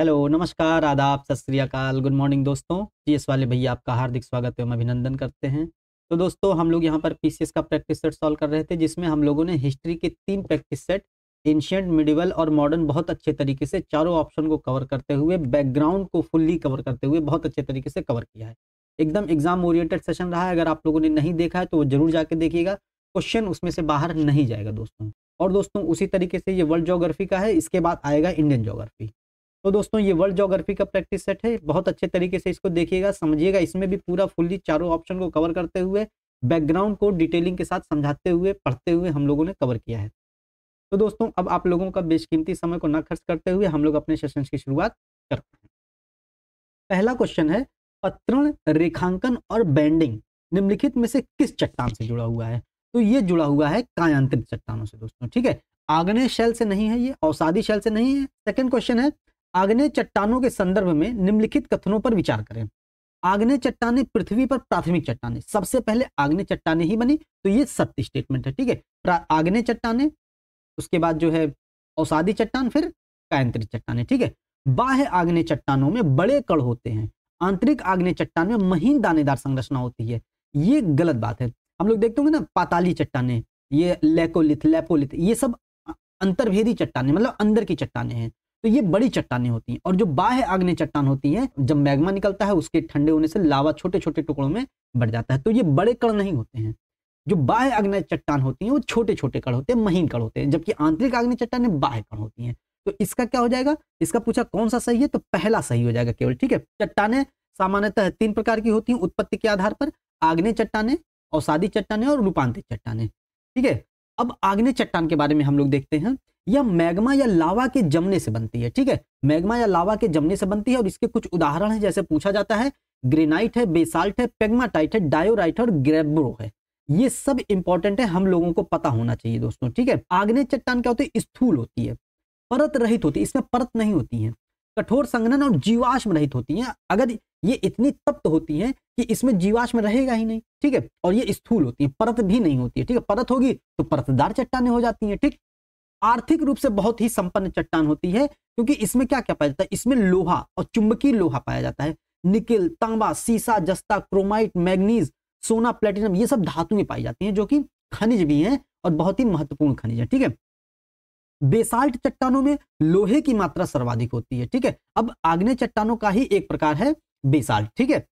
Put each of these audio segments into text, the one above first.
Hello नमस्कार आदाब सत श्रीकाल गुड मॉर्निंग दोस्तों जी एस वाले भैया आपका हार्दिक स्वागत एवं अभिनंदन करते हैं तो दोस्तों हम लोग यहाँ पर पीसीएस का प्रैक्टिस सेट सॉल्व कर रहे थे जिसमें हम लोगों ने हिस्ट्री के तीन प्रैक्टिस सेट एंशियंट मिडिवल और मॉडर्न बहुत अच्छे तरीके से चारों ऑप्शन को कवर करते हुए बैकग्राउंड को फुल्ली कवर करते हुए बहुत अच्छे तरीके से कवर किया है एकदम एग्जाम ओरिएटेड सेशन रहा है अगर आप लोगों ने नहीं देखा है तो वो जरूर जाके देखिएगा क्वेश्चन उसमें से बाहर नहीं जाएगा दोस्तों और दोस्तों उसी तरीके से ये वर्ल्ड जोग्राफी का है इसके बाद आएगा इंडियन जोग्राफी तो दोस्तों ये वर्ल्ड जोग्राफी का प्रैक्टिस सेट है बहुत अच्छे तरीके से इसको देखिएगा समझिएगा इसमें भी पूरा फुल्ली चारों ऑप्शन को कवर करते हुए बैकग्राउंड को डिटेलिंग के साथ समझाते हुए पढ़ते हुए हम लोगों ने कवर किया है तो दोस्तों अब आप लोगों का बेशकीमती समय को ना खर्च करते हुए हम लोग अपने सेशन की शुरुआत करते हैं पहला क्वेश्चन है पत्रण रेखांकन और बैंडिंग निम्नलिखित में से किस चट्टान से जुड़ा हुआ है तो ये जुड़ा हुआ है कायांत्रिक चट्टानों से दोस्तों ठीक है आग्नेय शैल से नहीं है ये औसादी शैल से नहीं है सेकंड क्वेश्चन है आग्नेय चट्टानों के संदर्भ में निम्नलिखित कथनों पर विचार करें आग्नेय चट्टाने पृथ्वी पर प्राथमिक चट्टाने सबसे पहले आग्नेय चट्टाने ही बनी तो ये सत्य स्टेटमेंट है ठीक है आग्नेय चट्टाने उसके बाद जो है औसादी चट्टान फिर कायंत्रिक चट्टाने ठीक है बाह्य आग्नेय चट्टानों में बड़े कण होते हैं आंतरिक आग्नेय चट्टान में महीन दानेदार संरचना होती है ये गलत बात है हम लोग देखते होंगे ना पाताली चट्टाने ये लेकोलिथ लेपोलिथ ये सब अंतर्भेदी चट्टाने मतलब अंदर की चट्टाने हैं तो ये बड़ी चट्टानें होती हैं और जो बाह्य आग्नेय चट्टान होती है जब मैग्मा निकलता है उसके ठंडे होने से लावा छोटे छोटे टुकड़ों में बढ़ जाता है तो ये बड़े कण नहीं होते हैं जो बाह्य आग्नेय चट्टान होती हैं वो छोटे छोटे कण होते हैं महीन कण होते हैं जबकि आंतरिक आग्नेय चट्टान बाह्य कण होती हैं तो इसका क्या हो जाएगा इसका पूछा कौन सा सही है तो पहला सही हो जाएगा केवल ठीक है चट्टाने सामान्यतः तीन प्रकार की होती हैं उत्पत्ति के आधार पर आग्नेय चट्टाने औसादी चट्टाने और रूपांतरित चट्टाने ठीक है अब आग्नेय चट्टान के बारे में हम लोग देखते हैं यह मैग्मा या लावा के जमने से बनती है ठीक है मैग्मा या लावा के जमने से बनती है और इसके कुछ उदाहरण है जैसे पूछा जाता है ग्रेनाइट है बेसाल्ट है पेग्माटाइट है डायोराइट और ग्रेब्रो है ये सब इंपॉर्टेंट है हम लोगों को पता होना चाहिए दोस्तों ठीक है आग्नेय चट्टान क्या होती है स्थूल होती है परत रहित होती है इसमें परत नहीं होती है कठोर संघनन और जीवाश्म रहित होती है अगर ये इतनी तप्त होती है कि इसमें जीवाश्म रहेगा ही नहीं ठीक है और ये स्थूल होती है परत भी नहीं होती है ठीक है परत होगी तो परतदार चट्टाने हो जाती है ठीक आर्थिक रूप से बहुत ही संपन्न चट्टान होती है क्योंकि इसमें क्या क्या पाया जाता है इसमें लोहा और चुंबकीय लोहा पाया जाता है निकिल तांबा सीसा जस्ता क्रोमाइट मैग्नीज सोना प्लेटिनम ये सब धातुएं पाई जाती हैं जो कि खनिज भी हैं और बहुत ही महत्वपूर्ण खनिज है ठीक है बेसाल्ट चट्टानों में लोहे की मात्रा सर्वाधिक होती है ठीक है अब आग्नेय चट्टानों का ही एक प्रकार है बेसाल्ट ठीक है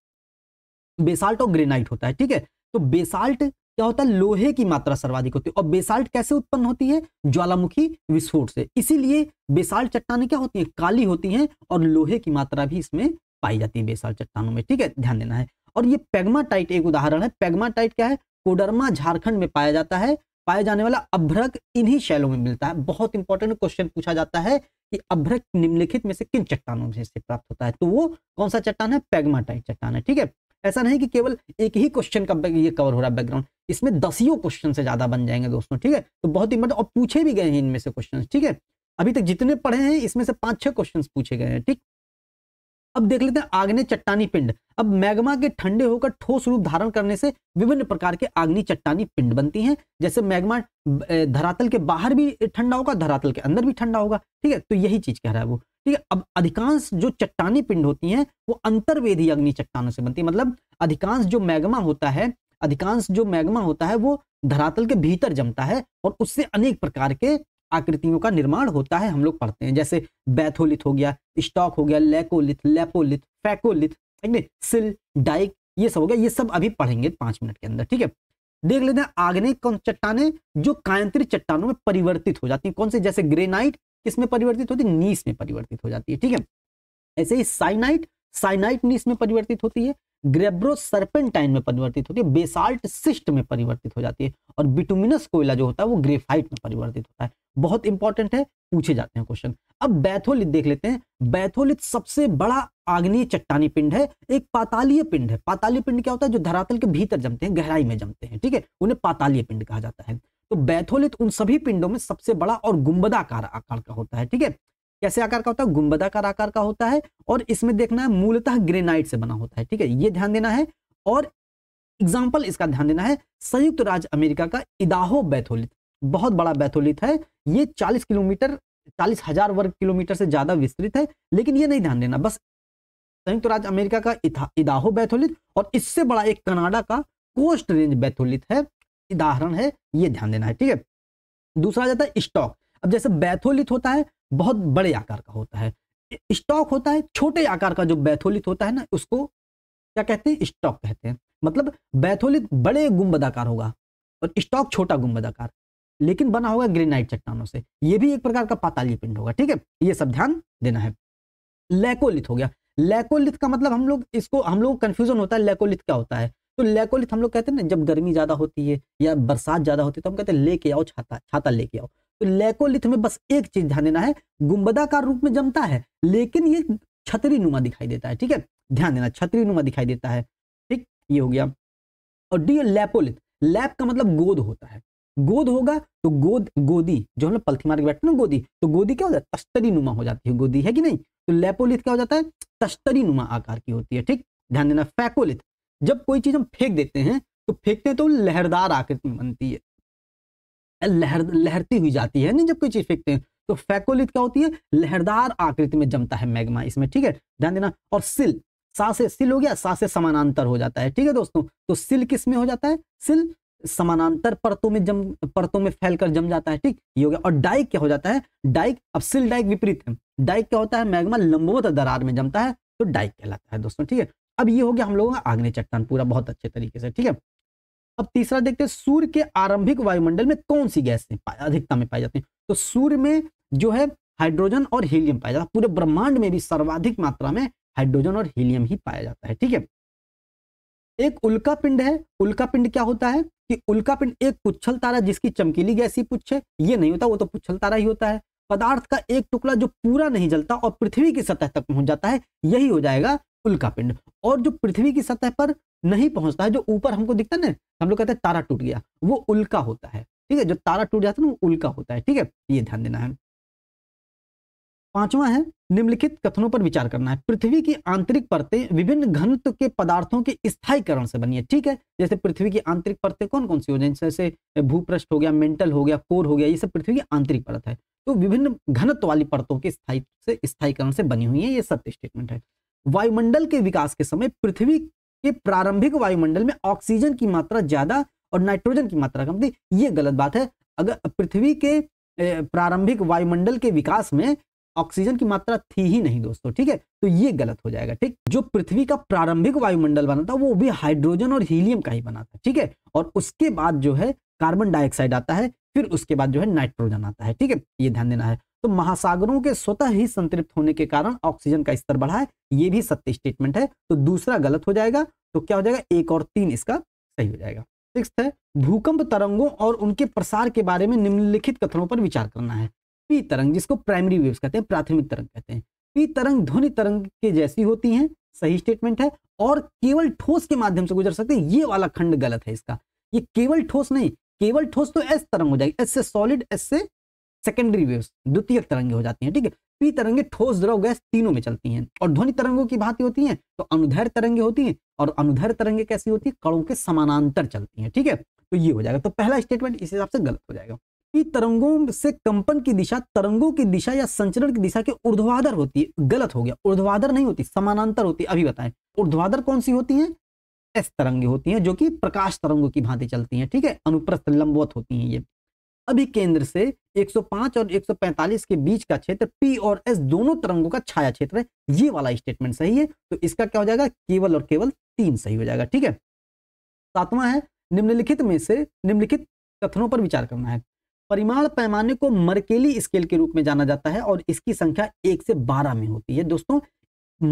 बेसाल्ट और ग्रेनाइट होता है ठीक है तो बेसाल्ट क्या होता है लोहे की मात्रा सर्वाधिक होती है और बेसाल्ट कैसे उत्पन्न होती है ज्वालामुखी विस्फोट से इसीलिए बेसाल्ट चट्टाने क्या होती है काली होती है और लोहे की मात्रा भी इसमें पाई जाती है बेसाल्ट चट्टानों में ठीक है ध्यान देना है और ये पेगमाटाइट एक उदाहरण है पेगमाटाइट क्या है कोडरमा झारखंड में पाया जाता है पाया जाने वाला अभ्रक इन्हीं शैलों में मिलता है बहुत इंपॉर्टेंट क्वेश्चन पूछा जाता है कि अभ्रक निम्नलिखित में से किन चट्टानों में से प्राप्त होता है तो वो कौन सा चट्टान है पेगमाटाइट चट्टान है ठीक है ऐसा नहीं कि केवल एक ही क्वेश्चन का ये कवर हो रहा है बैकग्राउंड इसमें दसियों क्वेश्चन से ज़्यादा बन जाएंगे दोस्तों ठीक है तो बहुत ही मतलब और पूछे भी गए हैं इनमें से क्वेश्चन ठीक है अभी तक जितने पढ़े हैं इसमें से पांच छह क्वेश्चन पूछे गए हैं ठीक अब देख लेते हैं आग्नेय चट्टानी पिंड अब मैग्मा के ठंडे होकर ठोस रूप धारण करने से विभिन्न प्रकार के आग्नि चट्टानी पिंड बनती हैं जैसे मैग्मा धरातल के बाहर भी ठंडा होगा धरातल के अंदर भी ठंडा होगा ठीक है तो यही चीज कह रहा है वो ठीक है अब अधिकांश जो चट्टानी पिंड होती है वो अंतर्वेदी अग्नि चट्टानों से बनती है मतलब अधिकांश जो मैग्मा होता है अधिकांश जो मैग्मा होता है वो धरातल के भीतर जमता है और उससे अनेक प्रकार के आकृतियों का निर्माण होता है हम लोग पढ़ते हैं जैसे बैथोलिथ हो गया स्टॉक हो गया laccolith lopolith phacolith sill dyke ये सब हो गया ये सब अभी पढ़ेंगे पांच मिनट के अंदर ठीक है देख लेते हैं आग्ने कौन चट्टाने जो कायंत्रित चट्टानों में परिवर्तित हो जाती है कौन से जैसे ग्रेनाइट किसमें परिवर्तित होती है नीस में परिवर्तित हो जाती है ठीक है ऐसे ही साइनाइट साइनाइट नीस में परिवर्तित होती है ग्रेब्रो सर्पेंटाइन में परिवर्तित होती है बेसाल्ट सिस्ट में परिवर्तित हो जाती है और बिटुमिनस कोयला जो होता है वो ग्रेफाइट में परिवर्तित होता है बहुत इंपॉर्टेंट है पूछे जाते हैं क्वेश्चन अब बैथोलिथ देख लेते हैं बैथोलिथ सबसे बड़ा आग्नेय चट्टानी पिंड है एक पातालीय पिंड है पातालीय पिंड क्या होता है जो धरातल के भीतर जमते हैं गहराई में जमते हैं ठीक है उन्हें पातालीय पिंड कहा जाता है तो बैथोलिथ उन सभी पिंडों में सबसे बड़ा और गुंबदाकार आकार का होता है ठीक है कैसे आकार का होता है गुंबदाकार आकार का होता है और इसमें देखना है मूलतः ग्रेनाइट से बना होता है ठीक है ये ध्यान देना है और एग्जाम्पल इसका ध्यान देना है संयुक्त राज्य अमेरिका का इदाहो बैथोलिथ बहुत बड़ा बैथोलिथ है ये 40 किलोमीटर चालीस हजार वर्ग किलोमीटर से ज्यादा विस्तृत है लेकिन ये नहीं ध्यान देना बस संयुक्त राज्य अमेरिका का इदाहो बैथोलिथ और इससे बड़ा एक कनाडा का कोस्ट रेंज बैथोलिथ है उदाहरण है ये ध्यान देना है ठीक है दूसरा आ जाता है स्टॉक अब जैसे बैथोलिथ होता है बहुत बड़े आकार का होता है स्टॉक होता है छोटे आकार का जो बैथोलित होता है ना उसको क्या कहते हैं स्टॉक कहते हैं मतलब बैथोलित बड़े गुम्बदाकार होगा और स्टॉक छोटा गुम्बदाकार लेकिन बना होगा ग्रेनाइट चट्टानों से यह भी एक प्रकार का पातालीय पिंड होगा ठीक है ये सब ध्यान देना है लेकोलिथ हो गया लेकोलिथ का मतलब हम लोग इसको हम लोग कंफ्यूजन होता है लेकोलिथ क्या होता है तो लेकोलिथ हम लोग कहते हैं ना जब गर्मी ज्यादा होती है या बरसात ज्यादा होती है तो हम कहते हैं लेके आओ छाता छाता लेके आओ तो लेकोलिथ में बस एक चीज ध्यान देना है गुम्बदाकार रूप में जमता है लेकिन ये छतरी नुमा दिखाई देता है ठीक है ध्यान देना छतरी नुमा दिखाई देता है ठीक ये हो गया और डी लेपोलिथ लैप का मतलब गोद होता है गोद होगा तो गोद गोदी जो हम लोग पलथी मार के बैठते ना गोदी तो गोदी क्या हो जाता है तस्तरी नुमा हो जाती है गोदी है कि नहीं तो लेपोलिथ क्या हो जाता है तस्तरी नुमा आकार की होती है ठीक ध्यान देना फैकोलिथ जब कोई चीज हम फेंक देते हैं तो फेंकते तो लहरदार आकृति बनती है लहर लहरती हुई जाती है नहीं जब कोई चीज फेंकते हैं तो फैकोलिथ क्या होती है लहरदार आकृति में जमता है मैग्मा इसमें ठीक है ध्यान देना और सिल सासे सिल हो गया सासे समानांतर हो जाता है ठीक है दोस्तों तो सिल किस में हो जाता है सिल समानांतर परतों में जम परतों में फैलकर जम जाता है ठीक ये हो गया और डाइक क्या हो जाता है डाइक अब सिल डाइक विपरीत है डाइक क्या होता है मैग्मा लंबवत दरार में जमता है तो डाइक कहलाता है दोस्तों ठीक है अब ये हो गया हम लोगों का आग्नेय चट्टान पूरा बहुत अच्छे तरीके से ठीक है अब तीसरा देखते हैं सूर्य के आरंभिक वायुमंडल में कौन सी गैस अधिकता में पाई जाती हैं तो सूर्य में जो है हाइड्रोजन और हीलियम पाया जाता है पूरे ब्रह्मांड में भी सर्वाधिक मात्रा में हाइड्रोजन और हीलियम ही पाया जाता है ठीक है एक उल्का पिंड है उल्का पिंड क्या होता है कि उल्का पिंड एक पुच्छल तारा जिसकी चमकीली गैसी पुच्छ है ये नहीं होता वो तो पुच्छल तारा ही होता है पदार्थ का एक टुकड़ा जो पूरा नहीं जलता और पृथ्वी की सतह तक पहुंच जाता है यही हो जाएगा उल्का पिंड और जो पृथ्वी की सतह पर नहीं पहुंचता है जो ऊपर हमको दिखता है ना हम लोग कहते हैं तारा टूट गया वो उल्का होता है ठीक है जो तारा टूट जाता है ना वो उल्का होता है ठीक है ये ध्यान देना है पांचवा है निम्नलिखित कथनों पर विचार करना है पृथ्वी की आंतरिक परतें विभिन्न घनत्व के पदार्थों के स्थायीकरण से बनी है ठीक है जैसे पृथ्वी की आंतरिक परतें कौन कौन सी हो जाए जैसे भूपृष्ठ हो गया मेंटल हो गया कोर हो गया ये सब पृथ्वी की आंतरिक परत है तो विभिन्न घनत्व वाली परतों के स्थायी से स्थायीकरण से बनी हुई है ये सत्य स्टेटमेंट है वायुमंडल के विकास के समय पृथ्वी के प्रारंभिक वायुमंडल में ऑक्सीजन की मात्रा ज्यादा और नाइट्रोजन की मात्रा कम थी ये गलत बात है अगर पृथ्वी के प्रारंभिक वायुमंडल के विकास में ऑक्सीजन की मात्रा थी ही नहीं दोस्तों ठीक है तो ये गलत हो जाएगा ठीक जो पृथ्वी का प्रारंभिक वायुमंडल बना था वो भी हाइड्रोजन और हीलियम का ही बना था ठीक है और उसके बाद जो है कार्बन डाइऑक्साइड आता है फिर उसके बाद जो है नाइट्रोजन आता है ठीक है ये ध्यान देना है तो महासागरों के स्वतः ही संतृप्त होने के कारण ऑक्सीजन का स्तर बढ़ा है ये भी सत्य स्टेटमेंट है तो दूसरा गलत हो जाएगा तो क्या हो जाएगा एक और तीन इसका सही हो जाएगा सिक्स है भूकंप तरंगों और उनके प्रसार के बारे में निम्नलिखित कथनों पर विचार करना है पी तरंग जिसको प्राइमरी वेव्स कहते हैं प्राथमिक तरंग कहते हैं पी तरंग ध्वनि तरंग के जैसी होती हैं सही स्टेटमेंट है और केवल ठोस के माध्यम से गुजर सकते हैं ये वाला खंड गलत है इसका ये केवल ठोस नहीं केवल ठोस तो एस तरंग हो जाएगी एस से सॉलिड एस से सेकेंडरी वेव द्वितीय तरंगे हो जाती हैं ठीक है पी तरंगे ठोस द्रव गैस तीनों में चलती हैं और ध्वनि तरंगों की भांति होती हैं तो अनुधैर तरंगे होती हैं और अनुधैर तरंगे कैसी होती है कड़ों के समानांतर चलती हैं ठीक है तो ये हो जाएगा तो पहला स्टेटमेंट इस हिसाब से गलत हो जाएगा पी तरंगों से कंपन की दिशा तरंगों की दिशा या संचरण की दिशा के उर्ध्वाधर होती है गलत हो गया उर्ध्वाधर नहीं होती समानांतर होती अभी बताएं उर्ध्वाधर कौन सी होती है एस तरंगे होती हैं जो कि प्रकाश तरंगों की भांति चलती हैं ठीक है अनुप्रस्थ लंबवत होती हैं ये अभी केंद्र से 105 और 145 के बीच का क्षेत्र पी और एस दोनों तरंगों का छाया क्षेत्र है ये वाला स्टेटमेंट सही है तो इसका क्या हो जाएगा केवल और केवल तीन सही हो जाएगा ठीक है सातवां है निम्नलिखित में से निम्नलिखित कथनों पर विचार करना है परिमाण पैमाने को मरकेली स्केल के रूप में जाना जाता है और इसकी संख्या एक से बारह में होती है दोस्तों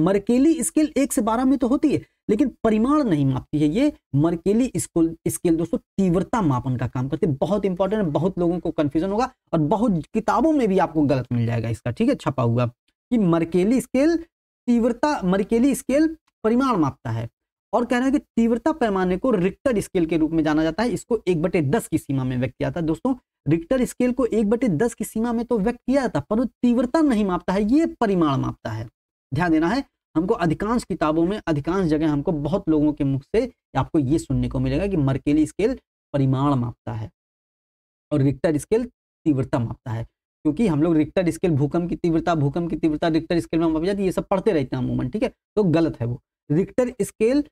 मरकेली स्केल एक से बारह में तो होती है लेकिन परिमाण नहीं मापती है ये मर्केली स्कूल स्केल दोस्तों तीव्रता मापन का काम करती है बहुत इंपॉर्टेंट है बहुत लोगों को कन्फ्यूजन होगा और बहुत किताबों में भी आपको गलत मिल जाएगा इसका ठीक है छपा हुआ कि मर्केली स्केल तीव्रता मर्केली स्केल परिमाण मापता है और कह रहे है कि तीव्रता पैमाने को रिक्टर स्केल के रूप में जाना जाता है इसको एक बटे दस की सीमा में व्यक्त किया जाता है दोस्तों रिक्टर स्केल को एक बटे दस की सीमा में तो व्यक्त किया जाता पर तीव्रता नहीं मापता है ये परिमाण मापता है ध्यान देना है हमको अधिकांश किताबों में अधिकांश जगह हमको बहुत लोगों के मुख से आपको ये सुनने को मिलेगा कि मरकेली स्केल परिमाण मापता है और रिक्टर स्केल तीव्रता मापता है क्योंकि हम लोग रिक्टर स्केल भूकंप की तीव्रता भूकंप की तीव्रता रिक्टर स्केल में मापी जाती है ये सब पढ़ते रहते हैं अमूमन ठीक है तो गलत है वो रिक्टर स्केल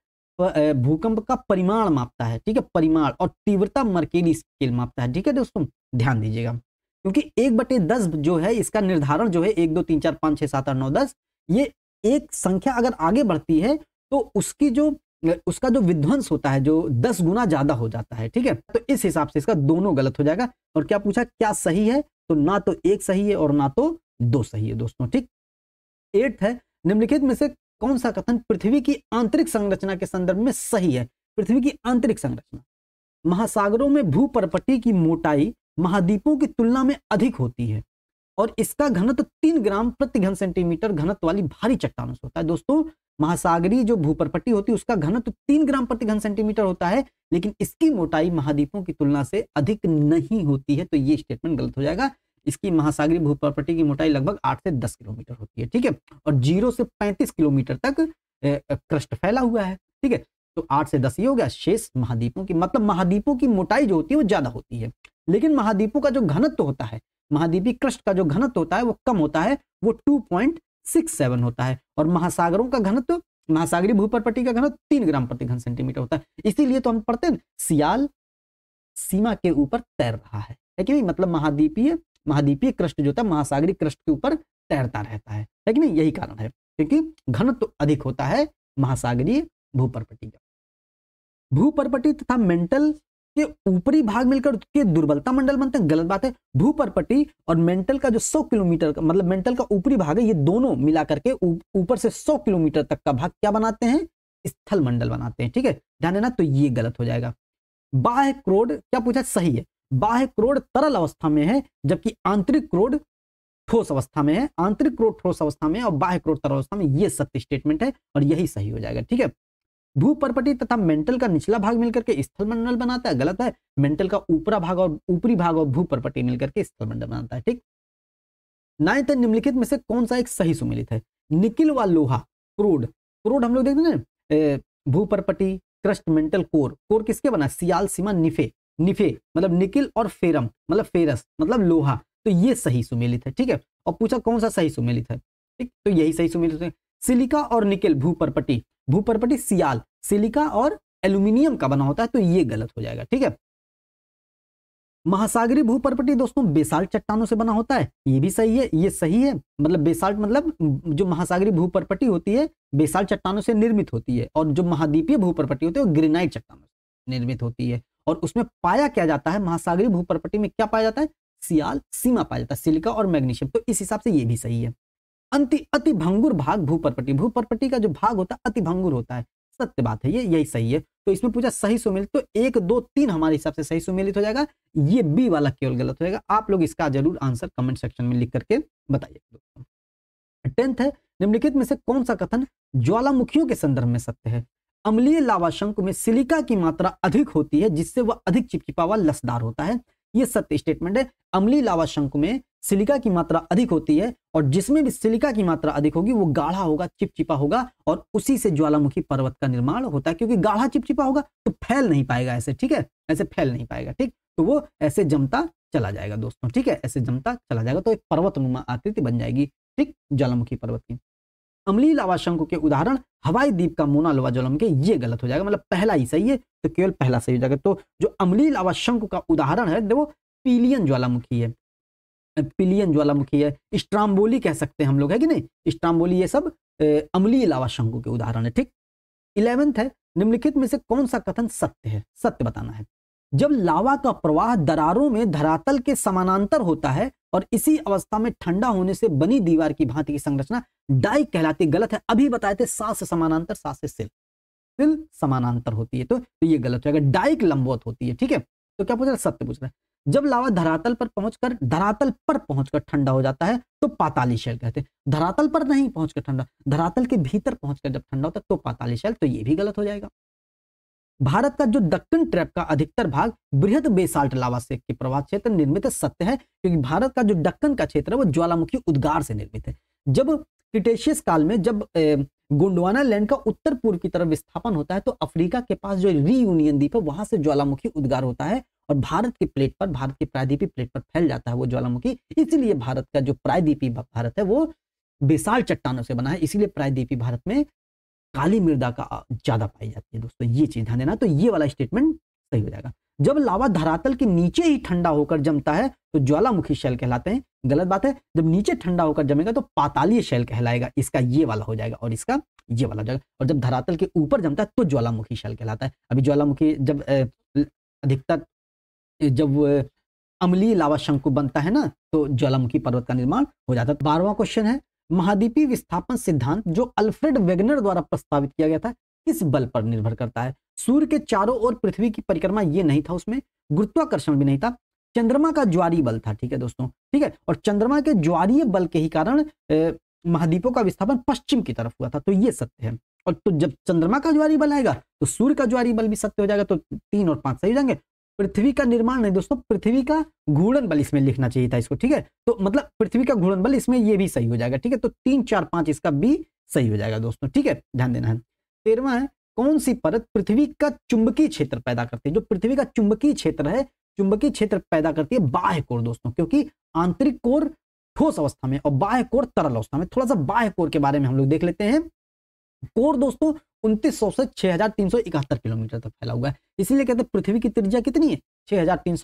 भूकंप का परिमाण मापता है ठीक है परिमाण और तीव्रता मरकेली स्केल मापता है ठीक है दोस्तों ध्यान दीजिएगा क्योंकि एक बटे दस जो है इसका निर्धारण जो है एक दो तीन चार पाँच छः सात आठ नौ दस ये एक संख्या अगर आगे बढ़ती है तो उसकी जो उसका जो विध्वंस होता है जो दस गुना ज्यादा हो जाता है ठीक है तो इस हिसाब से इसका दोनों गलत हो जाएगा और क्या पूछा क्या सही है तो ना तो एक सही है और ना तो दो सही है दोस्तों ठीक एट है निम्नलिखित में से कौन सा कथन पृथ्वी की आंतरिक संरचना के संदर्भ में सही है पृथ्वी की आंतरिक संरचना महासागरों में भूपरपटी की मोटाई महाद्वीपों की तुलना में अधिक होती है और इसका घनत्व तीन ग्राम प्रति घन सेंटीमीटर घनत्व वाली भारी चट्टानों से होता है दोस्तों महासागरी जो भूपरपट्टी होती है उसका घनत्व तीन ग्राम प्रति घन सेंटीमीटर होता है लेकिन इसकी मोटाई महाद्वीपों की तुलना से अधिक नहीं होती है तो ये स्टेटमेंट गलत हो जाएगा इसकी महासागरी भूपरपट्टी की मोटाई लगभग आठ से दस किलोमीटर होती है ठीक है और जीरो से पैंतीस किलोमीटर तक क्रस्ट फैला हुआ है ठीक है तो आठ से दस ये हो गया शेष महाद्वीपों की मतलब महाद्वीपों की मोटाई जो होती है वो ज्यादा होती है लेकिन महाद्वीपों का जो घनत्व होता है महाद्वीपी क्रस्ट का जो घनत्व होता है वो कम होता है वो टू पॉइंट सिक्स सेवन होता है और महासागरों का घनत्व महासागरीय भूपरपट्टी का घनत्व तीन ग्राम प्रति घन सेंटीमीटर होता है इसीलिए तो हम पढ़ते हैं सियाल सीमा के ऊपर तैर रहा है ठीक है मतलब महाद्वीपीय महाद्वीपीय क्रष्ट जो होता है महासागरी क्रष्ट के ऊपर तैरता रहता है ठीक है यही कारण है क्योंकि घनत्व अधिक होता है महासागरीय भूपरपट्टी का भूपरपट्टी तथा मेंटल के ऊपरी भाग मिलकर के दुर्बलता मंडल बनते हैं गलत बात है भूपरपटी और मेंटल का जो 100 किलोमीटर मतलब मेंटल का ऊपरी भाग है ये दोनों मिला करके ऊपर से 100 किलोमीटर तक का भाग क्या बनाते हैं स्थल मंडल बनाते हैं ठीक है ध्यान देना तो ये गलत हो जाएगा बाह्य क्रोड क्या पूछा सही है बाह्य क्रोड तरल अवस्था में है जबकि आंतरिक क्रोड ठोस अवस्था में है आंतरिक क्रोड ठोस अवस्था में और बाह्य क्रोड तरल अवस्था में ये सत्य स्टेटमेंट है और यही सही हो जाएगा ठीक है भूपरपटी तथा मेंटल का निचला भाग मिलकर के मंडल बनाता है गलत है मेंटल का ऊपरा भाग और ऊपरी भाग और भूपर्पटी मिलकर के मंडल बनाता है ठीक नाइन्थ निम्नलिखित में से कौन सा एक सही सुमिलित है निकिल व लोहा क्रोड क्रोड हम लोग देखते हैं ना क्रस्ट मेंटल कोर कोर किसके बना सियाल सीमा निफे निफे मतलब निकिल और फेरम मतलब फेरस मतलब लोहा तो ये सही सुमेलित है ठीक है और पूछा कौन सा सही सुमेलित है ठीक तो यही सही सुमेलित है सिलिका और निकिल भूपर्पटी भूपर्पटी सियाल सिलिका और एल्यूमिनियम का बना होता है तो ये गलत हो जाएगा ठीक है महासागरी भूपर्पटी दोस्तों बेसाल्ट चट्टानों से बना होता है ये भी सही है ये सही है मतलब बेसाल्ट मतलब जो महासागरी भूपर्पटी होती है बेसाल्ट चट्टानों से निर्मित होती है और जो महाद्वीपीय भूपर्पटी होती है वो ग्रेनाइट चट्टानों से निर्मित होती है और उसमें पाया क्या जाता है महासागरी भूपर्पटी में क्या पाया जाता है सियाल सीमा पाया जाता है सिलिका और मैग्नीशियम तो इस हिसाब से ये भी सही है अंति अति भंगुर भाग भूपरपटी भूपरपटी का जो भाग होता है अति भंगुर होता है सत्य बात है ये यही सही है तो इसमें पूछा सही सुमिलित तो एक दो तीन हमारे हिसाब से सही सुमिलित हो जाएगा ये बी वाला केवल गलत हो जाएगा आप लोग इसका जरूर आंसर कमेंट सेक्शन में लिख करके बताइए टेंथ है निम्नलिखित में से कौन सा कथन ज्वालामुखियों के संदर्भ में सत्य है अम्लीय लावाशंक में सिलिका की मात्रा अधिक होती है जिससे वह अधिक चिपचिपा व लसदार होता है यह सत्य स्टेटमेंट है अम्लीय लावाशंक में सिलिका की मात्रा अधिक होती है और जिसमें भी सिलिका की मात्रा अधिक होगी वो गाढ़ा होगा चिपचिपा होगा और उसी से ज्वालामुखी पर्वत का निर्माण होता है क्योंकि गाढ़ा चिपचिपा होगा तो फैल नहीं पाएगा ऐसे ठीक है ऐसे फैल नहीं पाएगा ठीक तो वो ऐसे जमता चला जाएगा दोस्तों ठीक है ऐसे जमता चला जाएगा तो एक पर्वत आकृति बन जाएगी ठीक ज्वालामुखी पर्वत की अम्लीय लावाशंकों के उदाहरण हवाई द्वीप का मोना लोवा ज्वालामुखी ये गलत हो जाएगा मतलब पहला ही सही है तो केवल पहला सही हो जाएगा तो जो अम्लीय लावाशंक का उदाहरण है वो पीलियन ज्वालामुखी है पिलियन ज्वालामुखी है स्ट्राम्बोली कह सकते हैं हम लोग है कि नहीं स्ट्राम्बोली ये सब अमली लावा शंकु के उदाहरण है ठीक इलेवेंथ है निम्नलिखित में से कौन सा कथन सत्य है सत्य बताना है जब लावा का प्रवाह दरारों में धरातल के समानांतर होता है और इसी अवस्था में ठंडा होने से बनी दीवार की भांति की संरचना डाई कहलाती गलत है अभी बताए थे सास समानांतर सास से सिल सिल समानांतर होती है तो, तो ये गलत हो जाएगा डाइक लंबवत होती है ठीक है तो क्या पूछ रहा है सत्य पूछ रहा है जब लावा धरातल पर पहुंचकर धरातल पर पहुंचकर ठंडा हो जाता है तो पाताली शैल कहते हैं धरातल पर नहीं पहुंचकर ठंडा धरातल के भीतर पहुंचकर जब ठंडा होता है तो पाताली शैल तो ये भी गलत हो जाएगा भारत का जो दक्कन ट्रैप का अधिकतर भाग बृहद बेसाल्ट लावा से के प्रवाह क्षेत्र निर्मित सत्य है क्योंकि भारत का जो दक्कन का क्षेत्र है वो ज्वालामुखी उद्गार से निर्मित है जब क्रिटेशियस काल में जब गुंडवाना लैंड का उत्तर पूर्व की तरफ विस्थापन होता है तो अफ्रीका के पास जो रीयूनियन द्वीप है वहां से ज्वालामुखी उद्गार होता है और भारत के प्लेट पर भारत के प्रायद्वीपी प्लेट पर फैल जाता है वो ज्वालामुखी इसीलिए भारत का जो प्रायद्वीपी भारत है वो विशाल चट्टानों से बना है इसीलिए प्रायद्वीपी भारत में काली मृदा का ज्यादा पाई जाती है दोस्तों ये चीज ध्यान देना तो ये वाला स्टेटमेंट सही हो जाएगा जब लावा धरातल के नीचे ही ठंडा होकर जमता है तो ज्वालामुखी शैल कहलाते हैं गलत बात है जब नीचे ठंडा होकर जमेगा तो पातालीय शैल कहलाएगा इसका ये वाला हो जाएगा और इसका ये वाला हो जाएगा और जब धरातल के ऊपर जमता है तो ज्वालामुखी शैल कहलाता है अभी ज्वालामुखी जब अधिकतर जब अमली लावा शंकु बनता है ना तो ज्वालामुखी पर्वत का निर्माण हो जाता है बारहवा क्वेश्चन है महाद्वीपीय विस्थापन सिद्धांत जो अल्फ्रेड वेगनर द्वारा प्रस्तावित किया गया था किस बल पर निर्भर करता है सूर्य के चारों ओर पृथ्वी की परिक्रमा ये नहीं था उसमें गुरुत्वाकर्षण भी नहीं था चंद्रमा का ज्वारी बल था ठीक है दोस्तों ठीक है और चंद्रमा के ज्वारीय बल के ही कारण महाद्वीपों का विस्थापन पश्चिम की तरफ हुआ था तो ये सत्य है और तो जब चंद्रमा का ज्वारी बल आएगा तो सूर्य का ज्वारी बल भी सत्य हो जाएगा तो तीन और पांच सही हो जाएंगे पृथ्वी का निर्माण नहीं दोस्तों पृथ्वी का घूर्णन बल इसमें लिखना चाहिए था इसको ठीक है तो मतलब पृथ्वी का घूर्णन बल इसमें यह भी सही हो जाएगा ठीक है तो तीन चार पांच इसका भी सही हो जाएगा दोस्तों ठीक है ध्यान देना है तेरवा है कौन सी परत पृथ्वी का चुंबकीय क्षेत्र पैदा करती है जो पृथ्वी का चुंबकीय क्षेत्र है चुंबकीय क्षेत्र पैदा करती है बाह्य कोर दोस्तों क्योंकि आंतरिक कोर ठोस अवस्था में और बाह्य कोर तरल अवस्था में थोड़ा सा बाह्य कोर के बारे में हम लोग देख लेते हैं कोर दोस्तों उनतीस से छह किलोमीटर तक फैला हुआ है इसीलिए कहते हैं पृथ्वी की त्रिज्या कितनी है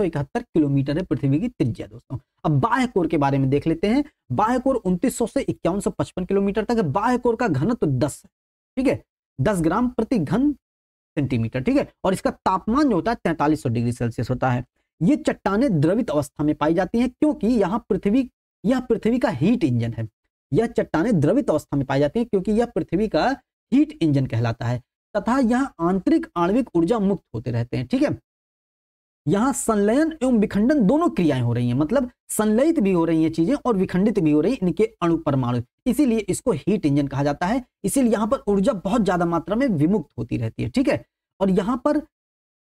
इकहत्तर किलोमीटर है पृथ्वी की त्रिज्या दोस्तों अब बाह्य कोर के बारे में देख लेते हैं बाह्य कोर सौ से इक्यावन किलोमीटर तक है बाह्य कोर का घनत्व दस है ठीक है दस ग्राम प्रति घन सेंटीमीटर ठीक है और इसका तापमान जो होता है तैंतालीस डिग्री सेल्सियस होता है ये चट्टाने द्रवित अवस्था में पाई जाती हैं क्योंकि यहाँ पृथ्वी यह पृथ्वी का हीट इंजन है यह चट्टाने द्रवित अवस्था में पाई जाती हैं क्योंकि यह पृथ्वी का हीट इंजन कहलाता है तथा यह आंतरिक आणविक ऊर्जा मुक्त होते रहते हैं ठीक है यहाँ संलयन एवं विखंडन दोनों क्रियाएं हो रही हैं मतलब संलयित भी हो रही हैं चीजें और विखंडित भी हो रही है इनके अणु परमाणु इसीलिए इसको हीट इंजन कहा जाता है इसीलिए यहाँ पर ऊर्जा बहुत ज्यादा मात्रा में विमुक्त होती रहती है ठीक है और यहाँ पर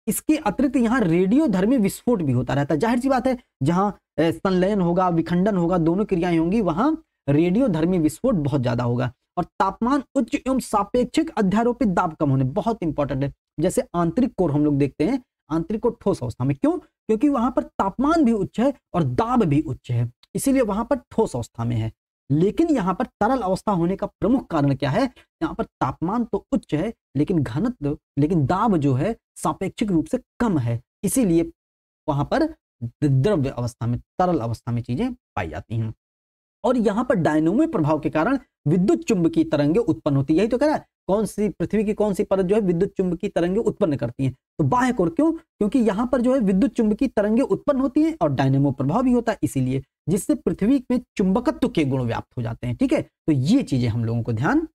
इसके अतिरिक्त यहाँ रेडियो धर्मी विस्फोट भी होता रहता है जाहिर सी बात है जहाँ संलयन होगा विखंडन होगा दोनों क्रियाएं होंगी वहां रेडियो धर्मी विस्फोट बहुत ज्यादा होगा और तापमान उच्च एवं सापेक्षिक अध्यारोपित दाब कम होने बहुत इंपॉर्टेंट है जैसे आंतरिक कोर हम लोग देखते हैं आंतरिक को ठोस अवस्था में क्यों क्योंकि वहां पर तापमान भी उच्च है और दाब भी उच्च है इसीलिए वहां पर ठोस अवस्था में है लेकिन यहाँ पर तरल अवस्था होने का प्रमुख कारण क्या है यहाँ पर तापमान तो उच्च है लेकिन घनत्व लेकिन दाब जो है सापेक्षिक रूप से कम है इसीलिए वहां पर द्रव्य अवस्था में तरल अवस्था में चीजें पाई जाती हैं और यहाँ पर डायनोमिक प्रभाव के कारण विद्युत चुंबकीय तरंगे उत्पन्न होती है यही तो कह रहा है कौन सी पृथ्वी की कौन सी परत जो है विद्युत चुंबकीय तरंगे उत्पन्न करती हैं तो बाह्य कोर क्यों क्योंकि यहाँ पर जो है विद्युत चुंबकीय तरंगे उत्पन्न होती हैं और डायनेमो प्रभाव भी होता है इसीलिए जिससे पृथ्वी में चुंबकत्व के गुण व्याप्त हो जाते हैं ठीक है तो ये चीजें हम लोगों को ध्यान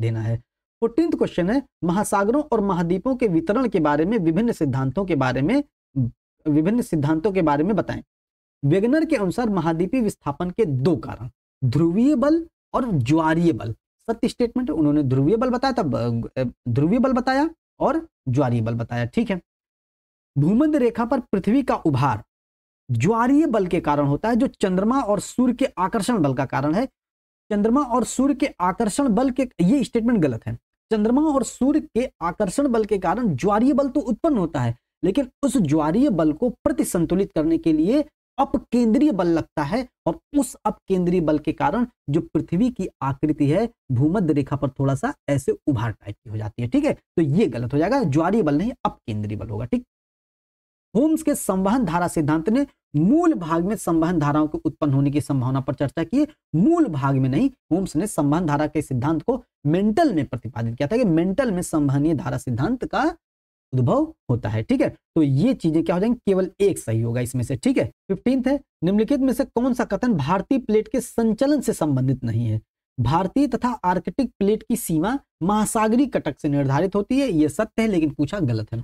देना है फोर्टीन क्वेश्चन है महासागरों और महाद्वीपों के वितरण के बारे में विभिन्न सिद्धांतों के बारे में विभिन्न सिद्धांतों के बारे में बताएं वेगनर के अनुसार महाद्वीपीय विस्थापन के दो कारण ध्रुवीय बल और ज्वारीय बल सत्य स्टेटमेंट है उन्होंने ध्रुवीय बल बताया था ध्रुवीय बल बताया और ज्वारीय बल बताया ठीक है भूमध्य रेखा पर पृथ्वी का उभार ज्वारीय बल के कारण होता है जो चंद्रमा और सूर्य के आकर्षण बल का कारण है चंद्रमा और सूर्य के आकर्षण बल के ये स्टेटमेंट गलत है चंद्रमा और सूर्य के आकर्षण बल के कारण ज्वारीय बल तो उत्पन्न होता है लेकिन उस ज्वारीय बल को प्रति संतुलित करने के लिए अप केंद्रीय बल लगता है और उस अपकेंद्रीय बल के कारण जो पृथ्वी की आकृति है भूमध्य रेखा पर थोड़ा सा ऐसे उभार टाइप की हो जाती है ठीक है तो ये गलत हो जाएगा ज्वारीय बल नहीं अपकेंद्रीय बल होगा ठीक होम्स के संवहन धारा सिद्धांत ने मूल भाग में संवहन धाराओं के उत्पन्न होने की संभावना पर चर्चा की मूल भाग में नहीं होम्स ने संवहन धारा के सिद्धांत को मेंटल में प्रतिपादित किया था कि मेंटल में संवहनीय धारा सिद्धांत का उद्भव होता है ठीक है तो ये चीजें क्या हो जाएंगी केवल एक सही होगा इसमें से ठीक है फिफ्टींथ है निम्नलिखित में से कौन सा कथन भारतीय प्लेट के संचलन से संबंधित नहीं है भारतीय तथा आर्कटिक प्लेट की सीमा महासागरी कटक से निर्धारित होती है यह सत्य है लेकिन पूछा गलत है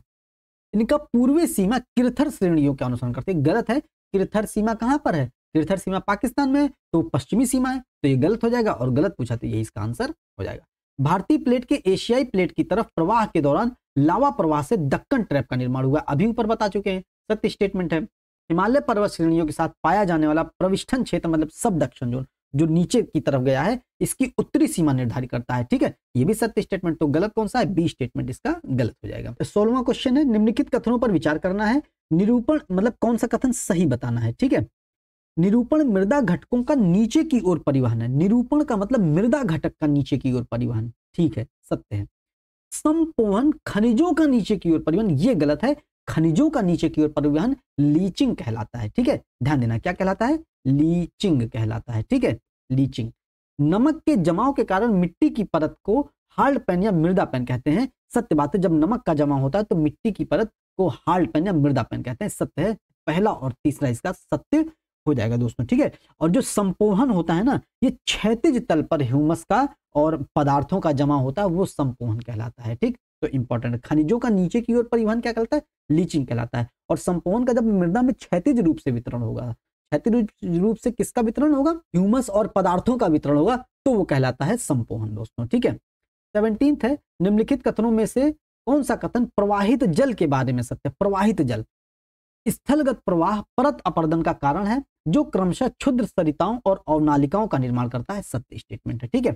इनका पूर्वी सीमा किरथर श्रेणियों के अनुसरण करते है गलत है किरथर सीमा कहां पर है किरथर सीमा पाकिस्तान में है तो पश्चिमी सीमा है तो ये गलत हो जाएगा और गलत पूछा तो यही इसका आंसर हो जाएगा भारतीय प्लेट के एशियाई प्लेट की तरफ प्रवाह के दौरान लावा प्रवाह से दक्कन ट्रैप का निर्माण हुआ अभी ऊपर बता चुके हैं सत्य स्टेटमेंट है हिमालय पर्वत श्रेणियों के साथ पाया जाने वाला प्रविष्ठन क्षेत्र मतलब सब दक्षिण जोन जो नीचे की तरफ गया है इसकी उत्तरी सीमा निर्धारित करता है ठीक है ये भी सत्य स्टेटमेंट तो गलत कौन सा है बी स्टेटमेंट इसका गलत हो जाएगा तो सोलवा क्वेश्चन है निम्नलिखित कथनों पर विचार करना है निरूपण मतलब कौन सा कथन सही बताना है ठीक है निरूपण मृदा घटकों का नीचे की ओर परिवहन है निरूपण का मतलब मृदा घटक का नीचे की ओर परिवहन ठीक है सत्य है संपोहन खनिजों का नीचे की ओर परिवहन ये गलत है खनिजों का नीचे की ओर परिवहन लीचिंग कहलाता है ठीक है ध्यान देना क्या कहलाता है लीचिंग कहलाता है ठीक है लीचिंग नमक के जमाव के कारण मिट्टी की परत को हार्ड पैन या मृदा पैन कहते हैं सत्य बात है जब नमक का जमा होता है तो मिट्टी की परत को हार्ड पैन या मृदा पैन कहते हैं सत्य है पहला और तीसरा इसका सत्य हो जाएगा दोस्तों ठीक है और जो संपोहन होता है ना ये क्षेत्रज तल पर ह्यूमस का और पदार्थों का जमा होता है वो संपोहन कहलाता है ठीक तो इंपॉर्टेंट खनिजों का नीचे की ओर परिवहन क्या कहलाता है लीचिंग कहलाता है और संपोहन का जब मृदा में क्षेत्रज रूप से वितरण होगा क्षेत्रज रूप से किसका वितरण होगा ह्यूमस और पदार्थों का वितरण होगा तो वो कहलाता है संपोहन दोस्तों ठीक है सेवनटींथ है निम्नलिखित कथनों में से कौन सा कथन प्रवाहित जल के बारे में सत्य प्रवाहित जल स्थलगत प्रवाह परत अपर्दन का कारण है जो क्रमशः क्षुद्र सरिताओं और अवनालिकाओं का निर्माण करता है सत्य स्टेटमेंट है ठीक है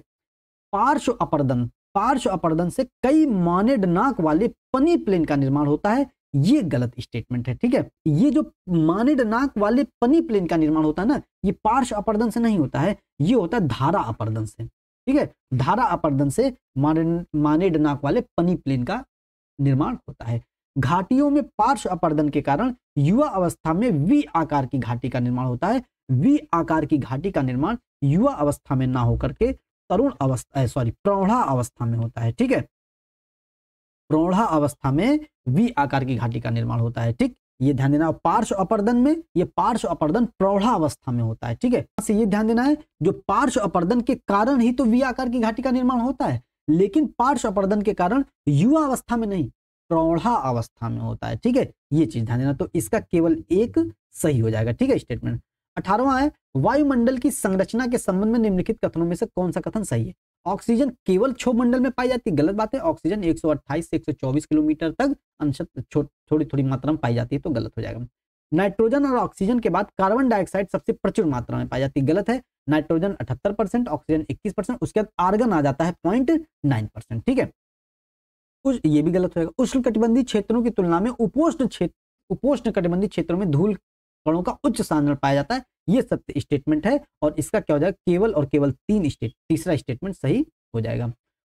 पार्श्व अपर्दन पार्श्व अपर्दन से कई मानेड नाक वाले पनी प्लेन का निर्माण होता है ये गलत स्टेटमेंट है ठीक है ये जो मानेड नाक वाले पनी प्लेन का निर्माण होता है ना ये पार्श्व अपर्दन से नहीं होता है ये होता है धारा अपर्दन से ठीक है धारा अपर्दन से मानेड नाक वाले पनी प्लेन का निर्माण होता है घाटियों में पार्श्व अपर्दन के कारण युवा अवस्था में वी आकार की घाटी का निर्माण होता है वी आकार की घाटी का निर्माण युवा अवस्था में ना होकर के तरुण अवस्था सॉरी प्रौढ़ा अवस्था में होता है ठीक है प्रौढ़ा अवस्था में वी आकार की घाटी का निर्माण होता है ठीक ये ध्यान देना पार्श्व अपर्दन में ये पार्श्व अपर्दन प्रौढ़ा अवस्था में होता है ठीक है से ये ध्यान देना है जो पार्श्व अपर्दन के कारण ही तो वी आकार की घाटी का निर्माण होता है लेकिन पार्श्व अपर्दन के कारण युवा अवस्था में नहीं प्रौढ़ा अवस्था में होता है ठीक है ये चीज ध्यान देना तो इसका केवल एक सही हो जाएगा ठीक है स्टेटमेंट अठारवा है वायुमंडल की संरचना के संबंध में निम्नलिखित कथनों में से कौन सा कथन सही है ऑक्सीजन केवल क्षोभ मंडल में पाई जाती है गलत बात है ऑक्सीजन 128 से 124 किलोमीटर तक अंशत थोड़ी थोड़ी मात्रा में पाई जाती है तो गलत हो जाएगा नाइट्रोजन और ऑक्सीजन के बाद कार्बन डाइऑक्साइड सबसे प्रचुर मात्रा में पाई जाती है गलत है नाइट्रोजन अठहत्तर परसेंट ऑक्सीजन इक्कीस परसेंट उसके बाद आर्गन आ जाता है पॉइंट नाइन परसेंट ठीक है उस ये भी गलत होगा कटिबंधी क्षेत्रों की तुलना में उपोष्ण क्षेत्र उपोष्ण कटिबंधी क्षेत्रों में धूल कणों का उच्च सांद्रण पाया जाता है ये सत्य स्टेटमेंट है और इसका क्या हो जाएगा केवल और केवल तीन स्टेट तीसरा स्टेटमेंट सही हो जाएगा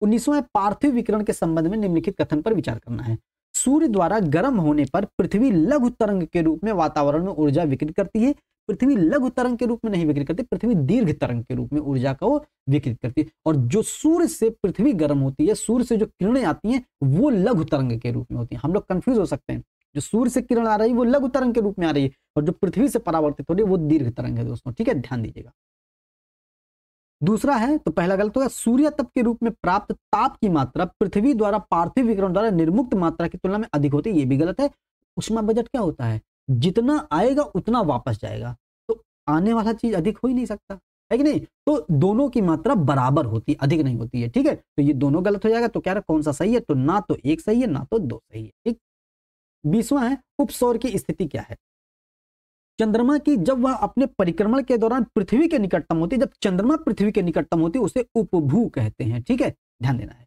उन्नीसवा पार्थिव विकरण के संबंध में निम्नलिखित कथन पर विचार करना है सूर्य द्वारा गर्म होने पर पृथ्वी लघु तरंग के रूप में वातावरण में ऊर्जा विकृत करती है पृथ्वी लघु तरंग के रूप में नहीं विकृत करती पृथ्वी दीर्घ तरंग के रूप में ऊर्जा का वो विकृत करती है और जो सूर्य से पृथ्वी गर्म होती है सूर्य से जो किरणें आती हैं वो लघु तरंग के रूप में होती है हम लोग कंफ्यूज हो सकते हैं जो सूर्य से किरण आ रही है वो लघु तरंग के रूप में आ रही है और जो पृथ्वी से परावर्तित हो रही है वो दीर्घ तरंग है दोस्तों ठीक है ध्यान दीजिएगा दूसरा है तो पहला गलत होगा सूर्य तप के रूप में प्राप्त ताप की मात्रा पृथ्वी द्वारा पार्थिव विकरण द्वारा निर्मुक्त मात्रा की तुलना में अधिक होती है ये भी गलत है उष्मा बजट क्या होता है जितना आएगा उतना वापस जाएगा तो आने वाला चीज अधिक हो ही नहीं सकता है कि नहीं तो दोनों की मात्रा बराबर होती है अधिक नहीं होती है ठीक है तो ये दोनों गलत हो जाएगा तो क्या कौन सा सही है तो ना तो एक सही है ना तो दो सही है ठीक बीसवा है उपसौर की स्थिति क्या है चंद्रमा की जब वह अपने परिक्रमण के दौरान पृथ्वी के निकटतम होती जब चंद्रमा पृथ्वी के निकटतम होती उसे उपभू कहते हैं ठीक है ध्यान देना है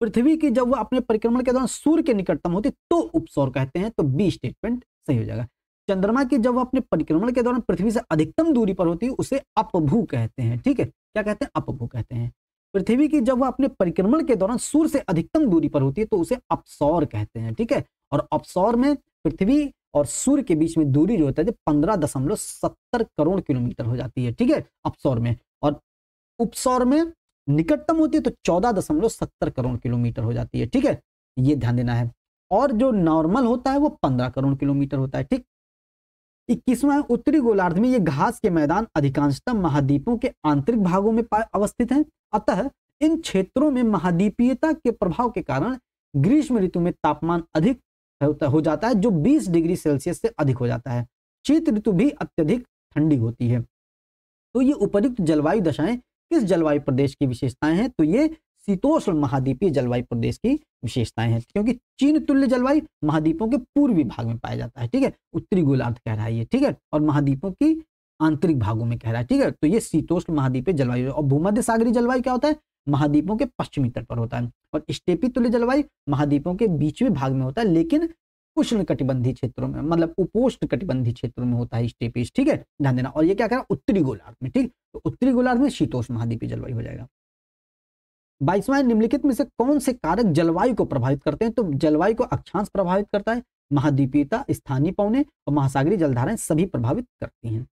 पृथ्वी की जब वह अपने परिक्रमण के दौरान सूर्य के निकटतम होती तो उपसौर कहते हैं तो बी स्टेटमेंट सही हो जाएगा चंद्रमा की जब अपने परिक्रमण के दौरान पृथ्वी से अधिकतम दूरी पर होती है उसे अपभू कहते हैं ठीक है क्या कहते हैं अपभू कहते हैं पृथ्वी की जब वह अपने परिक्रमण के दौरान सूर्य से अधिकतम दूरी पर होती है तो उसे अपसौर कहते हैं ठीक है और अपसौर में पृथ्वी और सूर्य के बीच में दूरी जो होता है पंद्रह दशमलव सत्तर करोड़ किलोमीटर हो जाती है ठीक है अपसौर में और उपसौर में निकटतम होती है तो चौदह दशमलव सत्तर करोड़ किलोमीटर हो जाती है ठीक है ये ध्यान देना है और जो नॉर्मल होता है वो पंद्रह करोड़ किलोमीटर होता है ठीक इक्कीसवां उत्तरी गोलार्ध में ये घास के मैदान अधिकांशतः महाद्वीपों के आंतरिक भागों में अवस्थित हैं अतः इन क्षेत्रों में महाद्वीपीयता के प्रभाव के कारण ग्रीष्म ऋतु में तापमान अधिक हो जाता है जो 20 डिग्री सेल्सियस से अधिक हो जाता है शीत ऋतु भी अत्यधिक ठंडी होती है तो ये उपयुक्त जलवायु दशाएं किस जलवायु प्रदेश की विशेषताएं हैं तो ये शीतोष्ण महाद्वीपीय जलवायु प्रदेश की विशेषताएं हैं क्योंकि चीन तुल्य जलवायु महाद्वीपों के पूर्वी भाग में पाया जाता है ठीक है उत्तरी गोलार्ध कह रहा है ये ठीक है और महाद्वीपों की आंतरिक भागों में कह रहा है ठीक है तो ये शीतोष्ण महाद्वीपीय जलवायु और भूमध्य सागरी जलवायु क्या होता है महाद्वीपों के पश्चिमी तट पर होता है और स्टेपी तुल्य जलवायु महाद्वीपों के बीचवें भाग में होता है लेकिन उष्ण कटिबंधी क्षेत्रों में मतलब उपोष्ण कटिबंधी क्षेत्रों में होता है स्टेपीज ठीक है ध्यान देना और ये क्या कह रहा है उत्तरी गोलार्ध में ठीक तो उत्तरी गोलार्ध में शीतोष्ण महाद्वीपीय जलवायु हो जाएगा बाईसवां निम्नलिखित में से कौन से कारक जलवायु को प्रभावित करते हैं तो जलवायु को अक्षांश प्रभावित करता है महाद्वीपीयता स्थानीय पौने और महासागरीय जलधाराएं सभी प्रभावित करती हैं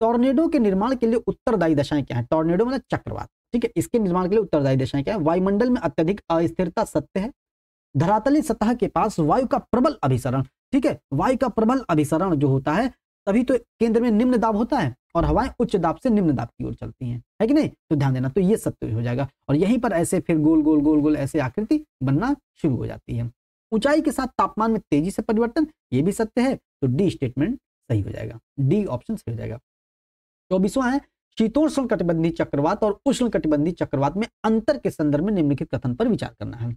टॉर्नेडो के निर्माण के लिए उत्तरदायी दशाएं क्या है टॉर्नेडो मतलब चक्रवात ठीक है इसके निर्माण के लिए उत्तरदायी दशाएं क्या है वायुमंडल में अत्यधिक अस्थिरता सत्य है धरातली सतह के पास वायु का प्रबल अभिसरण ठीक है वायु का प्रबल अभिसरण जो होता है तभी तो केंद्र में निम्न दाब होता है और हवाएं उच्च दाब से निम्न दाब की ओर चलती हैं है कि नहीं तो ध्यान देना तो ये सत्य हो जाएगा और यहीं पर ऐसे फिर गोल गोल गोल गोल ऐसे आकृति बनना शुरू हो जाती है ऊंचाई के साथ तापमान में तेजी से परिवर्तन ये भी सत्य है तो डी स्टेटमेंट सही हो जाएगा डी ऑप्शन सही हो जाएगा चौबीसवा है शीतोष्ण कटिबंधी चक्रवात और उष्ण कटिबंधी चक्रवात में अंतर के संदर्भ में निम्नलिखित कथन पर विचार करना है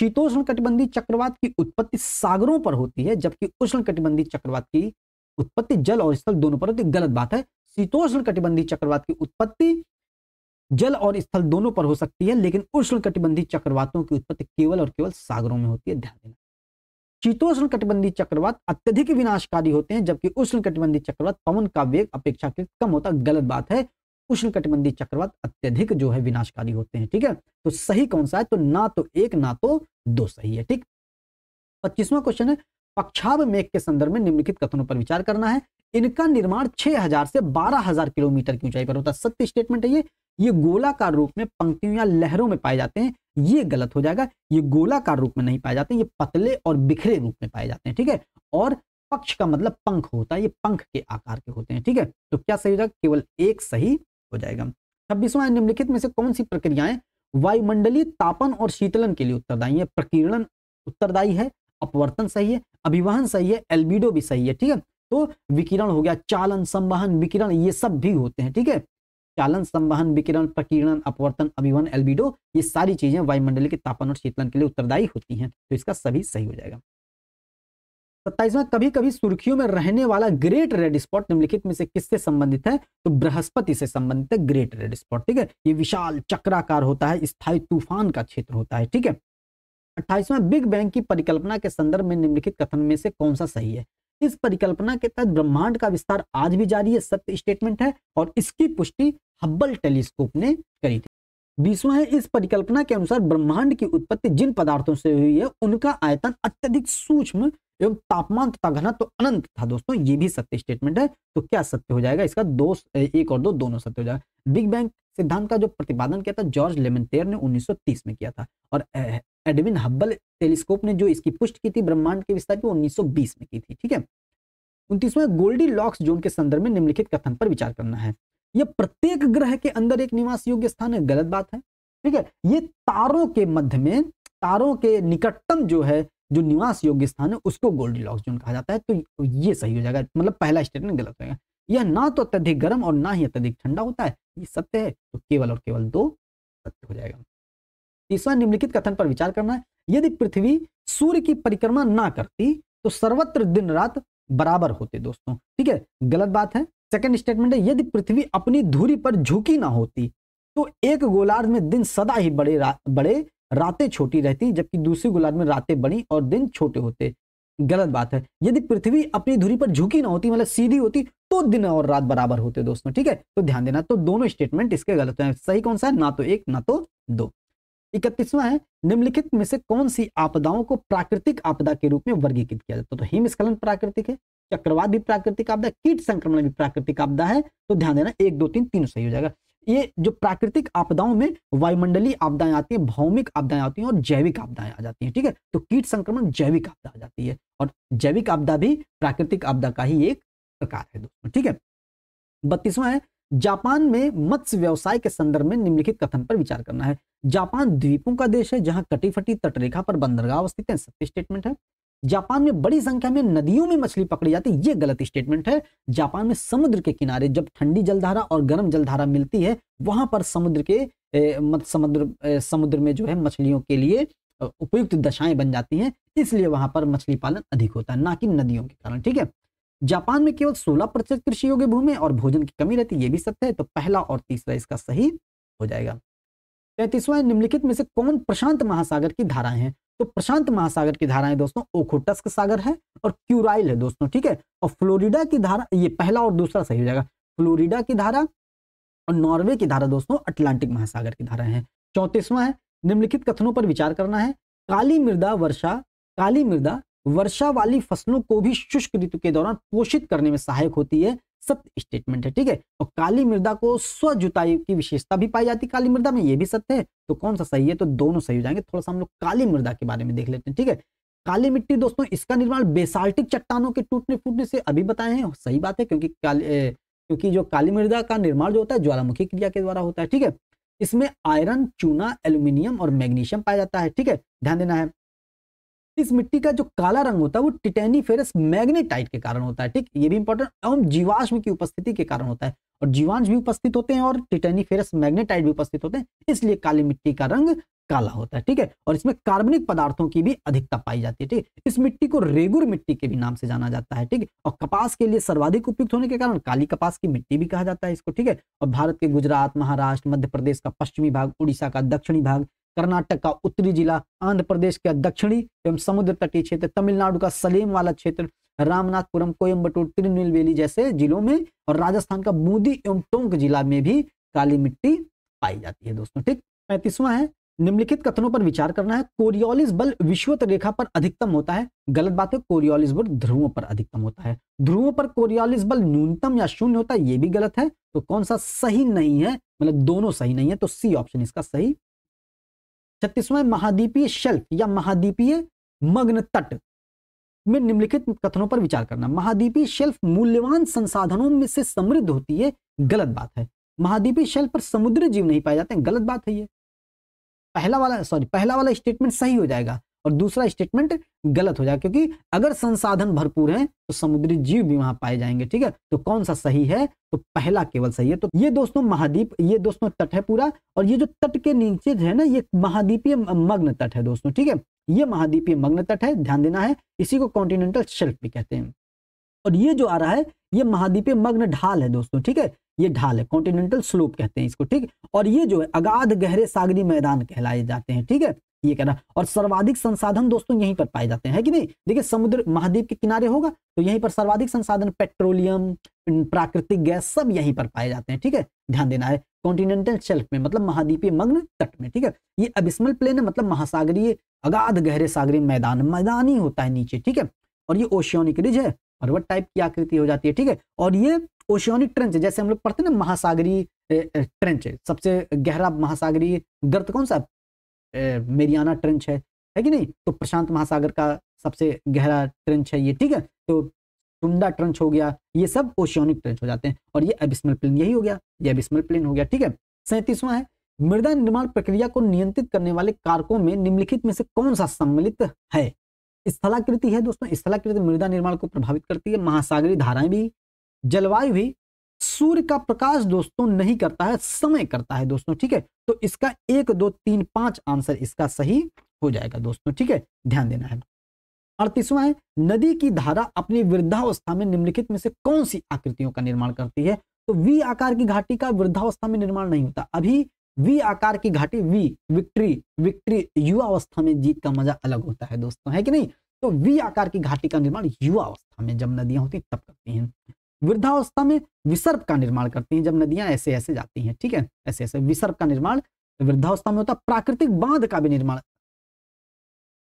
शीतोष्ण कटिबंधी चक्रवात की उत्पत्ति सागरों पर होती है जबकि उष्ण कटिबंधी चक्रवात की उत्पत्ति जल और स्थल दोनों पर होती गलत बात है शीतोष्ण कटिबंधीय चक्रवात की उत्पत्ति जल और स्थल दोनों पर हो सकती है लेकिन उष्ण कटिबंधीय चक्रवातों की उत्पत्ति केवल और केवल सागरों में होती है ध्यान देना शीतोष्ण कटिबंधीय चक्रवात अत्यधिक विनाशकारी होते हैं जबकि उष्ण कटिबंधीय चक्रवात पवन का वेग अपेक्षाकृत कम होता गलत बात है उष्ण कटिबंधीय चक्रवात अत्यधिक जो है विनाशकारी होते हैं ठीक है तो सही कौन सा है तो ना तो एक ना तो दो सही है ठीक पच्चीसवा क्वेश्चन है पक्षाव मेघ के संदर्भ में निम्नलिखित कथनों पर विचार करना है इनका निर्माण 6000 से 12000 किलोमीटर की ऊंचाई पर होता है सत्य स्टेटमेंट है ये ये गोलाकार रूप में पंक्तियों या लहरों में पाए जाते हैं ये गलत हो जाएगा ये गोलाकार रूप में नहीं पाए जाते ये पतले और बिखरे रूप में पाए जाते हैं ठीक है और पक्ष का मतलब पंख होता है ये पंख के आकार के होते हैं ठीक है तो क्या सही हो जाएगा केवल एक सही हो जाएगा छब्बीसवां निम्नलिखित में से कौन सी प्रक्रियाएं वायुमंडलीय तापन और शीतलन के लिए उत्तरदायी है प्रकीर्णन उत्तरदायी है अपवर्तन सही है अभिवहन सही है एल्बिडो भी सही है ठीक है तो विकिरण हो गया चालन संवहन विकिरण ये सब भी होते हैं ठीक है चालन संवहन विकिरण प्रकीर्णन अपवर्तन अभिवहन एल्बिडो ये सारी चीजें वायुमंडल के तापन और शीतलन के लिए उत्तरदायी होती हैं तो इसका सभी सही हो जाएगा सत्ताईसवा कभी कभी सुर्खियों में रहने वाला ग्रेट रेड स्पॉट निम्नलिखित में से किससे संबंधित है तो बृहस्पति से संबंधित है ग्रेट रेड स्पॉट ठीक है ये विशाल चक्राकार होता है स्थायी तूफान का क्षेत्र होता है ठीक है अट्ठाईसवां बिग बैंग की परिकल्पना के संदर्भ में निम्नलिखित कथन में से कौन सा सही है इस परिकल्पना के तहत ब्रह्मांड का विस्तार आज भी जारी है सत्य स्टेटमेंट है और इसकी पुष्टि हब्बल टेलीस्कोप ने करी थी बीसवा है इस परिकल्पना के अनुसार ब्रह्मांड की उत्पत्ति जिन पदार्थों से हुई है उनका आयतन अत्यधिक सूक्ष्म एवं तापमान तथा घनत्व तो अनंत था दोस्तों ये भी सत्य स्टेटमेंट है तो क्या सत्य हो जाएगा इसका दो एक और दो दोनों सत्य हो जाएगा बिग बैंग सिद्धांत का जो प्रतिपादन किया था जॉर्ज लेमनतेयर ने 1930 में किया था और एडविन हब्बल टेलीस्कोप ने जो इसकी पुष्टि की थी ब्रह्मांड के विस्तार की उन्नीस में की थी ठीक है उन्तीसवें गोल्डी लॉक्स जोन के संदर्भ में निम्नलिखित कथन पर विचार करना है यह प्रत्येक ग्रह के अंदर एक निवास योग्य स्थान है गलत बात है ठीक है ये तारों के मध्य में तारों के निकटतम जो है जो निवास योग्य स्थान है उसको गोल्डी लॉक्स जोन कहा जाता है तो ये सही हो जाएगा मतलब पहला स्टेटमेंट गलत रहेगा यह ना तो अत्यधिक गर्म और ना ही अत्यधिक ठंडा होता है ये सत्य है तो केवल और केवल दो सत्य हो जाएगा तीसरा निम्नलिखित कथन पर विचार करना है यदि पृथ्वी सूर्य की परिक्रमा ना करती तो सर्वत्र दिन रात बराबर होते दोस्तों ठीक है गलत बात है सेकंड स्टेटमेंट है यदि पृथ्वी अपनी धुरी पर झुकी ना होती तो एक गोलार्ध में दिन सदा ही बड़े बड़े रातें छोटी रहती जबकि दूसरी गोलार्ध में रातें बड़ी और दिन छोटे होते गलत बात है यदि पृथ्वी अपनी धुरी पर झुकी ना होती मतलब सीधी होती तो दिन और रात बराबर होते दोस्तों ठीक है तो ध्यान देना तो दोनों स्टेटमेंट इसके गलत हैं सही कौन सा है ना तो एक ना तो दो इकतीसवा है निम्नलिखित में से कौन सी आपदाओं को प्राकृतिक आपदा के रूप में वर्गीकृत किया जाता है तो हिमस्खलन प्राकृतिक है चक्रवात भी प्राकृतिक आपदा कीट संक्रमण भी प्राकृतिक आपदा है तो ध्यान देना एक दो तीन तीनों सही हो जाएगा ये जो प्राकृतिक आपदाओं में वायुमंडलीय आपदाएं आती हैं भौमिक आपदाएं आती हैं और जैविक आपदाएं आ जाती हैं ठीक है तो कीट संक्रमण जैविक आपदा आ जाती है और जैविक आपदा भी प्राकृतिक आपदा का ही एक प्रकार है दोस्तों ठीक है बत्तीसवां है जापान में मत्स्य व्यवसाय के संदर्भ में निम्नलिखित कथन पर विचार करना है जापान द्वीपों का देश है जहां कटी फटी तटरेखा पर बंदरगाह अवस्थित है सत्य स्टेटमेंट है जापान में बड़ी संख्या में नदियों में मछली पकड़ी जाती है ये गलत स्टेटमेंट है जापान में समुद्र के किनारे जब ठंडी जलधारा और गर्म जलधारा मिलती है वहां पर समुद्र के मत समुद्र समुद्र में जो है मछलियों के लिए उपयुक्त दशाएं बन जाती हैं इसलिए वहां पर मछली पालन अधिक होता है ना कि नदियों के कारण ठीक है जापान में केवल सोलह प्रतिशत कृषि योग्य भूमि और भोजन की कमी रहती है ये भी सत्य है तो पहला और तीसरा इसका सही हो जाएगा पैंतीसवा निम्नलिखित में से कौन प्रशांत महासागर की धाराएं हैं तो प्रशांत महासागर की धाराएं दोस्तों ओखोटस्क सागर है और क्यूराइल है दोस्तों ठीक है और फ्लोरिडा की धारा ये पहला और दूसरा सही हो जाएगा फ्लोरिडा की धारा और नॉर्वे की धारा दोस्तों अटलांटिक महासागर की धारा है चौंतीसवां है निम्नलिखित कथनों पर विचार करना है काली मृदा वर्षा काली मृदा वर्षा वाली फसलों को भी शुष्क ऋतु के दौरान पोषित करने में सहायक होती है सत्य स्टेटमेंट है ठीक है और काली मृदा को स्व जुताई की विशेषता भी पाई जाती है काली मृदा में ये भी सत्य है तो कौन सा सही है तो दोनों सही हो जाएंगे थोड़ा सा हम लोग काली मृदा के बारे में देख लेते हैं ठीक है काली मिट्टी दोस्तों इसका निर्माण बेसाल्टिक चट्टानों के टूटने फूटने से अभी बताए हैं सही बात है क्योंकि काली क्योंकि जो काली मृदा का निर्माण जो होता है ज्वालामुखी क्रिया के द्वारा होता है ठीक है इसमें आयरन चूना एल्यूमिनियम और मैग्नीशियम पाया जाता है ठीक है ध्यान देना है इस मिट्टी का जो काला रंग होता है वो फेरस मैग्नेटाइट के कारण होता है ठीक ये भी इंपॉर्टेंट एवं जीवाश्म की उपस्थिति के कारण होता है और जीवांश भी उपस्थित होते हैं और फेरस मैग्नेटाइट भी उपस्थित होते हैं इसलिए काली मिट्टी का रंग काला होता है ठीक है और इसमें कार्बनिक पदार्थों की भी अधिकता पाई जाती है ठीक है इस मिट्टी को रेगुर मिट्टी के भी नाम से जाना जाता है ठीक है और कपास के लिए सर्वाधिक उपयुक्त होने के कारण काली कपास की मिट्टी भी कहा जाता है इसको ठीक है और भारत के गुजरात महाराष्ट्र मध्य प्रदेश का पश्चिमी भाग उड़ीसा का दक्षिणी भाग कर्नाटक का उत्तरी जिला आंध्र प्रदेश का दक्षिणी एवं समुद्र तटीय क्षेत्र तमिलनाडु का सलेम वाला क्षेत्र रामनाथपुरम कोयम्बटूर तिरुनवेली जैसे जिलों में और राजस्थान का बूंदी एवं टोंक जिला में भी काली मिट्टी पाई जाती है दोस्तों ठीक पैंतीसवां है निम्नलिखित कथनों पर विचार करना है कोरियोलिस बल विश्वत रेखा पर अधिकतम होता है गलत बात है कोरियोलिस बल ध्रुवों पर अधिकतम होता है ध्रुवों पर कोरियोलिस बल न्यूनतम या शून्य होता है ये भी गलत है तो कौन सा सही नहीं है मतलब दोनों सही नहीं है तो सी ऑप्शन इसका सही छत्तीसवें महाद्वीपीय शेल्फ या महाद्वीपीय मग्न तट में निम्नलिखित कथनों पर विचार करना महाद्वीपीय शेल्फ मूल्यवान संसाधनों में से समृद्ध होती है गलत बात है महाद्वीपीय शेल्फ पर समुद्री जीव नहीं पाए जाते हैं गलत बात है ये पहला वाला सॉरी पहला वाला स्टेटमेंट सही हो जाएगा और दूसरा स्टेटमेंट गलत हो जाएगा क्योंकि अगर संसाधन भरपूर हैं तो समुद्री जीव भी वहां पाए जाएंगे ठीक है तो कौन सा सही है तो पहला केवल सही है तो ये दोस्तों महाद्वीप ये दोस्तों तट है पूरा और ये जो तट के नीचे है ना ये महाद्वीपीय मग्न तट है दोस्तों ठीक है ये महाद्वीपीय मग्न तट है ध्यान देना है इसी को कॉन्टिनेंटल शेल्फ भी कहते हैं और ये जो आ रहा है ये महाद्वीपीय मग्न ढाल है दोस्तों ठीक है ये ढाल है कॉन्टिनेंटल स्लोप कहते हैं इसको ठीक और ये जो है अगाध गहरे सागरी मैदान कहलाए जाते हैं ठीक है ये कह रहा और सर्वाधिक संसाधन दोस्तों यहीं पर पाए जाते हैं कि नहीं देखिए समुद्र महाद्वीप के किनारे होगा तो यहीं पर सर्वाधिक संसाधन पेट्रोलियम प्राकृतिक गैस सब यहीं पर पाए जाते हैं ठीक है ध्यान देना है कॉन्टिनेंटल शेल्फ में मतलब महाद्वीपीय मग्न तट में ठीक है ये अबिस्मल प्लेन है मतलब महासागरीय अगाध गहरे सागरीय मैदान मैदानी होता है नीचे ठीक है और ये ओशियोनिक रिज है पर्वत टाइप की आकृति हो जाती है ठीक है और ये ओशियोनिक ट्रेंच जैसे हम लोग पढ़ते ना महासागरीय ट्रेंच सबसे गहरा महासागरीय गर्त कौन सा मेरियाना ट्रेंच है है कि नहीं तो प्रशांत महासागर का सबसे गहरा ट्रेंच है ये ठीक है तो टुंडा ट्रेंच हो गया ये सब ओशियोनिक ट्रेंच हो जाते हैं और ये अबिस्मल प्लेन यही हो गया ये अबिस्मल प्लेन हो गया ठीक है सैंतीसवां है मृदा निर्माण प्रक्रिया को नियंत्रित करने वाले कारकों में निम्नलिखित में से कौन सा सम्मिलित है स्थलाकृति है दोस्तों स्थलाकृति मृदा निर्माण को प्रभावित करती है महासागरी धाराएं भी जलवायु भी सूर्य का प्रकाश दोस्तों नहीं करता है समय करता है दोस्तों ठीक है तो इसका एक दो तीन पांच आंसर इसका सही हो जाएगा दोस्तों ठीक है ध्यान देना है अड़तीसवा है नदी की धारा अपनी वृद्धावस्था में निम्नलिखित में से कौन सी आकृतियों का निर्माण करती है तो वी आकार की घाटी का वृद्धावस्था में निर्माण नहीं होता अभी वी आकार की घाटी वी विक्ट्री विक्ट्री युवा अवस्था में जीत का मजा अलग होता है दोस्तों है कि नहीं तो वी आकार की घाटी का निर्माण युवा अवस्था में जब नदियां होती तब करती हैं वृद्धावस्था में विसर्प का निर्माण करती हैं जब नदियां ऐसे ऐसे जाती हैं ठीक है ऐसे ऐसे विसर्प का निर्माण वृद्धावस्था में होता है प्राकृतिक बांध का भी निर्माण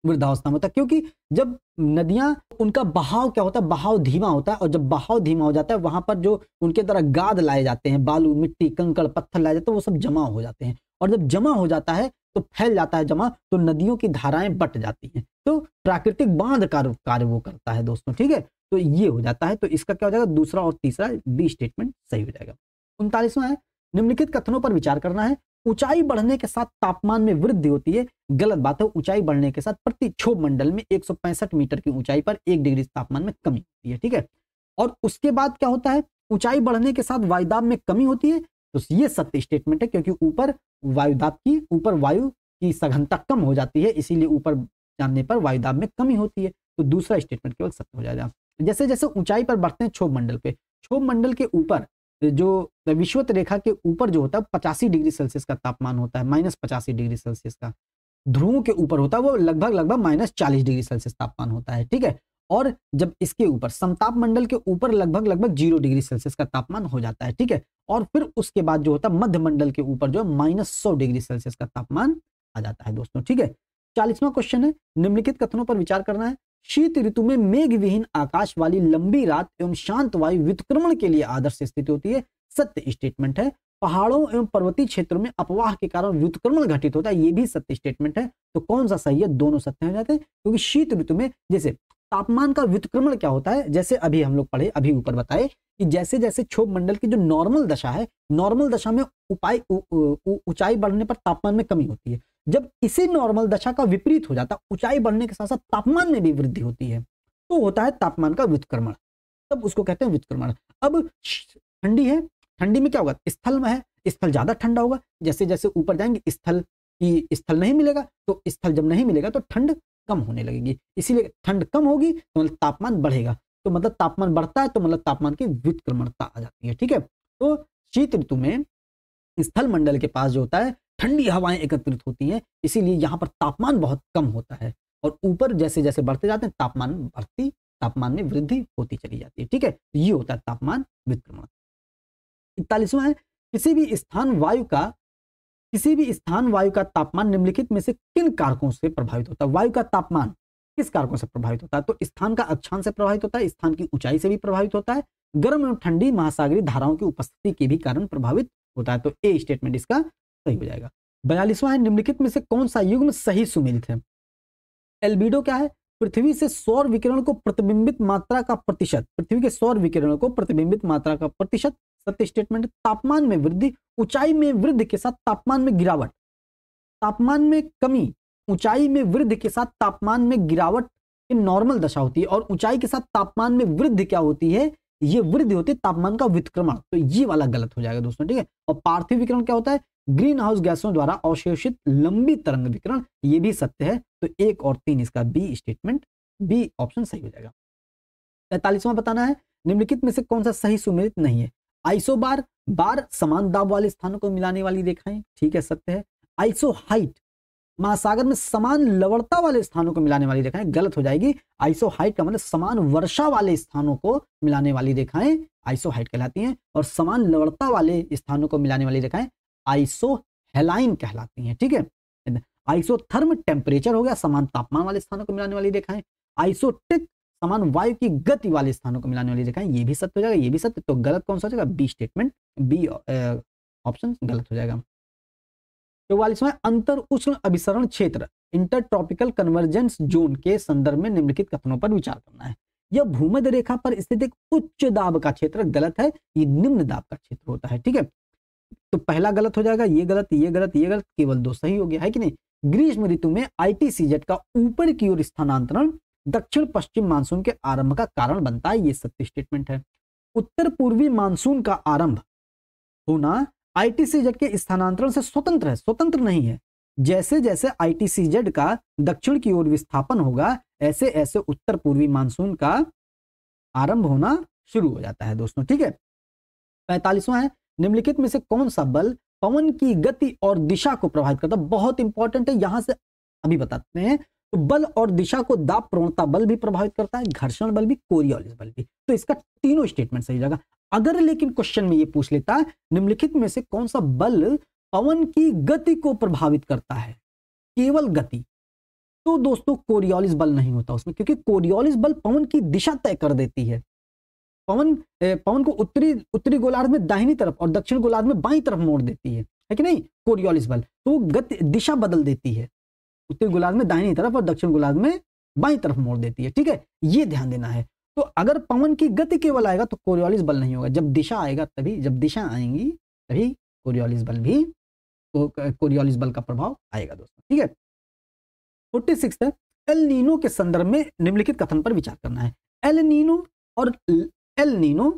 वृद्धावस्था में होता है क्योंकि जब नदियां उनका बहाव क्या होता है बहाव धीमा होता है और जब बहाव धीमा हो जाता है वहां पर जो उनके तरह गाद लाए जाते हैं बालू मिट्टी कंकड़ पत्थर लाए जाते हैं वो सब जमा हो जाते हैं और जब जमा हो जाता है तो फैल जाता है जमा तो नदियों की धाराएं बट जाती हैं तो प्राकृतिक बांध का कार्य वो करता है दोस्तों ठीक है तो ये हो जाता है तो इसका क्या हो जाएगा दूसरा और तीसरा डी स्टेटमेंट सही हो जाएगा उनतालीसवा है निम्नलिखित कथनों पर विचार करना है ऊंचाई बढ़ने के साथ तापमान में वृद्धि होती है गलत बात है ऊंचाई बढ़ने के साथ प्रतिक्षोभ मंडल में एक मीटर की ऊंचाई पर एक डिग्री तापमान में कमी होती है ठीक है और उसके बाद क्या होता है ऊंचाई बढ़ने के साथ वायुदाब में कमी होती है तो ये सत्य स्टेटमेंट है क्योंकि ऊपर वायुदाब की ऊपर वायु की सघनता कम हो जाती है इसीलिए ऊपर जानने पर वायुदाब में कमी होती है तो दूसरा स्टेटमेंट केवल सत्य हो जाएगा जैसे जैसे ऊंचाई पर बढ़ते हैं क्षोभ मंडल पे क्षोभ मंडल के ऊपर जो विश्वत रेखा के ऊपर जो होता है पचासी डिग्री सेल्सियस का तापमान होता है माइनस पचासी डिग्री सेल्सियस का ध्रुवों के ऊपर होता है वो लगभग लगभग माइनस चालीस डिग्री सेल्सियस तापमान होता है ठीक है और जब इसके ऊपर समताप मंडल के ऊपर लगभग लगभग जीरो डिग्री सेल्सियस का तापमान हो जाता है ठीक है और फिर उसके बाद जो होता है मध्य मंडल के ऊपर जो है माइनस सौ डिग्री सेल्सियस का तापमान आ जाता है दोस्तों ठीक है चालीसवा क्वेश्चन है निम्नलिखित कथनों पर विचार करना है शीत ऋतु में मेघ विहीन आकाश वाली लंबी रात एवं शांत वायु व्युतक्रमण के लिए आदर्श स्थिति होती है सत्य स्टेटमेंट है पहाड़ों एवं पर्वतीय क्षेत्रों में अपवाह के कारण व्युतक्रमण घटित होता है ये भी सत्य स्टेटमेंट है तो कौन सा सही है दोनों सत्य हो जाते हैं क्योंकि शीत ऋतु में जैसे तापमान का व्युतक्रमण क्या होता है जैसे अभी हम लोग पढ़े अभी ऊपर बताए कि जैसे जैसे क्षोभ मंडल की जो नॉर्मल दशा है नॉर्मल दशा में उपाय ऊंचाई बढ़ने पर तापमान में कमी होती है जब इसी नॉर्मल दशा का विपरीत हो जाता ऊंचाई बढ़ने के साथ साथ तापमान में भी वृद्धि होती है तो होता है तापमान का व्युत्क्रमण तब उसको कहते हैं व्युत्क्रमण अब ठंडी है ठंडी में क्या होगा स्थल में है स्थल ज्यादा ठंडा होगा जैसे जैसे ऊपर जाएंगे स्थल की स्थल नहीं मिलेगा तो स्थल जब नहीं मिलेगा तो ठंड कम होने लगेगी इसीलिए ठंड कम होगी तो मतलब तापमान बढ़ेगा तो मतलब तापमान बढ़ता है तो मतलब तापमान की व्युत्क्रमणता आ जाती है ठीक है तो शीत ऋतु में स्थल मंडल के पास जो होता है ठंडी हवाएं एकत्रित होती हैं इसीलिए यहाँ पर तापमान बहुत कम होता है और ऊपर जैसे जैसे बढ़ते जाते हैं तापमान बढ़ती तापमान में वृद्धि होती चली जाती है ठीक है तो ये होता है तापमान विक्रमण इकतालीसवा है किसी भी स्थान वायु का किसी भी स्थान वायु का तापमान निम्नलिखित में से किन कारकों से प्रभावित होता है वायु का तापमान किस कारकों से प्रभावित होता है तो स्थान का अक्षांश से प्रभावित होता है स्थान की ऊंचाई से भी प्रभावित होता है गर्म एवं ठंडी महासागरीय धाराओं की उपस्थिति के भी कारण प्रभावित होता है तो ए स्टेटमेंट इसका सही हो जाएगा बयालीसवा है निम्नलिखित में से कौन सा युग्म सही सुमेलित है एल्बिडो क्या है पृथ्वी से सौर विकिरण को प्रतिबिंबित मात्रा का प्रतिशत पृथ्वी के सौर विकिरण को प्रतिबिंबित मात्रा का प्रतिशत सत्य स्टेटमेंट तापमान में वृद्धि ऊंचाई में वृद्धि के साथ तापमान में गिरावट तापमान में कमी ऊंचाई में वृद्धि के साथ तापमान में गिरावट ये नॉर्मल दशा होती है और ऊंचाई के साथ तापमान में वृद्धि क्या होती है ये वृद्धि होती है तापमान का विक्रमण तो ये वाला गलत हो जाएगा दोस्तों ठीक है और पार्थिव विकरण क्या होता है ग्रीन हाउस गैसों द्वारा अवशोषित लंबी तरंग विकरण ये भी सत्य है तो एक और तीन इसका बी स्टेटमेंट बी ऑप्शन सही हो जाएगा पैंतालीसवां बताना है निम्नलिखित में से कौन सा सही सुमेलित नहीं है आइसो बार बार समान दाब वाले स्थानों को मिलाने वाली रेखाएं ठीक है सत्य है आइसो हाइट महासागर में समान लवणता वाले स्थानों को मिलाने वाली रेखाएं गलत हो जाएगी आइसो हाइट का मतलब समान वर्षा वाले स्थानों को मिलाने वाली रेखाएं आइसो हाइट कहलाती हैं और समान लवणता वाले स्थानों को मिलाने वाली रेखाएं आइसोहेलाइन कहलाती हैं ठीक है थीके? आइसोथर्म टेम्परेचर हो गया समान तापमान वाले स्थानों को मिलाने वाली रेखाएं आइसोटिक समान वायु की गति वाले स्थानों को मिलाने वाली रेखाएं ये भी सत्य हो जाएगा ये भी सत्य तो गलत कौन सा हो जाएगा बी स्टेटमेंट बी ऑप्शन गलत हो जाएगा चौवालीसवां तो अंतर उष्ण अभिसरण क्षेत्र इंटरट्रॉपिकल कन्वर्जेंस जोन के संदर्भ में निम्नलिखित कथनों पर विचार करना है यह भूमध्य रेखा पर स्थित एक उच्च दाब का क्षेत्र गलत है ये निम्न दाब का क्षेत्र होता है ठीक है तो पहला गलत हो जाएगा ये गलत ये गलत ये गलत केवल दो सही हो गया है कि नहीं ग्रीष्म ऋतु में आई का ऊपर की ओर स्थानांतरण दक्षिण पश्चिम मानसून के आरंभ का कारण बनता है ये सत्य स्टेटमेंट है उत्तर पूर्वी मानसून का आरंभ होना आई के स्थानांतरण से स्वतंत्र है स्वतंत्र नहीं है जैसे जैसे आई का दक्षिण की ओर विस्थापन होगा ऐसे ऐसे उत्तर पूर्वी मानसून का आरंभ होना शुरू हो जाता है दोस्तों ठीक है पैतालीसवा है निम्नलिखित में से कौन सा बल पवन की गति और दिशा को प्रभावित करता है बहुत इंपॉर्टेंट है यहां से अभी बताते हैं तो बल और दिशा को दाप प्रवणता बल भी प्रभावित करता है घर्षण बल भी कोरियोलिस बल भी तो इसका तीनों स्टेटमेंट सही जाएगा अगर लेकिन क्वेश्चन में ये पूछ लेता निम्नलिखित में से कौन सा बल पवन की गति को प्रभावित करता है केवल गति तो दोस्तों कोरियोलिस बल नहीं होता उसमें क्योंकि कोरियोलिस बल पवन की दिशा तय कर देती है पवन पवन को उत्तरी उत्तरी गोलार्ध में दाहिनी तरफ और दक्षिण गोलार्ध में बाई तरफ मोड़ देती है है कि नहीं कोरियोलिस बल तो वो गति दिशा बदल देती है उत्तरी गोलार्ध में दाहिनी तरफ और दक्षिण गोलार्ध में बाई तरफ मोड़ देती है ठीक है ये ध्यान देना है तो अगर पवन की गति केवल आएगा तो कोरियोलिस बल नहीं होगा जब दिशा आएगा तभी जब दिशा आएंगी तभी कोरियोलिस बल भी तो कोरियोलिस बल का प्रभाव आएगा दोस्तों ठीक है फोर्टी सिक्स है एल नीनो के संदर्भ में निम्नलिखित कथन पर विचार करना है एल नीनो और एल नीनो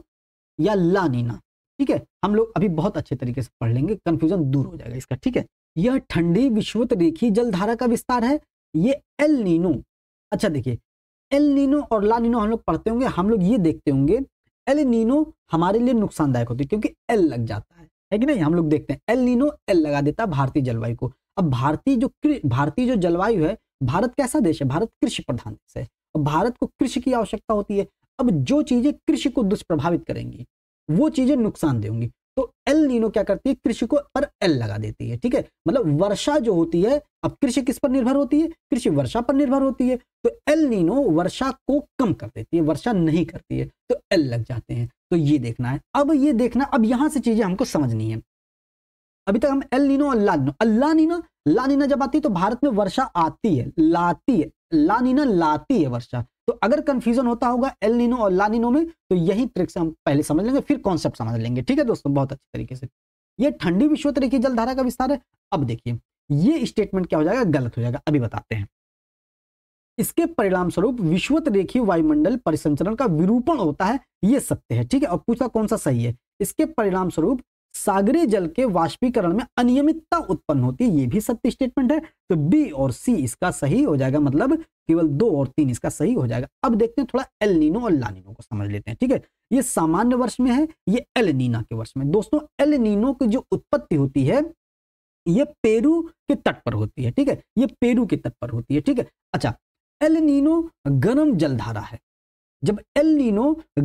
या ला नीना ठीक है हम लोग अभी बहुत अच्छे तरीके से पढ़ लेंगे कंफ्यूजन दूर हो जाएगा इसका ठीक है यह ठंडी विश्वत रेखी जलधारा का विस्तार है ये एल नीनो अच्छा देखिए एल नीनो और ला नीनो हम लोग पढ़ते होंगे हम लोग ये देखते होंगे एल नीनो हमारे लिए नुकसानदायक होती है क्योंकि एल लग जाता है है कि नहीं हम लोग देखते हैं एल नीनो एल लगा देता है भारतीय जलवायु को अब भारतीय जो भारतीय जो जलवायु है भारत कैसा देश है भारत कृषि प्रधान देश है भारत को कृषि की आवश्यकता होती है अब जो चीजें कृषि को दुष्प्रभावित करेंगी वो चीजें नुकसान देंगी तो एल नीनो क्या करती है कृषि को पर एल लगा देती है ठीक है मतलब वर्षा जो होती है अब कृषि किस पर निर्भर होती है कृषि वर्षा पर निर्भर होती है तो एल नीनो वर्षा को कम कर देती है वर्षा नहीं करती है तो एल लग जाते हैं तो ये देखना है अब ये देखना अब यहां से चीजें हमको समझनी है अभी तक हम एल नीनो और La Nino La Nina La Nina जब आती है तो भारत में वर्षा आती है लाती है ला नीना लाती है वर्षा तो अगर कंफ्यूजन होता होगा एल नीनो और ला नीनो में तो यही ट्रिक से हम पहले समझ लेंगे फिर कॉन्सेप्ट समझ लेंगे ठीक है दोस्तों बहुत अच्छे तरीके से ये ठंडी विश्व तरीके जलधारा का विस्तार है अब देखिए ये स्टेटमेंट क्या हो जाएगा गलत हो जाएगा अभी बताते हैं इसके परिणाम स्वरूप विश्वत रेखी वायुमंडल परिसंचरण का विरूपण होता है यह सत्य है ठीक है और पूछा कौन सा सही है इसके परिणाम स्वरूप सागरी जल के वाष्पीकरण में अनियमितता उत्पन्न होती है ये भी सत्य स्टेटमेंट है तो बी और सी इसका सही हो जाएगा मतलब केवल दो और तीन इसका सही हो जाएगा अब देखते हैं थोड़ा एल नीनो और लानिनो को समझ लेते हैं ठीक है ये सामान्य वर्ष में है ये एल नीना के वर्ष में दोस्तों एल नीनो की जो उत्पत्ति होती है ये पेरू के तट पर होती है ठीक है ये पेरू के तट पर होती है ठीक है अच्छा एल नीनो गर्म जलधारा है जब एल नीनो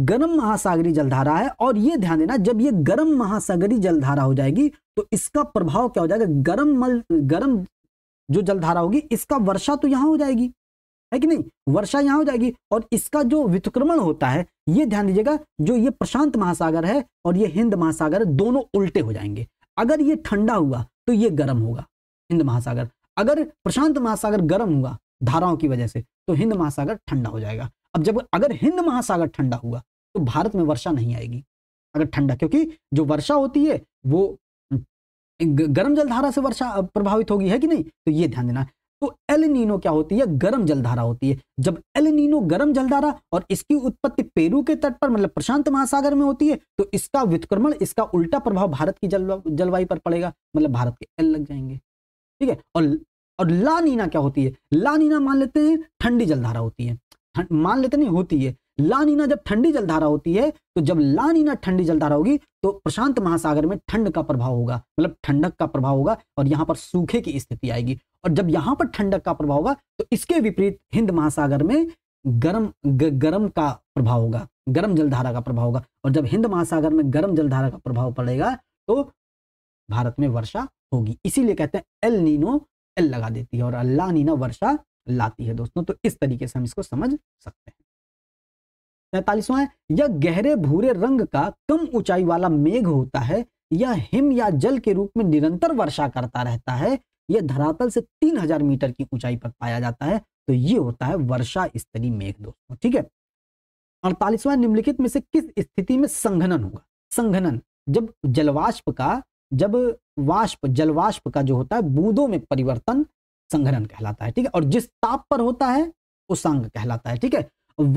गर्म महासागरी जलधारा है और ये ध्यान देना जब ये गर्म महासागरी जलधारा हो जाएगी तो इसका प्रभाव क्या हो जाएगा गर्म मल गर्म जो जलधारा होगी इसका वर्षा तो यहां हो जाएगी है कि नहीं वर्षा यहां हो जाएगी और इसका जो वितक्रमण होता है ये ध्यान दीजिएगा जो ये प्रशांत महासागर है और ये हिंद महासागर है दोनों उल्टे हो जाएंगे अगर ये ठंडा हुआ तो ये गर्म होगा हिंद महासागर अगर प्रशांत महासागर गर्म हुआ धाराओं की वजह से तो हिंद महासागर ठंडा हो जाएगा अब जब अगर हिंद महासागर ठंडा हुआ तो भारत में वर्षा नहीं आएगी अगर ठंडा क्योंकि जो वर्षा होती है वो गर्म जलधारा से वर्षा प्रभावित होगी है कि नहीं तो ये ध्यान देना तो एल नीनो क्या होती है गर्म जलधारा होती है जब एल नीनो गर्म जलधारा और इसकी उत्पत्ति पेरू के तट पर मतलब प्रशांत महासागर में होती है तो इसका व्युत्क्रमण इसका उल्टा प्रभाव भारत की जलवायु पर पड़ेगा मतलब भारत के एल लग जाएंगे ठीक है और और लानीना क्या होती है लानीना मान लेते हैं ठंडी जलधारा होती है मान लेते नहीं होती है लानीना जब ठंडी जलधारा होती है तो जब लानीना ठंडी जलधारा होगी तो प्रशांत महासागर में ठंड का प्रभाव होगा मतलब ठंडक का प्रभाव होगा और यहाँ पर सूखे की स्थिति आएगी और जब यहाँ पर ठंडक का प्रभाव होगा तो इसके विपरीत हिंद महासागर में गर्म गर्म का प्रभाव होगा गर्म जलधारा का प्रभाव होगा और जब हिंद महासागर में गर्म जलधारा का प्रभाव पड़ेगा तो भारत में वर्षा होगी इसीलिए कहते हैं एल नीनो एल लगा देती है और अल्लाह नीना वर्षा लाती है दोस्तों तो इस तरीके से हम इसको समझ सकते हैं तैतालीसवा है यह गहरे भूरे रंग का कम ऊंचाई वाला मेघ होता है यह हिम या जल के रूप में निरंतर वर्षा करता रहता है यह धरातल से 3000 मीटर की ऊंचाई पर पाया जाता है तो ये होता है वर्षा स्तरीय मेघ दोस्तों ठीक है अड़तालीसवां निम्नलिखित में से किस स्थिति में संघनन होगा संघनन जब जलवाष्प का जब वाष्प जलवाष्प का जो होता है बूंदों में परिवर्तन संघनन कहलाता है ठीक है और जिस ताप पर होता है उसांग कहलाता है ठीक है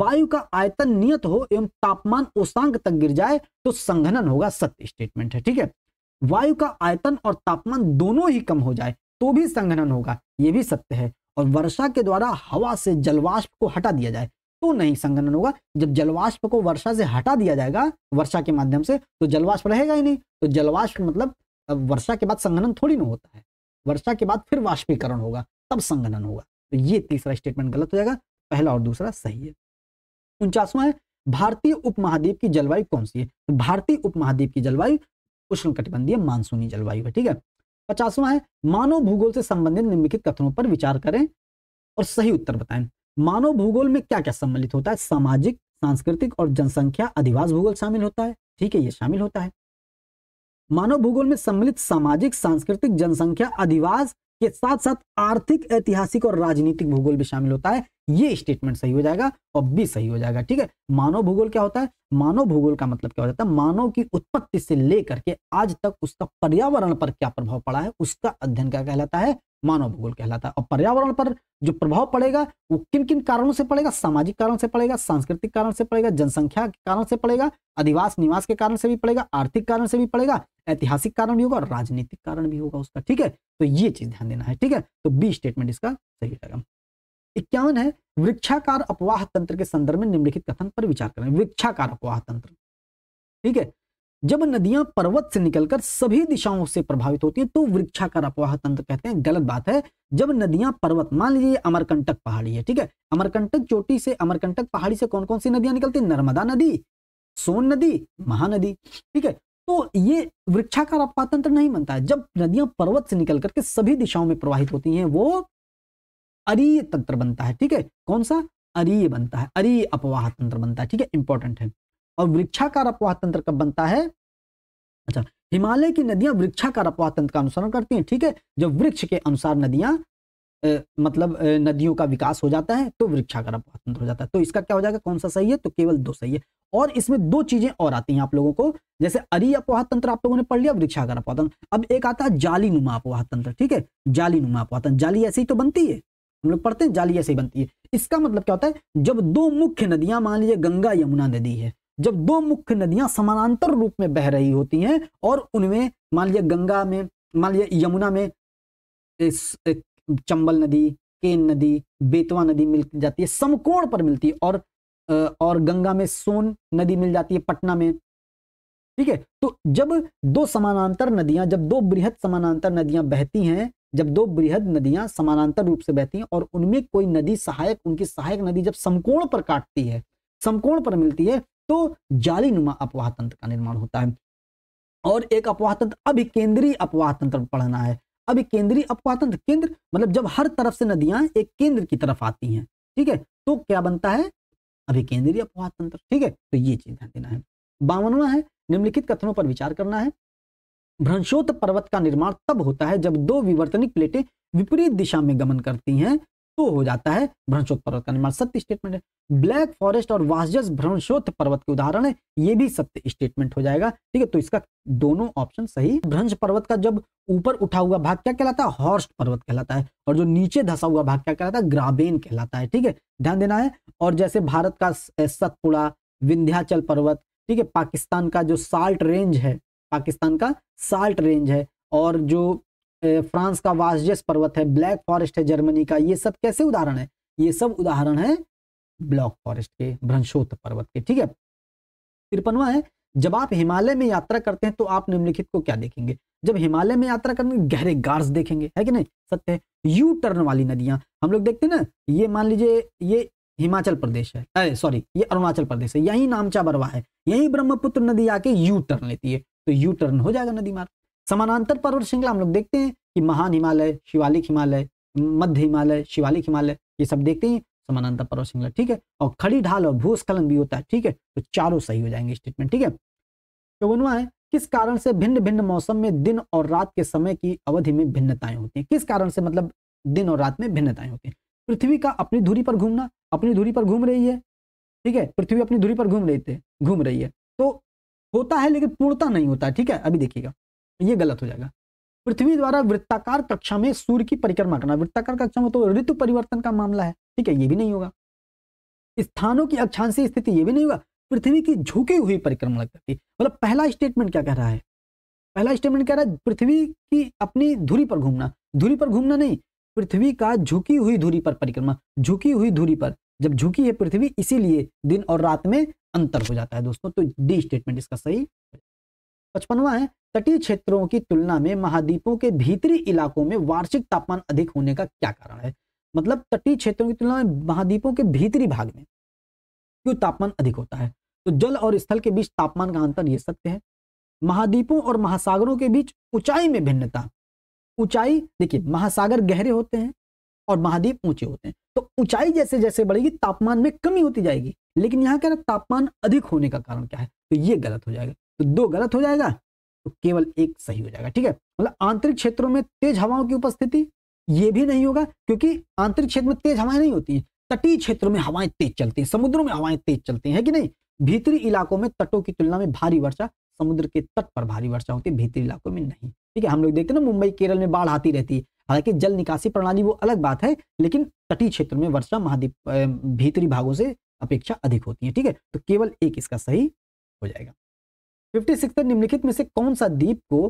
वायु का आयतन नियत हो एवं तापमान उसांग तक गिर जाए तो संघनन होगा सत्य स्टेटमेंट है ठीक है वायु का आयतन और तापमान दोनों ही कम हो जाए तो भी संघनन होगा यह भी सत्य है और वर्षा के द्वारा हवा से जलवाष्प को हटा दिया जाए तो नहीं संघनन होगा जब जलवाष्प को वर्षा से हटा दिया जाएगा वर्षा के माध्यम से तो जलवाष्प रहेगा ही नहीं तो जलवाष्प मतलब वर्षा के बाद संघनन थोड़ी ना होता है वर्षा के बाद फिर वाष्पीकरण होगा तब संगनन होगा तो ये तीसरा स्टेटमेंट गलत हो जाएगा पहला और दूसरा सही है उनचासवा है भारतीय उपमहाद्वीप की जलवायु कौन सी है तो भारतीय उपमहाद्वीप की जलवायु उष्ण कटिबंधीय मानसूनी जलवायु है ठीक है पचासवा है मानव भूगोल से संबंधित निम्नलिखित कथनों पर विचार करें और सही उत्तर बताएं मानव भूगोल में क्या क्या सम्मिलित होता है सामाजिक सांस्कृतिक और जनसंख्या अधिवास भूगोल शामिल होता है ठीक है ये शामिल होता है मानव भूगोल में सम्मिलित सामाजिक सांस्कृतिक जनसंख्या अधिवास के साथ साथ आर्थिक ऐतिहासिक और राजनीतिक भूगोल भी शामिल होता है ये स्टेटमेंट सही हो जाएगा और बी सही हो जाएगा ठीक है मानव भूगोल क्या होता है मानव भूगोल का मतलब क्या हो जाता है मानव की उत्पत्ति से लेकर के आज तक उसका पर्यावरण पर क्या प्रभाव पड़ा है उसका अध्ययन क्या कहलाता है मानव भूगोल कहलाता है और पर्यावरण पर जो प्रभाव पड़ेगा वो किन किन कारणों से पड़ेगा सामाजिक कारण से पड़ेगा सांस्कृतिक कारण से पड़ेगा जनसंख्या के कारण से पड़ेगा अधिवास निवास के कारण से भी पड़ेगा आर्थिक कारण से भी पड़ेगा ऐतिहासिक कारण भी होगा और राजनीतिक कारण भी होगा उसका ठीक है तो ये चीज ध्यान देना है ठीक है तो बी स्टेटमेंट इसका सही रहेगा इक्यावन है वृक्षाकार अपवाह तंत्र के संदर्भ में निम्नलिखित कथन पर विचार करें वृक्षाकार अपवाह तंत्र ठीक है जब नदियां पर्वत से निकलकर सभी दिशाओं से प्रभावित होती है तो वृक्षाकार अपवाह तंत्र कहते हैं गलत बात है जब नदियां पर्वत मान लीजिए अमरकंटक पहाड़ी है ठीक है अमरकंटक चोटी से अमरकंटक पहाड़ी से कौन कौन सी नदियां निकलती है नर्मदा नदी सोन नदी महानदी ठीक है तो ये वृक्षाकार अपवाह तंत्र नहीं बनता है जब नदियां पर्वत से निकल करके सभी दिशाओं में प्रवाहित होती है वो अरीय तंत्र बनता है ठीक है कौन सा अरीय बनता है अरीय अपवाह तंत्र बनता है ठीक है इंपॉर्टेंट है और वृक्षाकार अपवाह तंत्र कब बनता है अच्छा हिमालय की नदियां वृक्षाकार अपवाह तंत्र का अनुसरण करती हैं ठीक है जब वृक्ष के अनुसार नदियां मतलब नदियों का विकास हो जाता है तो वृक्षाकार अपवाह तंत्र हो जाता है तो इसका क्या हो जाएगा कौन सा सही है तो केवल दो सही है और इसमें दो चीजें और आती हैं आप लोगों को जैसे अरी अपवाह तंत्र आप लोगों ने पढ़ लिया वृक्षाकार अपवाह तंत्र अब एक आता है जाली नुमा अपवाह तंत्र ठीक है जाली नुमा अपवाह तंत्र जाली ही तो बनती है हम लोग पढ़ते हैं जाली ऐसे ही बनती है इसका मतलब क्या होता है जब दो मुख्य नदियां मान लीजिए गंगा यमुना नदी है जब दो मुख्य नदियां समानांतर रूप में बह रही होती हैं और उनमें मान लिया गंगा में मान लिया यमुना में चंबल नदी केन नदी बेतवा नदी मिल जाती है समकोण पर मिलती है और और गंगा में सोन नदी मिल जाती है पटना में ठीक है तो जब दो समानांतर नदियां जब दो बृहद समानांतर नदियां बहती हैं जब दो बृहद नदियां समानांतर रूप से बहती हैं और उनमें कोई नदी सहायक उनकी सहायक नदी जब समकोण पर काटती है समकोण पर मिलती है तो जाली नुमा अपवाह तंत्र का निर्माण होता है और एक अपवाह तंत्र अभी केंद्रीय तंत्र पढ़ना है अभी केंद्रीय अफवाह तंत्र केंद्र मतलब जब हर तरफ से नदियां एक केंद्र की तरफ आती हैं ठीक है तो क्या बनता है अभी केंद्रीय तंत्र ठीक है तो ये चीज ध्यान देना है बावनवा है निम्नलिखित कथनों पर विचार करना है भ्रंशोत पर्वत का निर्माण तब होता है जब दो विवर्तनिक प्लेटें विपरीत दिशा में गमन करती हैं तो हो जाता है भ्रंशोत पर्वत का निर्माण सत्य स्टेटमेंट ब्लैक फॉरेस्ट और वाजस भ्रंशोत पर्वत के उदाहरण है ये भी सत्य स्टेटमेंट हो जाएगा ठीक है तो इसका दोनों ऑप्शन सही भ्रंश पर्वत का जब ऊपर उठा हुआ भाग क्या कहलाता है हॉर्स्ट पर्वत कहलाता है और जो नीचे धसा हुआ भाग क्या कहलाता है ग्राबेन कहलाता है ठीक है ध्यान देना है और जैसे भारत का सतपुड़ा विंध्याचल पर्वत ठीक है पाकिस्तान का जो साल्ट रेंज है पाकिस्तान का साल्ट रेंज है और जो फ्रांस का वाजेस पर्वत है ब्लैक फॉरेस्ट है जर्मनी का ये सब कैसे उदाहरण है ये सब उदाहरण है ब्लॉक फॉरेस्ट के भ्रंशोत पर्वत के ठीक है तिरपनवा है जब आप हिमालय में यात्रा करते हैं तो आप निम्नलिखित को क्या देखेंगे जब हिमालय में यात्रा करने गहरे गार्स देखेंगे है कि नहीं सत्य है यू टर्न वाली नदियां हम लोग देखते हैं ना ये मान लीजिए ये हिमाचल प्रदेश है सॉरी ये अरुणाचल प्रदेश है यही नामचा बरवा है यही ब्रह्मपुत्र नदी आके यू टर्न लेती है तो यू टर्न हो जाएगा नदी मार्ग समानांतर पर्वत श्रृंखला हम लोग देखते हैं कि महान हिमालय शिवालिक हिमालय मध्य हिमालय शिवालिक हिमालय ये सब देखते हैं समानांतर पर्वत श्रृंखला ठीक है और खड़ी ढाल और भूस्खलन भी होता है ठीक है तो चारों सही हो जाएंगे स्टेटमेंट ठीक है चौवनवा तो है किस कारण से भिन्न भिन्न मौसम में दिन और रात के समय की अवधि में भिन्नताएं होती हैं किस कारण से मतलब दिन और रात में भिन्नताएं होती हैं पृथ्वी का अपनी धूरी पर घूमना अपनी धूरी पर घूम रही है ठीक है पृथ्वी अपनी धूरी पर घूम रही थे घूम रही है तो होता है लेकिन पूर्णता नहीं होता ठीक है अभी देखिएगा ये गलत हो जाएगा पृथ्वी द्वारा वृत्ताकार कक्षा में सूर्य की परिक्रमा करना वृत्ताकार कक्षा में तो ऋतु परिवर्तन का मामला है ठीक है ये भी नहीं होगा स्थानों की अक्षांशीय स्थिति ये भी नहीं होगा पृथ्वी की झुकी हुई परिक्रमा लग करती मतलब पहला स्टेटमेंट क्या कह रहा है पहला स्टेटमेंट कह रहा है पृथ्वी की अपनी धुरी पर घूमना धुरी पर घूमना नहीं पृथ्वी का झुकी हुई धुरी पर परिक्रमा झुकी हुई धुरी पर जब झुकी है पृथ्वी इसीलिए दिन और रात में अंतर हो जाता है दोस्तों तो डी स्टेटमेंट इसका सही पचपनवा है तटीय क्षेत्रों की तुलना में महाद्वीपों के भीतरी इलाकों में वार्षिक तापमान अधिक होने का क्या कारण है मतलब तटीय क्षेत्रों की तुलना में महाद्वीपों के भीतरी भाग में क्यों तापमान अधिक होता है तो जल और स्थल के बीच तापमान का अंतर यह सत्य है महाद्वीपों और महासागरों के बीच ऊंचाई में भिन्नता ऊंचाई देखिए महासागर गहरे होते हैं और महाद्वीप ऊंचे होते हैं तो ऊंचाई जैसे जैसे बढ़ेगी तापमान में कमी होती जाएगी लेकिन यहाँ क्या तापमान अधिक होने का कारण क्या है तो ये गलत हो जाएगा तो दो गलत हो जाएगा तो केवल एक सही हो जाएगा ठीक है मतलब आंतरिक क्षेत्रों में तेज हवाओं की उपस्थिति ये भी नहीं होगा क्योंकि आंतरिक क्षेत्र में तेज हवाएं नहीं होती तटीय क्षेत्रों में हवाएं तेज चलती हैं समुद्रों में हवाएं तेज चलती हैं है कि नहीं भीतरी इलाकों में तटों की तुलना में भारी वर्षा समुद्र के तट पर भारी वर्षा होती है भीतरी इलाकों में नहीं ठीक है हम लोग देखते हैं ना मुंबई केरल में बाढ़ आती रहती है हालांकि जल निकासी प्रणाली वो अलग बात है लेकिन तटीय क्षेत्र में वर्षा महाद्वीप भीतरी भागों से अपेक्षा अधिक होती है ठीक है तो केवल एक इसका सही हो जाएगा फिफ्टी सिक्स निम्नलिखित में से कौन सा द्वीप को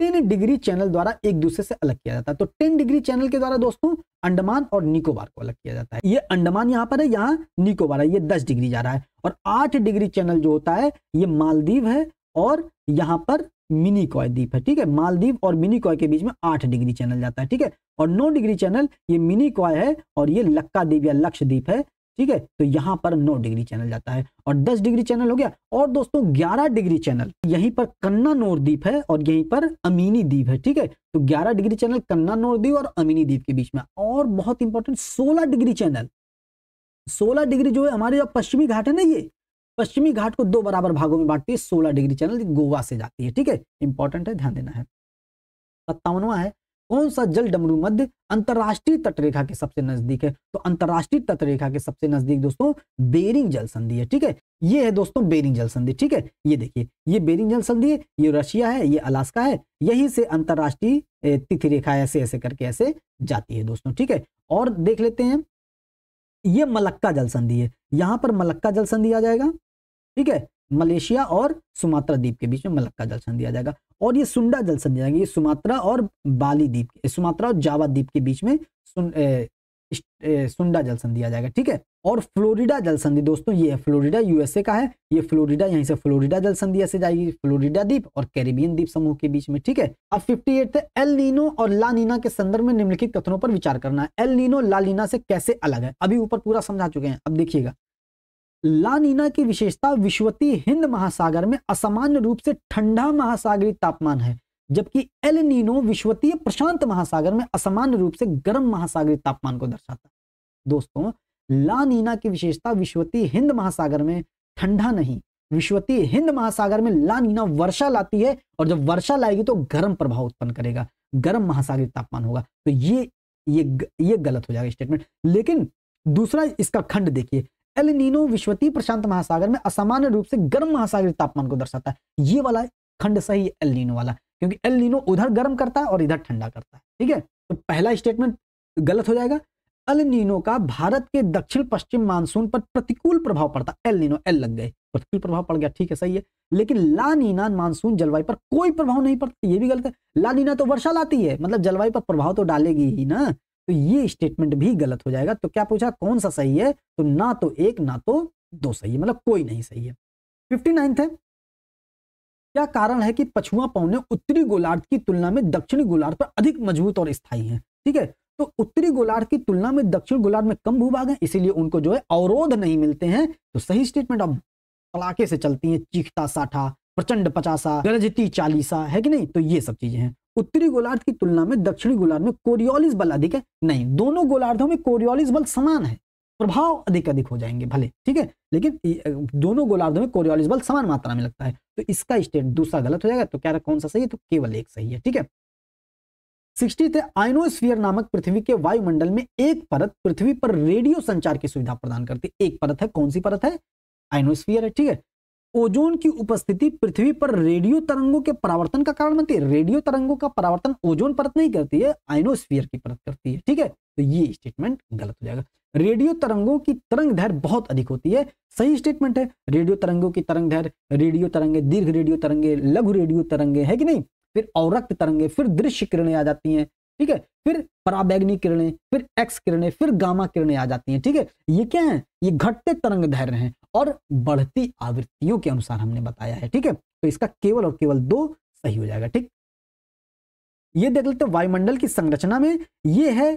टेन डिग्री चैनल द्वारा एक दूसरे से अलग किया जाता है तो टेन डिग्री चैनल के द्वारा दोस्तों अंडमान और निकोबार को अलग किया जाता है ये अंडमान यहाँ पर है यहाँ निकोबार है ये दस डिग्री जा रहा है और आठ डिग्री चैनल जो होता है ये मालदीव है और यहाँ पर मिनी कॉय द्वीप है ठीक है मालदीव और मिनी कॉय के बीच में आठ डिग्री चैनल जाता है ठीक है और नौ डिग्री चैनल ये मिनी कॉय है और ये लक्का द्वीप या लक्ष्य द्वीप है ठीक है तो यहाँ पर 9 डिग्री चैनल जाता है और 10 डिग्री चैनल हो गया और दोस्तों 11 डिग्री चैनल यहीं पर कन्ना द्वीप है और यहीं पर अमीनी द्वीप है ठीक है तो 11 डिग्री चैनल कन्ना द्वीप और अमीनी द्वीप के बीच में और बहुत इंपॉर्टेंट 16 डिग्री चैनल 16 डिग्री जो है हमारे जो पश्चिमी घाट है ना ये पश्चिमी घाट को दो बराबर भागों में बांटती है सोलह डिग्री चैनल गोवा से जाती है ठीक है इंपॉर्टेंट है ध्यान देना है सत्तावनवा है कौन सा जल डमरू मध्य अंतर्राष्ट्रीय तटरेखा के सबसे नजदीक है तो अंतर्राष्ट्रीय तटरेखा के सबसे नजदीक दोस्तों बेरिंग जल संधि है ठीक है ये है दोस्तों बेरिंग जल संधि ठीक है ये देखिए ये बेरिंग जल संधि है ये रशिया है ये अलास्का है यही से अंतर्राष्ट्रीय तिथि रेखा ऐसे ऐसे करके ऐसे जाती है दोस्तों ठीक है और देख लेते हैं ये मलक्का जल संधि है यहां पर मलक्का जल संधि आ जाएगा ठीक है मलेशिया और सुमात्रा द्वीप के बीच में मलक्का जल संधि आ जाएगा और ये सुंडा जल समझा जाएंगे ये सुमात्रा और बाली द्वीप सुमात्रा और जावा द्वीप के बीच में सुन, ए, सुंडा जल संधि आ जाएगा ठीक है और फ्लोरिडा जल संधि दोस्तों ये है फ्लोरिडा यूएसए का है ये फ्लोरिडा यहीं से फ्लोरिडा जल संधि ऐसे जाएगी फ्लोरिडा द्वीप और कैरिबियन द्वीप समूह के बीच में ठीक है अब फिफ्टी एट है एल नीनो और ला नीना के संदर्भ में निम्नलिखित कथनों पर विचार करना है एल नीनो ला लीना से कैसे अलग है अभी ऊपर पूरा समझा चुके हैं अब देखिएगा लानीना की विशेषता विश्वती हिंद महासागर में असामान्य रूप से ठंडा महासागरीय तापमान है जबकि एल नीनो विश्वतीय प्रशांत महासागर में असामान्य रूप से गर्म महासागरीय तापमान को दर्शाता है दोस्तों लानीना की विशेषता विश्वतीय हिंद महासागर में ठंडा नहीं विश्वतीय हिंद महासागर में लानीना वर्षा लाती है और जब वर्षा लाएगी तो गर्म प्रभाव उत्पन्न करेगा गर्म महासागरीय तापमान होगा तो ये ये ये गलत हो जाएगा स्टेटमेंट लेकिन दूसरा इसका खंड देखिए एलिनो विश्वती प्रशांत महासागर में असामान्य रूप से गर्म महासागर तापमान को दर्शाता है ये वाला खंड सही एल नीनो वाला क्योंकि एलिनो उधर गर्म करता है और इधर ठंडा करता है ठीक है तो पहला स्टेटमेंट गलत हो जाएगा अल का भारत के दक्षिण पश्चिम मानसून पर प्रतिकूल प्रभाव पड़ता है एलिनो एल लग गए प्रतिकूल प्रभाव पड़ गया ठीक है सही है लेकिन लानीना मानसून जलवायु पर कोई प्रभाव नहीं पड़ता ये भी गलत है लानीना तो वर्षा लाती है मतलब जलवायु पर प्रभाव तो डालेगी ही ना तो ये स्टेटमेंट भी गलत हो जाएगा तो क्या पूछा कौन सा सही है तो ना तो एक ना तो दो सही है मतलब कोई नहीं सही है फिफ्टी नाइन्थ है क्या कारण है कि पछुआ पौने उत्तरी गोलार्ध की तुलना में दक्षिणी गोलार्ध पर अधिक मजबूत और स्थायी है ठीक है तो उत्तरी गोलार्ध की तुलना में दक्षिण गोलार्ध में कम भूभाग है इसीलिए उनको जो है अवरोध नहीं मिलते हैं तो सही स्टेटमेंट अब तलाके से चलती है चीखता साठा प्रचंड पचासा गरजती चालीसा है कि नहीं तो ये सब चीजें हैं उत्तरी गोलार्ध की तुलना में दक्षिणी गोलार्ध में कोरियोलिस बल अधिक है नहीं दोनों गोलार्धों में कोरियोलिस बल समान है प्रभाव अधिक अधिक हो जाएंगे भले ठीक है लेकिन दोनों गोलार्धों में कोरियोलिस बल समान मात्रा में लगता है तो इसका स्टेट दूसरा गलत हो जाएगा तो क्या कौन सा सही है तो केवल एक सही है ठीक है सिक्सटी थे आइनोस्फियर नामक पृथ्वी के वायुमंडल में एक परत पृथ्वी पर रेडियो संचार की सुविधा प्रदान करती है एक परत है कौन सी परत है आइनोस्फियर है ठीक है ओजोन की उपस्थिति पृथ्वी पर रेडियो तरंगों के परावर्तन का कारण बनती है रेडियो तरंगों का परावर्तन ओजोन परत नहीं करती है आइनोस्फीयर की परत करती है ठीक है तो ये स्टेटमेंट गलत हो जाएगा रेडियो तरंगों की तरंग धैर बहुत अधिक होती है सही स्टेटमेंट है रेडियो तरंगों की तरंग धैर रेडियो तरंगे दीर्घ रेडियो तरंगे लघु रेडियो तरंगे है कि नहीं फिर औरक्त तरंगे फिर दृश्य किरणें आ जाती हैं ठीक है फिर पराबैग्नी किरणें फिर एक्स किरणें फिर गामा किरणें आ जाती हैं ठीक है ये क्या है ये घटते तरंग धैर्य हैं और बढ़ती आवृत्तियों के अनुसार हमने बताया है ठीक है तो इसका केवल और केवल दो सही हो जाएगा ठीक ये देख लेते वायुमंडल की संरचना में ये है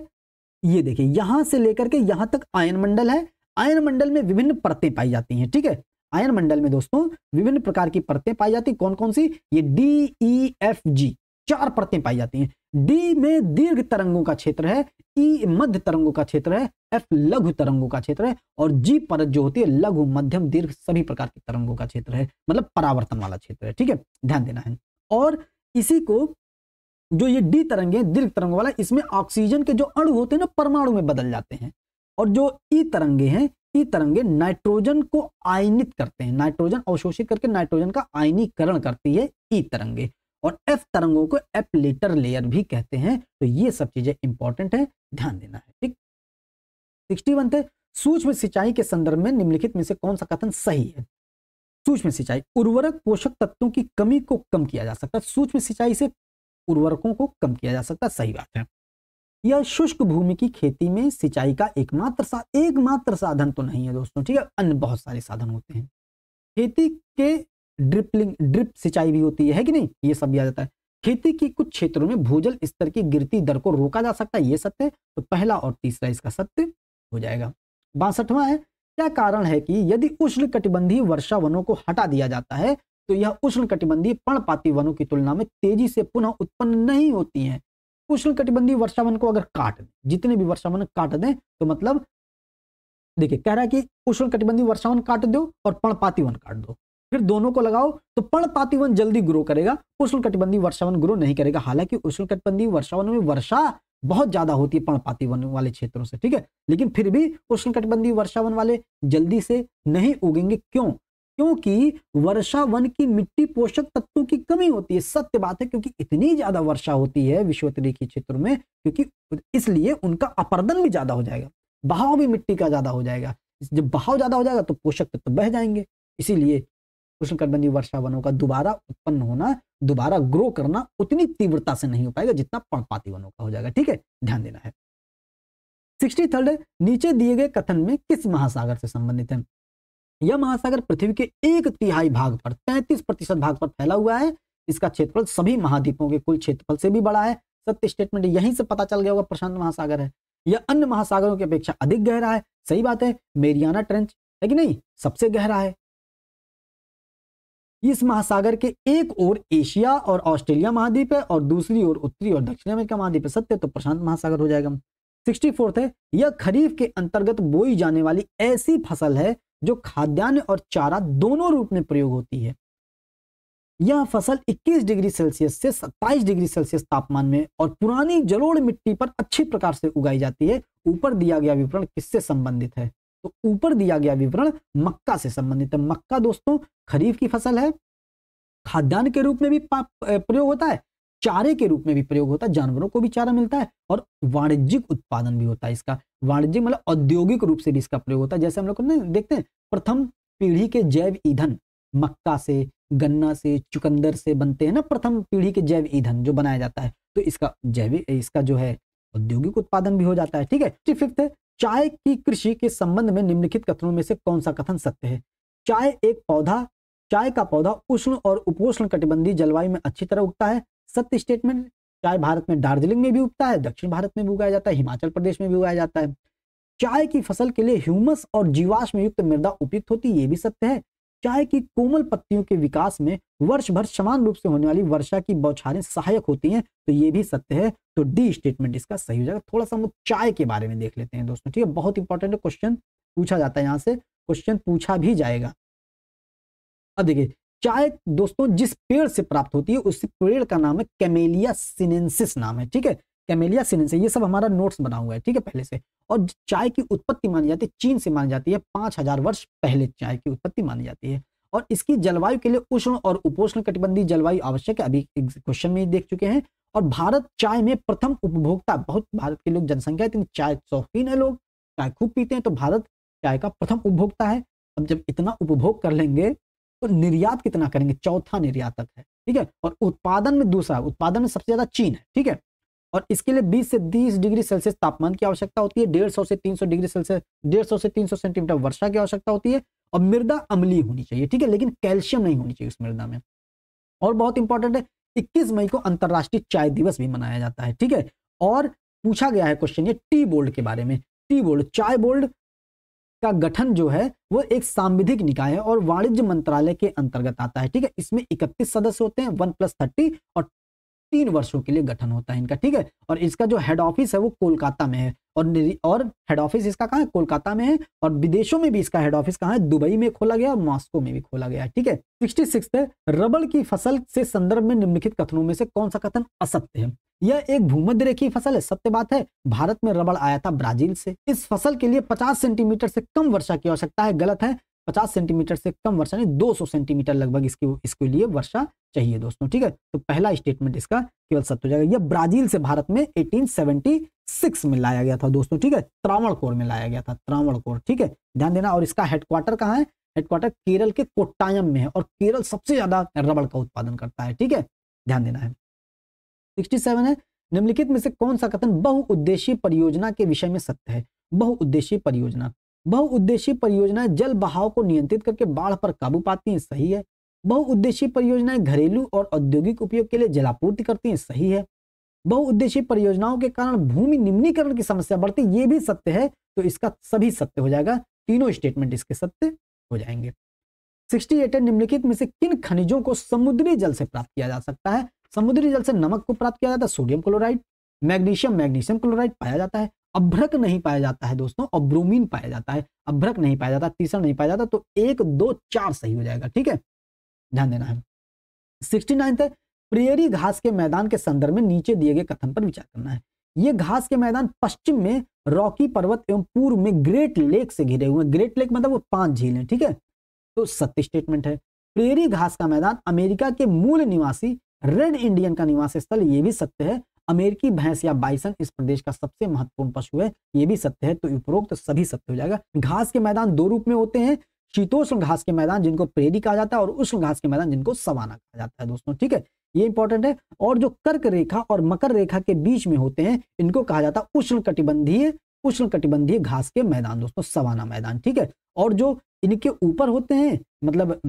ये देखिए यहां से लेकर के यहां तक आयन मंडल है आयन मंडल में विभिन्न परतें पाई जाती हैं ठीक है आयन मंडल में दोस्तों विभिन्न प्रकार की परतें पाई जाती कौन कौन सी ये डी ई एफ जी चार परतें पाई जाती हैं डी में दीर्घ तरंगों का क्षेत्र है ई e मध्य तरंगों का क्षेत्र है एफ लघु तरंगों का क्षेत्र है और जी परत जो होती है लघु मध्यम दीर्घ सभी प्रकार के तरंगों का क्षेत्र है मतलब परावर्तन वाला क्षेत्र है ठीक है ध्यान देना है और इसी को जो ये डी तरंगे दीर्घ तरंग वाला इसमें ऑक्सीजन के जो अणु होते हैं ना परमाणु में बदल जाते हैं और जो ई e तरंगे हैं ई e तरंगे नाइट्रोजन को आयनित करते हैं नाइट्रोजन अवशोषित करके नाइट्रोजन का आयनीकरण करती है ई तरंगे और एफ तरंगों को एपलेटर लेयर भी कहते हैं तो ये सब चीजें इंपॉर्टेंट है ध्यान देना है ठीक सिक्सटी वन थे सूक्ष्म सिंचाई के संदर्भ में निम्नलिखित में से कौन सा कथन सही है सूक्ष्म सिंचाई उर्वरक पोषक तत्वों की कमी को कम किया जा सकता है सूक्ष्म सिंचाई से उर्वरकों को कम किया जा सकता सही बात है यह शुष्क भूमि की खेती में सिंचाई का एकमात्र सा, एकमात्र साधन तो नहीं है दोस्तों ठीक है अन्य बहुत सारे साधन होते हैं खेती के ड्रिपलिंग ड्रिप सिंचाई भी होती है, है कि नहीं ये सब भी आ जाता है खेती के कुछ क्षेत्रों में भूजल स्तर की गिरती दर को रोका जा सकता है ये सत्य तो पहला और तीसरा इसका सत्य हो जाएगा बासठवा है क्या कारण है कि यदि उष्ण कटिबंधी वर्षा वनों को हटा दिया जाता है तो यह उष्ण कटिबंधी पर्णपाती वनों की तुलना में तेजी से पुनः उत्पन्न नहीं होती है उष्ण वर्षा वर्षावन को अगर काट दें जितने भी वर्षावन काट दें तो मतलब देखिए कह रहा है कि उष्ण कटिबंधी वर्षावन काट दो और पर्णपाती वन काट दो फिर दोनों को लगाओ तो पर्णपाती वन जल्दी ग्रो करेगा कटिबंधी वर्षावन ग्रो नहीं करेगा हालांकि कटिबंधी वर्षावन में वर्षा बहुत ज्यादा होती है पर्णपाती वन वाले क्षेत्रों से ठीक है लेकिन फिर भी उष्णकटिबंधीय वर्षावन वाले जल्दी से नहीं उगेंगे क्यों क्योंकि वर्षा वन की मिट्टी पोषक तत्वों की कमी होती है सत्य बात है क्योंकि इतनी ज्यादा वर्षा होती है विश्वोत्तरी के क्षेत्र में क्योंकि इसलिए उनका अपर्दन भी ज्यादा हो जाएगा बहाव भी मिट्टी का ज्यादा हो जाएगा जब बहाव ज्यादा हो जाएगा तो पोषक तत्व बह जाएंगे इसीलिए उष्णकटिबंधीय वर्षा वनों का दोबारा उत्पन्न होना दोबारा ग्रो करना उतनी तीव्रता से नहीं हो पाएगा जितना पर्णपाती वनों का हो जाएगा ठीक है ध्यान देना है सिक्सटी थर्ड नीचे दिए गए कथन में किस महासागर से संबंधित है यह महासागर पृथ्वी के एक तिहाई भाग पर तैतीस प्रतिशत भाग पर फैला हुआ है इसका क्षेत्रफल सभी महाद्वीपों के कुल क्षेत्रफल से भी बड़ा है सत्य स्टेटमेंट यहीं से पता चल गया होगा प्रशांत महासागर है यह अन्य महासागरों की अपेक्षा अधिक गहरा है सही बात है मेरियाना ट्रेंच है कि नहीं सबसे गहरा है इस महासागर के एक ओर एशिया और ऑस्ट्रेलिया महाद्वीप है और दूसरी ओर उत्तरी और दक्षिण अमेरिका महाद्वीप है सत्य तो प्रशांत महासागर हो जाएगा सिक्सटी फोर्थ है यह खरीफ के अंतर्गत बोई जाने वाली ऐसी फसल है जो खाद्यान्न और चारा दोनों रूप में प्रयोग होती है यह फसल 21 डिग्री सेल्सियस से 27 डिग्री सेल्सियस तापमान में और पुरानी जलोड़ मिट्टी पर अच्छी प्रकार से उगाई जाती है ऊपर दिया गया विवरण किससे संबंधित है तो ऊपर दिया गया विवरण मक्का से संबंधित है मक्का दोस्तों खरीफ की फसल है खाद्यान्न के रूप में भी प्रयोग होता है चारे के रूप में भी प्रयोग होता है जानवरों को भी चारा मिलता है और वाणिज्यिक उत्पादन भी होता है इसका वाणिज्यिक मतलब औद्योगिक रूप से भी इसका प्रयोग होता है जैसे हम लोग देखते हैं प्रथम पीढ़ी के जैव ईंधन मक्का से गन्ना से चुकंदर से बनते हैं ना प्रथम पीढ़ी के जैव ईंधन जो बनाया जाता है तो इसका जैविक इसका जो है औद्योगिक उत्पादन भी हो जाता है ठीक है फिफ्थ चाय की कृषि के संबंध में निम्नलिखित कथनों में से कौन सा कथन सत्य है चाय एक पौधा चाय का पौधा उष्ण और उपोष्ण कटिबंधीय जलवायु में अच्छी तरह उगता है सत्य स्टेटमेंट चाय भारत में दार्जिलिंग में भी उगता है दक्षिण भारत में भी उगाया जाता है हिमाचल प्रदेश में भी उगाया जाता है चाय की फसल के लिए ह्यूमस और जीवाश्म युक्त मृदा उपयुक्त होती है ये भी सत्य है क्या है कि कोमल पत्तियों के विकास में वर्ष भर समान रूप से होने वाली वर्षा की बौछारें सहायक होती हैं तो ये भी सत्य है तो डी स्टेटमेंट इसका सही हो जाएगा थोड़ा सा हम चाय के बारे में देख लेते हैं दोस्तों ठीक है बहुत इंपॉर्टेंट क्वेश्चन पूछा जाता है यहाँ से क्वेश्चन पूछा भी जाएगा अब देखिए चाय दोस्तों जिस पेड़ से प्राप्त होती है उस पेड़ का नाम है कैमेलिया सिनेसिस नाम है ठीक है कैमेलिया सिनेंस ये सब हमारा नोट्स बना हुआ है ठीक है पहले से और चाय की उत्पत्ति मानी जाती है चीन से मानी जाती है पाँच हजार वर्ष पहले चाय की उत्पत्ति मानी जाती है और इसकी जलवायु के लिए उष्ण और उपोष्ण कटिबंधीय जलवायु आवश्यक है अभी क्वेश्चन में देख चुके हैं और भारत चाय में प्रथम उपभोक्ता बहुत भारत के लोग जनसंख्या है इतनी चाय शौकीन है लोग चाय खूब पीते हैं तो भारत चाय का प्रथम उपभोक्ता है अब जब इतना उपभोग कर लेंगे तो निर्यात कितना करेंगे चौथा निर्यातक है ठीक है और उत्पादन में दूसरा उत्पादन में सबसे ज्यादा चीन है ठीक है और इसके लिए 20 से 30 डिग्री सेल्सियस तापमान की आवश्यकता होती है डेढ़ सौ से 300 डिग्री सेल्सियस डेढ़ सौ से 300 सेंटीमीटर वर्षा की आवश्यकता होती है और मृदा अमली होनी चाहिए ठीक है लेकिन कैल्शियम नहीं होनी चाहिए उस मृदा में और बहुत इंपॉर्टेंट है इक्कीस मई को अंतर्राष्ट्रीय चाय दिवस भी मनाया जाता है ठीक है और पूछा गया है क्वेश्चन ये टी बोल्ड के बारे में टी बोल्ड चाय बोल्ड का गठन जो है वो एक सांविधिक निकाय है और वाणिज्य मंत्रालय के अंतर्गत आता है ठीक है इसमें 31 सदस्य होते हैं 1 प्लस थर्टी और तीन वर्षों के लिए गठन होता है इनका ठीक है और इसका जो हेड ऑफिस है वो कोलकाता में है और और हेड ऑफिस इसका कहाँ है कोलकाता में है और विदेशों में भी इसका हेड ऑफिस कहाँ है दुबई में खोला गया और मॉस्को में भी खोला गया ठीक है सिक्सटी सिक्स रबड़ की फसल से संदर्भ में निम्नलिखित कथनों में से कौन सा कथन असत्य है यह एक भूमध्य रेखी फसल है सत्य बात है भारत में रबड़ आया था ब्राजील से इस फसल के लिए 50 सेंटीमीटर से कम वर्षा की आवश्यकता है गलत है 50 सेंटीमीटर से कम वर्षा नहीं 200 सेंटीमीटर लगभग इसकी इसके लिए वर्षा चाहिए दोस्तों ठीक है तो पहला स्टेटमेंट इसका केवल सत्य हो जाएगा यह ब्राजील से भारत में 1876 में लाया गया था दोस्तों ठीक है त्रावणकोर में लाया गया था त्रावणकोर ठीक है ध्यान देना और इसका हेडक्वार्टर कहाँ है हेडक्वार्टर केरल के कोट्टायम में है और केरल सबसे ज्यादा रबड़ का उत्पादन करता है ठीक है ध्यान देना है सिक्सटी है निम्नलिखित में से कौन सा कथन बहुउद्देशीय परियोजना के विषय में सत्य है बहुउद्देशीय परियोजना बहुउद्देशीय परियोजनाएं जल बहाव को नियंत्रित करके बाढ़ पर काबू पाती हैं सही है बहुउद्देशीय परियोजनाएं घरेलू और औद्योगिक उपयोग के लिए जलापूर्ति करती हैं सही है बहुउद्देशीय परियोजनाओं के कारण भूमि निम्नीकरण की समस्या बढ़ती ये भी सत्य है तो इसका सभी सत्य हो जाएगा तीनों स्टेटमेंट इसके सत्य हो जाएंगे सिक्सटी एट निम्नलिखित में से किन खनिजों को समुद्री जल से प्राप्त किया जा सकता है समुद्री जल से नमक को प्राप्त किया जाता है sodium chloride magnesium magnesium chloride पाया जाता है अभ्रक नहीं पाया जाता है दोस्तों और ब्रोमीन पाया जाता है अभ्रक नहीं पाया जाता तीसरा नहीं पाया जाता तो एक दो चार सही हो जाएगा ठीक है ध्यान देना है सिक्सटी नाइन्थ है प्रेयरी घास के मैदान के संदर्भ में नीचे दिए गए कथन पर विचार करना है ये घास के मैदान पश्चिम में रॉकी पर्वत एवं पूर्व में ग्रेट लेक से घिरे हुए हैं ग्रेट लेक मतलब वो पांच झील हैं ठीक है तो सत्य स्टेटमेंट है प्रेरी घास का मैदान अमेरिका के मूल निवासी रेड इंडियन का निवास स्थल ये भी सत्य है अमेरिकी भैंस या बाइसन इस प्रदेश का सबसे महत्वपूर्ण पशु है ये भी सत्य है तो उपरोक्त तो सभी सत्य हो जाएगा घास के मैदान दो रूप में होते हैं शीतोष्ण घास के मैदान जिनको प्रेरी कहा जाता है और उष्ण घास के मैदान जिनको सवाना कहा जाता है दोस्तों ठीक है ये इंपॉर्टेंट है और जो कर्क रेखा और मकर रेखा के बीच में होते हैं इनको कहा जाता है उष्ण कटिबंधीय उष्ण कटिबंधीय घास के मैदान दोस्तों सवाना मैदान ठीक है और जो इनके ऊपर होते हैं मतलब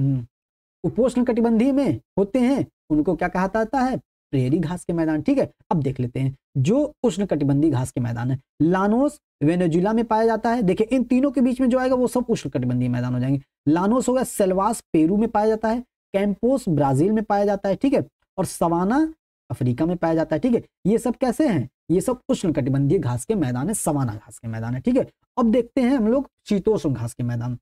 उपोष्ण कटिबंधीय में होते हैं उनको क्या कहा जाता है प्रेरी घास के मैदान ठीक है अब देख लेते हैं जो उष्णकटिबंधीय घास के मैदान है लानोस वेनेजुला में पाया जाता है देखिए इन तीनों के बीच में जो आएगा वो सब उष्णकटिबंधीय मैदान हो जाएंगे लानोस होगा सेलवास पेरू में पाया जाता है कैंपोस ब्राजील में पाया जाता है ठीक है और सवाना अफ्रीका में पाया जाता है ठीक है ये सब कैसे है ये सब उष्णकटिबंधीय घास के मैदान है सवाना घास के मैदान है ठीक है अब देखते हैं हम लोग शीतोष्ण घास के मैदान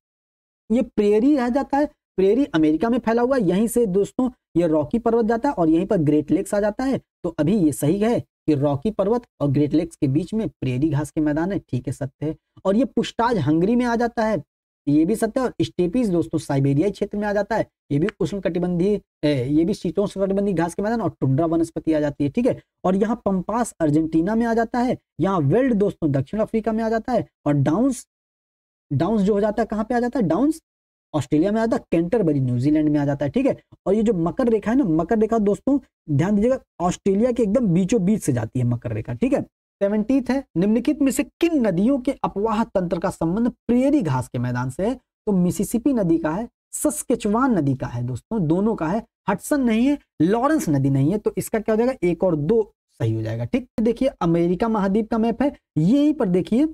ये प्रेरी रह जाता है प्रेरी अमेरिका में फैला हुआ यहीं से दोस्तों ये रॉकी पर्वत जाता है और यहीं पर ग्रेट लेक्स आ जाता है तो अभी ये सही है कि रॉकी पर्वत और ग्रेट लेक्स के बीच में प्रेरी घास के मैदान है ठीक है सत्य है और ये पुष्टाज हंगरी में आ जाता है ये भी सत्य और स्टेपीज दोस्तों साइबेरियाई क्षेत्र में आ जाता है ये भी उष्ण कटिबंधी ये भी शीतोष्ण कटिबंधी घास के मैदान और टुंड्रा वनस्पति आ जाती है ठीक है और यहाँ पंपास अर्जेंटीना में आ जाता है यहाँ वेल्ड दोस्तों दक्षिण अफ्रीका में आ जाता है और डाउंस डाउंस जो हो जाता है कहाँ पे आ जाता है डाउंस ऑस्ट्रेलिया में आता कैंटरबरी न्यूजीलैंड में आ जाता है ठीक है और ये जो मकर रेखा है ना मकर रेखा दोस्तों ध्यान दीजिएगा ऑस्ट्रेलिया के एकदम बीचों बीच से जाती है मकर रेखा ठीक है सेवनटीथ है निम्नलिखित में से किन नदियों के अपवाह तंत्र का संबंध प्रेरी घास के मैदान से है तो मिसिसिपी नदी का है सस्केचवान नदी का है दोस्तों दोनों का है हटसन नहीं है लॉरेंस नदी नहीं है तो इसका क्या हो जाएगा एक और दो सही हो जाएगा ठीक देखिए अमेरिका महाद्वीप का मैप है यहीं पर देखिए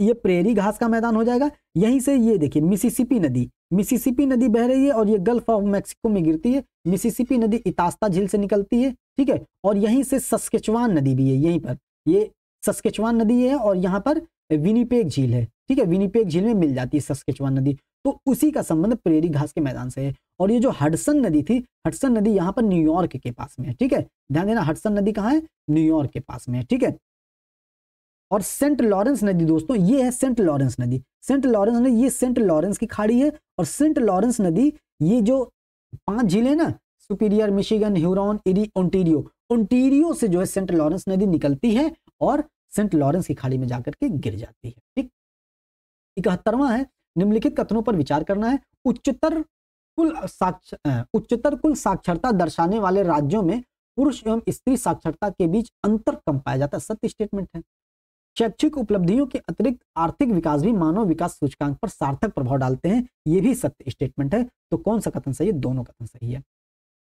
ये प्रेरी घास का मैदान हो जाएगा यहीं से ये देखिए मिसिसिपी नदी मिसिसिपी नदी बह रही है और ये गल्फ ऑफ मैक्सिको में गिरती है मिसिसिपी नदी इतास्ता झील से निकलती है ठीक है और यहीं से सस्केचवान नदी भी है यहीं पर ये सस्केचवान नदी है और यहाँ पर विनीपेग झील है ठीक है विनीपेग झील में मिल जाती है सस्केचवान नदी तो उसी का संबंध प्रेरी घास के मैदान से है और ये जो हडसन नदी थी हडसन नदी यहाँ पर न्यूयॉर्क के पास में है ठीक है ध्यान देना हडसन नदी कहाँ है न्यूयॉर्क के पास में है ठीक है और सेंट लॉरेंस नदी दोस्तों ये है सेंट लॉरेंस नदी सेंट लॉरेंस नदी ये सेंट लॉरेंस की खाड़ी है और सेंट लॉरेंस नदी ये जो पांच जिले ना सुपीरियर मिशिगन ह्यूरोन इरी ओंटीरियो ओंटीरियो से जो है सेंट लॉरेंस नदी निकलती है और सेंट लॉरेंस की खाड़ी में जाकर के गिर जाती है ठीक इकहत्तरवा है निम्नलिखित कथनों पर विचार करना है उच्चतर कुल साक्षर उच्चतर कुल साक्षरता दर्शाने वाले राज्यों में पुरुष एवं स्त्री साक्षरता के बीच अंतर कम पाया जाता है सत्य स्टेटमेंट है शैक्षिक उपलब्धियों के अतिरिक्त आर्थिक विकास भी मानव विकास सूचकांक पर सार्थक प्रभाव डालते हैं ये भी सत्य स्टेटमेंट है तो कौन सा कथन सही है दोनों कथन सही है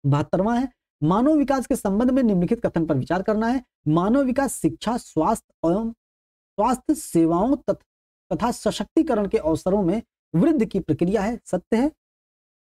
बहत्तरवा है मानव विकास के संबंध में निम्नलिखित कथन पर विचार करना है मानव विकास शिक्षा स्वास्थ्य एवं स्वास्थ्य सेवाओं तथा सशक्तिकरण के अवसरों में वृद्धि की प्रक्रिया है सत्य है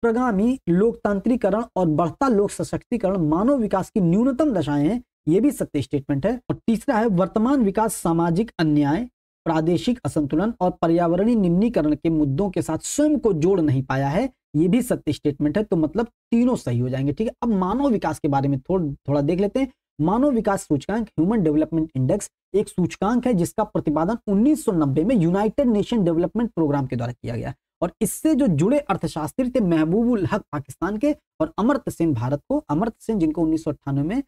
प्रगामी लोकतांत्रिकरण और बढ़ता लोक सशक्तिकरण मानव विकास की न्यूनतम दशाएं हैं ये भी सत्य स्टेटमेंट है और तीसरा है वर्तमान विकास सामाजिक अन्याय प्रादेशिक असंतुलन और पर्यावरणीय निम्नीकरण के मुद्दों के साथ स्वयं को जोड़ नहीं पाया है ये भी सत्य स्टेटमेंट है तो मतलब तीनों सही हो जाएंगे ठीक है अब मानव विकास के बारे में थोड़, थोड़ा देख लेते हैं मानव विकास सूचकांक ह्यूमन डेवलपमेंट इंडेक्स एक सूचकांक है जिसका प्रतिपादन 1990 में यूनाइटेड नेशन डेवलपमेंट प्रोग्राम के द्वारा किया गया और इससे जो जुड़े अर्थशास्त्री थे महबूबुल हक पाकिस्तान के और अमृत सेन भारत को अमृत सेन जिनको उन्नीस में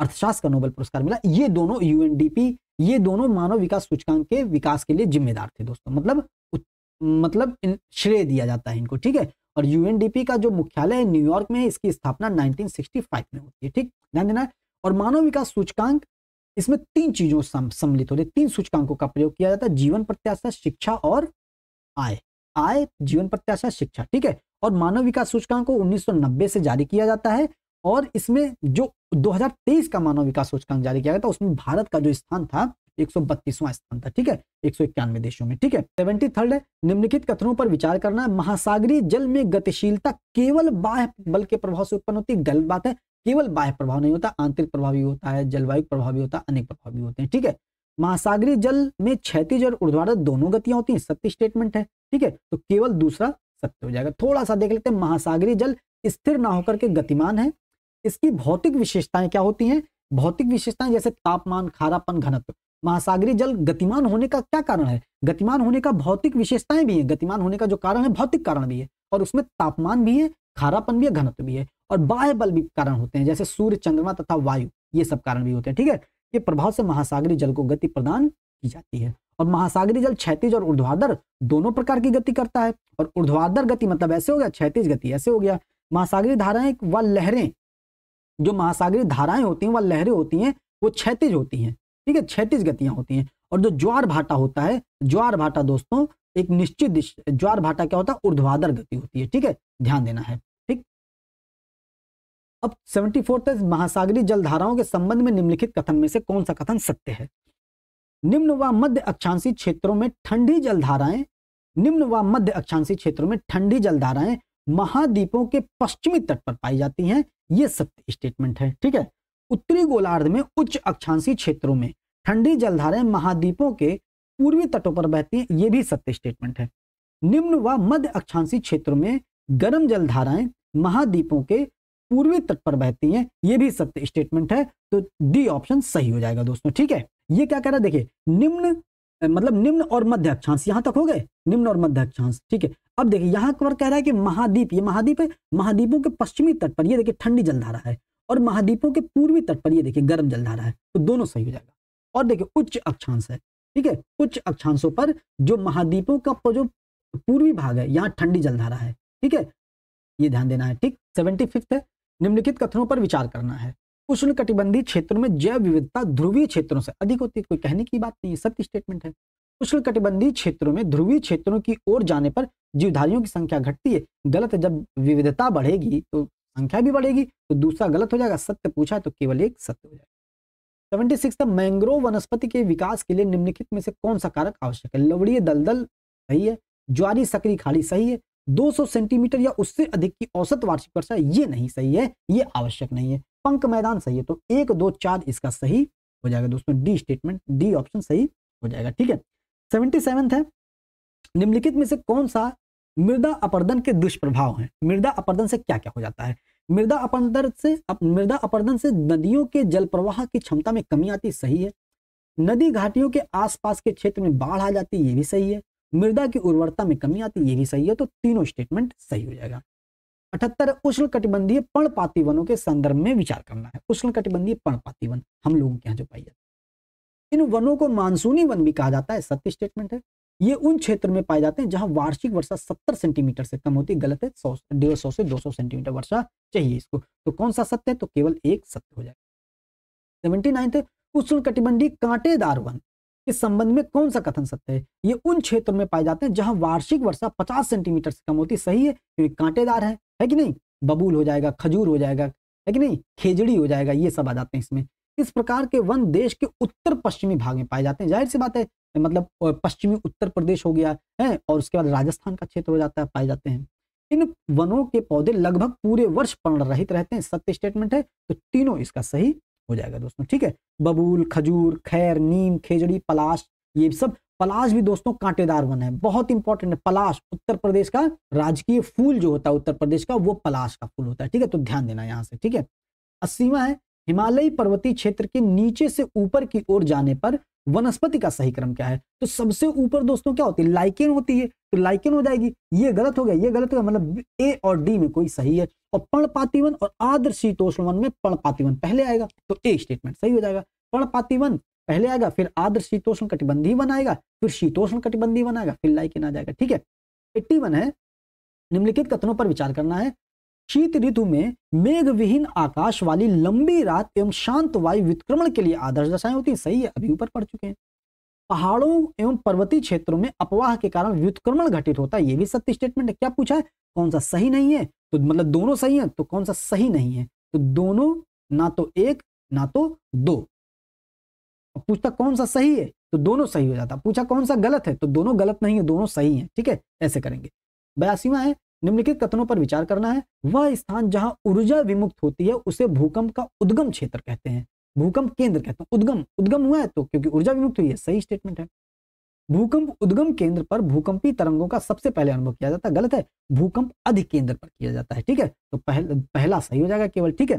अर्थशास्त्र का नोबेल पुरस्कार मिला ये दोनों यूएनडीपी ये दोनों मानव विकास सूचकांक के विकास के लिए जिम्मेदार थे दोस्तों मतलब मतलब श्रेय दिया जाता है इनको ठीक है और यूएनडीपी का जो मुख्यालय है न्यूयॉर्क में है इसकी स्थापना 1965 में होती है ठीक ध्यान देना और मानव विकास सूचकांक इसमें तीन चीजों सम्मिलित होते तीन सूचकांकों का प्रयोग किया जाता है जीवन प्रत्याशा शिक्षा और आय आय जीवन प्रत्याशा शिक्षा ठीक है और मानव विकास सूचकांक को उन्नीस से जारी किया जाता है और इसमें जो 2023 का मानव विकास सूचकांक जारी किया गया था उसमें भारत का जो स्थान था एक स्थान था ठीक है एक देशों में ठीक है सेवेंटी थर्ड है निम्नलिखित कथनों पर विचार करना है महासागरीय जल में गतिशीलता केवल बाह्य बल के प्रभाव से उत्पन्न होती गलत बात है केवल बाह्य प्रभाव नहीं होता आंतरिक प्रभाव भी होता है जलवायु प्रभाव भी होता है अनेक प्रभाव भी होते हैं ठीक है महासागरीय जल में क्षतिज और ऊर्ध्वाधर दोनों गतियां होती हैं सत्य स्टेटमेंट है ठीक है तो केवल दूसरा सत्य हो जाएगा थोड़ा सा देख लेते हैं महासागरीय जल स्थिर ना होकर के गतिमान है इसकी भौतिक विशेषताएं क्या होती हैं भौतिक विशेषताएं जैसे तापमान खारापन घनत्व महासागरीय जल गतिमान होने का क्या कारण है गतिमान होने का भौतिक विशेषताएं भी है गतिमान होने का जो कारण है भौतिक कारण भी है और उसमें तापमान भी है खारापन भी है घनत्व भी है और बाह्य बल भी कारण होते हैं जैसे सूर्य चंद्रमा तथा वायु ये सब कारण भी होते हैं ठीक है ये प्रभाव से महासागरी जल को गति प्रदान की जाती है और महासागरी जल क्षैतिज और ऊर्ध्वाधर दोनों प्रकार की गति करता है और ऊर्ध्वाधर गति मतलब ऐसे हो गया क्षैतिज गति ऐसे हो गया महासागरी धाराएं व लहरें जो महासागरीय धाराएं होती हैं वह लहरें होती हैं वो क्षैतिज होती हैं ठीक है क्षैतिज गतियां होती हैं और जो ज्वार भाटा होता है ज्वार भाटा दोस्तों एक निश्चित दिशा ज्वार भाटा क्या होता है उर्ध्वाधर गति होती है ठीक है ध्यान देना है ठीक अब सेवेंटी फोर्थ महासागरी जलधाराओं के संबंध में निम्नलिखित कथन में से कौन सा कथन सत्य है निम्न व मध्य अक्षांशी क्षेत्रों में ठंडी जलधाराएं निम्न व मध्य अक्षांशी क्षेत्रों में ठंडी जलधाराएं महाद्वीपों के पश्चिमी तट पर पाई जाती हैं ये सत्य स्टेटमेंट है ठीक है उत्तरी गोलार्ध में उच्च अक्षांशी क्षेत्रों में ठंडी जलधाराएं महाद्वीपों के पूर्वी तटों पर बहती हैं ये भी सत्य स्टेटमेंट है निम्न व मध्य अक्षांशी क्षेत्रों में गर्म जलधाराएं महाद्वीपों के पूर्वी तट पर बहती हैं ये भी सत्य स्टेटमेंट है तो डी ऑप्शन सही हो जाएगा दोस्तों ठीक है ये क्या कह रहा है देखिए निम्न मतलब निम्न और मध्य अक्षांश यहां तक हो गए निम्न और मध्य अक्षांश ठीक है अब देखिए यहाँ पर कह रहा है कि महाद्वीप ये महाद्वीप है महाद्वीपों के पश्चिमी तट पर ये देखिए ठंडी जलधारा है और महाद्वीपों के पूर्वी तट पर ये देखिए गर्म जलधारा है तो दोनों सही हो जाएगा और देखिए उच्च अक्षांश है ठीक है उच्च अक्षांशों पर जो महाद्वीपों का जो पूर्वी भाग है यहाँ ठंडी जलधारा है ठीक है ये ध्यान देना है ठीक सेवेंटी फिफ्थ है निम्नलिखित कथनों पर विचार करना है उष्ण कटिबंधीय क्षेत्रों में जैव विविधता ध्रुवीय क्षेत्रों से अधिक होती है कोई कहने की बात नहीं है सत्य स्टेटमेंट है उष्णकटिबंधीय क्षेत्रों में ध्रुवीय क्षेत्रों की ओर जाने पर जीवधारियों की संख्या घटती है गलत जब विविधता बढ़ेगी तो संख्या भी बढ़ेगी तो दूसरा गलत हो जाएगा सत्य पूछा है तो केवल एक सत्य हो जाएगा सेवेंटी सिक्स मैंग्रोव वनस्पति के विकास के लिए निम्नलिखित में से कौन सा कारक आवश्यक है लवड़ीय दलदल सही है ज्वारी सकरी खाड़ी सही है दो सेंटीमीटर या उससे अधिक की औसत वार्षिक वर्षा ये नहीं सही है ये आवश्यक नहीं है पंख मैदान सही है तो एक दो चार इसका सही हो जाएगा दोस्तों डी स्टेटमेंट डी ऑप्शन सही हो जाएगा ठीक है सेवेंटी सेवन है निम्नलिखित में से कौन सा मृदा अपर्दन के दुष्प्रभाव हैं मृदा अपर्दन से क्या क्या हो जाता है मृदा अपर्दन से अप, मृदा अपर्दन से नदियों के जल प्रवाह की क्षमता में कमी आती सही है नदी घाटियों के आसपास के क्षेत्र में बाढ़ आ जाती ये भी सही है मृदा की उर्वरता में कमी आती ये भी सही है तो तीनों स्टेटमेंट सही हो जाएगा अठहत्तर उष्ण कटिबंधीय पर्णपाती वनों के संदर्भ में विचार करना है उष्ण कटिबंधीय पर्णपाती वन हम लोगों के यहाँ जो पाई जाती इन वनों को मानसूनी वन भी कहा जाता है सत्य स्टेटमेंट है ये उन क्षेत्र में पाए जाते हैं जहां वार्षिक वर्षा 70 सेंटीमीटर से कम होती है गलत है सौ डेढ़ सौ से 200 सेंटीमीटर वर्षा चाहिए इसको तो कौन सा सत्य है तो केवल एक सत्य हो जाएगा सेवेंटी नाइन्थ उष्ण कटिबंधी कांटेदार वन इस संबंध में कौन सा कथन सत्य है ये उन क्षेत्र में पाए जाते हैं जहां वार्षिक वर्षा पचास सेंटीमीटर से कम होती है सही है क्योंकि कांटेदार है है कि नहीं बबूल हो जाएगा खजूर हो जाएगा है कि नहीं खेजड़ी हो जाएगा ये सब आ जाते हैं इसमें किस प्रकार के वन देश के उत्तर पश्चिमी भाग में पाए जाते हैं जाहिर सी बात है मतलब पश्चिमी उत्तर प्रदेश हो गया है और उसके बाद राजस्थान का क्षेत्र हो जाता है पाए जाते हैं इन वनों के पौधे लगभग पूरे वर्ष पर्ण रहित रहते हैं सत्य स्टेटमेंट है तो तीनों इसका सही हो जाएगा दोस्तों ठीक है बबूल खजूर खैर नीम खेजड़ी पलाश ये सब पलाश भी दोस्तों कांटेदार वन है बहुत इंपॉर्टेंट है पलाश उत्तर प्रदेश का राजकीय फूल जो होता है उत्तर प्रदेश का वो पलाश का फूल होता है ठीक है तो ध्यान देना यहाँ से ठीक है असीमा है हिमालयी पर्वतीय क्षेत्र के नीचे से ऊपर की ओर जाने पर वनस्पति का सही क्रम क्या है तो सबसे ऊपर दोस्तों क्या होती है लाइकेन होती है तो लाइकेन हो जाएगी ये गलत हो गया ये गलत हो गया मतलब ए और डी में कोई सही है और पर्णपातिवन और शीतोष्ण शीतोष्णवन में पर्णपातिवन पहले आएगा तो ए स्टेटमेंट सही हो जाएगा पर्णपातिवन पहले आएगा फिर आद्र शीतोष्ण कटिबंधी वन आएगा फिर शीतोष्ण कटिबंधी वन आएगा फिर लाइकेन आ जाएगा ठीक है एट्टी है निम्नलिखित कथनों पर विचार करना है शीत ऋतु में मेघ विहीन आकाश वाली लंबी रात एवं शांत वायु विक्रमण के लिए आदर्श दशाएं होती सही है अभी ऊपर पड़ चुके हैं पहाड़ों एवं पर्वतीय क्षेत्रों में अपवाह के कारण व्युत्क्रमण घटित होता है ये भी सत्य स्टेटमेंट है क्या पूछा है कौन सा सही नहीं है तो मतलब दोनों सही है तो कौन सा सही नहीं है तो दोनों ना तो एक ना तो दो पूछता कौन सा सही है तो दोनों सही हो जाता पूछा कौन सा गलत है तो दोनों गलत नहीं है दोनों सही है ठीक है ऐसे करेंगे बयासीवा है निम्नलिखित कथनों पर विचार करना है वह स्थान जहां ऊर्जा विमुक्त होती है उसे भूकंप का उद्गम क्षेत्र कहते हैं भूकंप केंद्र कहते हैं उद्गम उद्गम हुआ है तो क्योंकि ऊर्जा विमुक्त हुई है सही स्टेटमेंट है भूकंप उद्गम केंद्र पर भूकंपी तरंगों का सबसे पहले अनुभव किया जाता है गलत है भूकंप अधिकेंद्र केंद्र पर किया जाता है ठीक है तो पहल, पहला सही हो जाएगा केवल ठीक है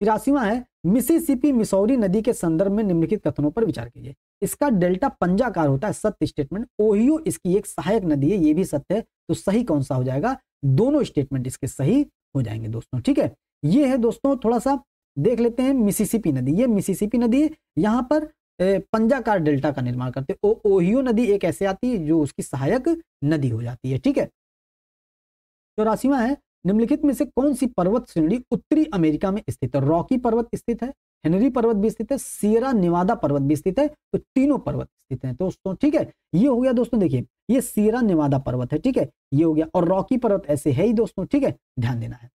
तिरासीवा है मिसिसिपी मिसौरी नदी के संदर्भ में निम्नलिखित कथनों पर विचार कीजिए इसका डेल्टा पंजाकार होता है सत्य स्टेटमेंट ओहियो इसकी एक सहायक नदी है ये भी सत्य है तो सही कौन सा हो जाएगा दोनों स्टेटमेंट इसके सही हो जाएंगे दोस्तों ठीक है ये है दोस्तों थोड़ा सा देख लेते हैं मिसिसिपी नदी ये मिसिसिपी नदी है यहाँ पर पंजाकार डेल्टा का निर्माण करते हैं ओहियो नदी एक ऐसे आती है जो उसकी सहायक नदी हो जाती है ठीक है चौरासीवा तो है निम्नलिखित में से कौन सी पर्वत श्रेणी उत्तरी अमेरिका में स्थित है रॉकी पर्वत स्थित है हेनरी पर्वत भी स्थित है सियरा निवादा पर्वत भी स्थित है तो तीनों पर्वत स्थित है दोस्तों ठीक है ये हो गया दोस्तों देखिए ये सीरा निवादा पर्वत है ठीक है ये हो गया और रॉकी पर्वत ऐसे है ही दोस्तों ठीक है ध्यान देना है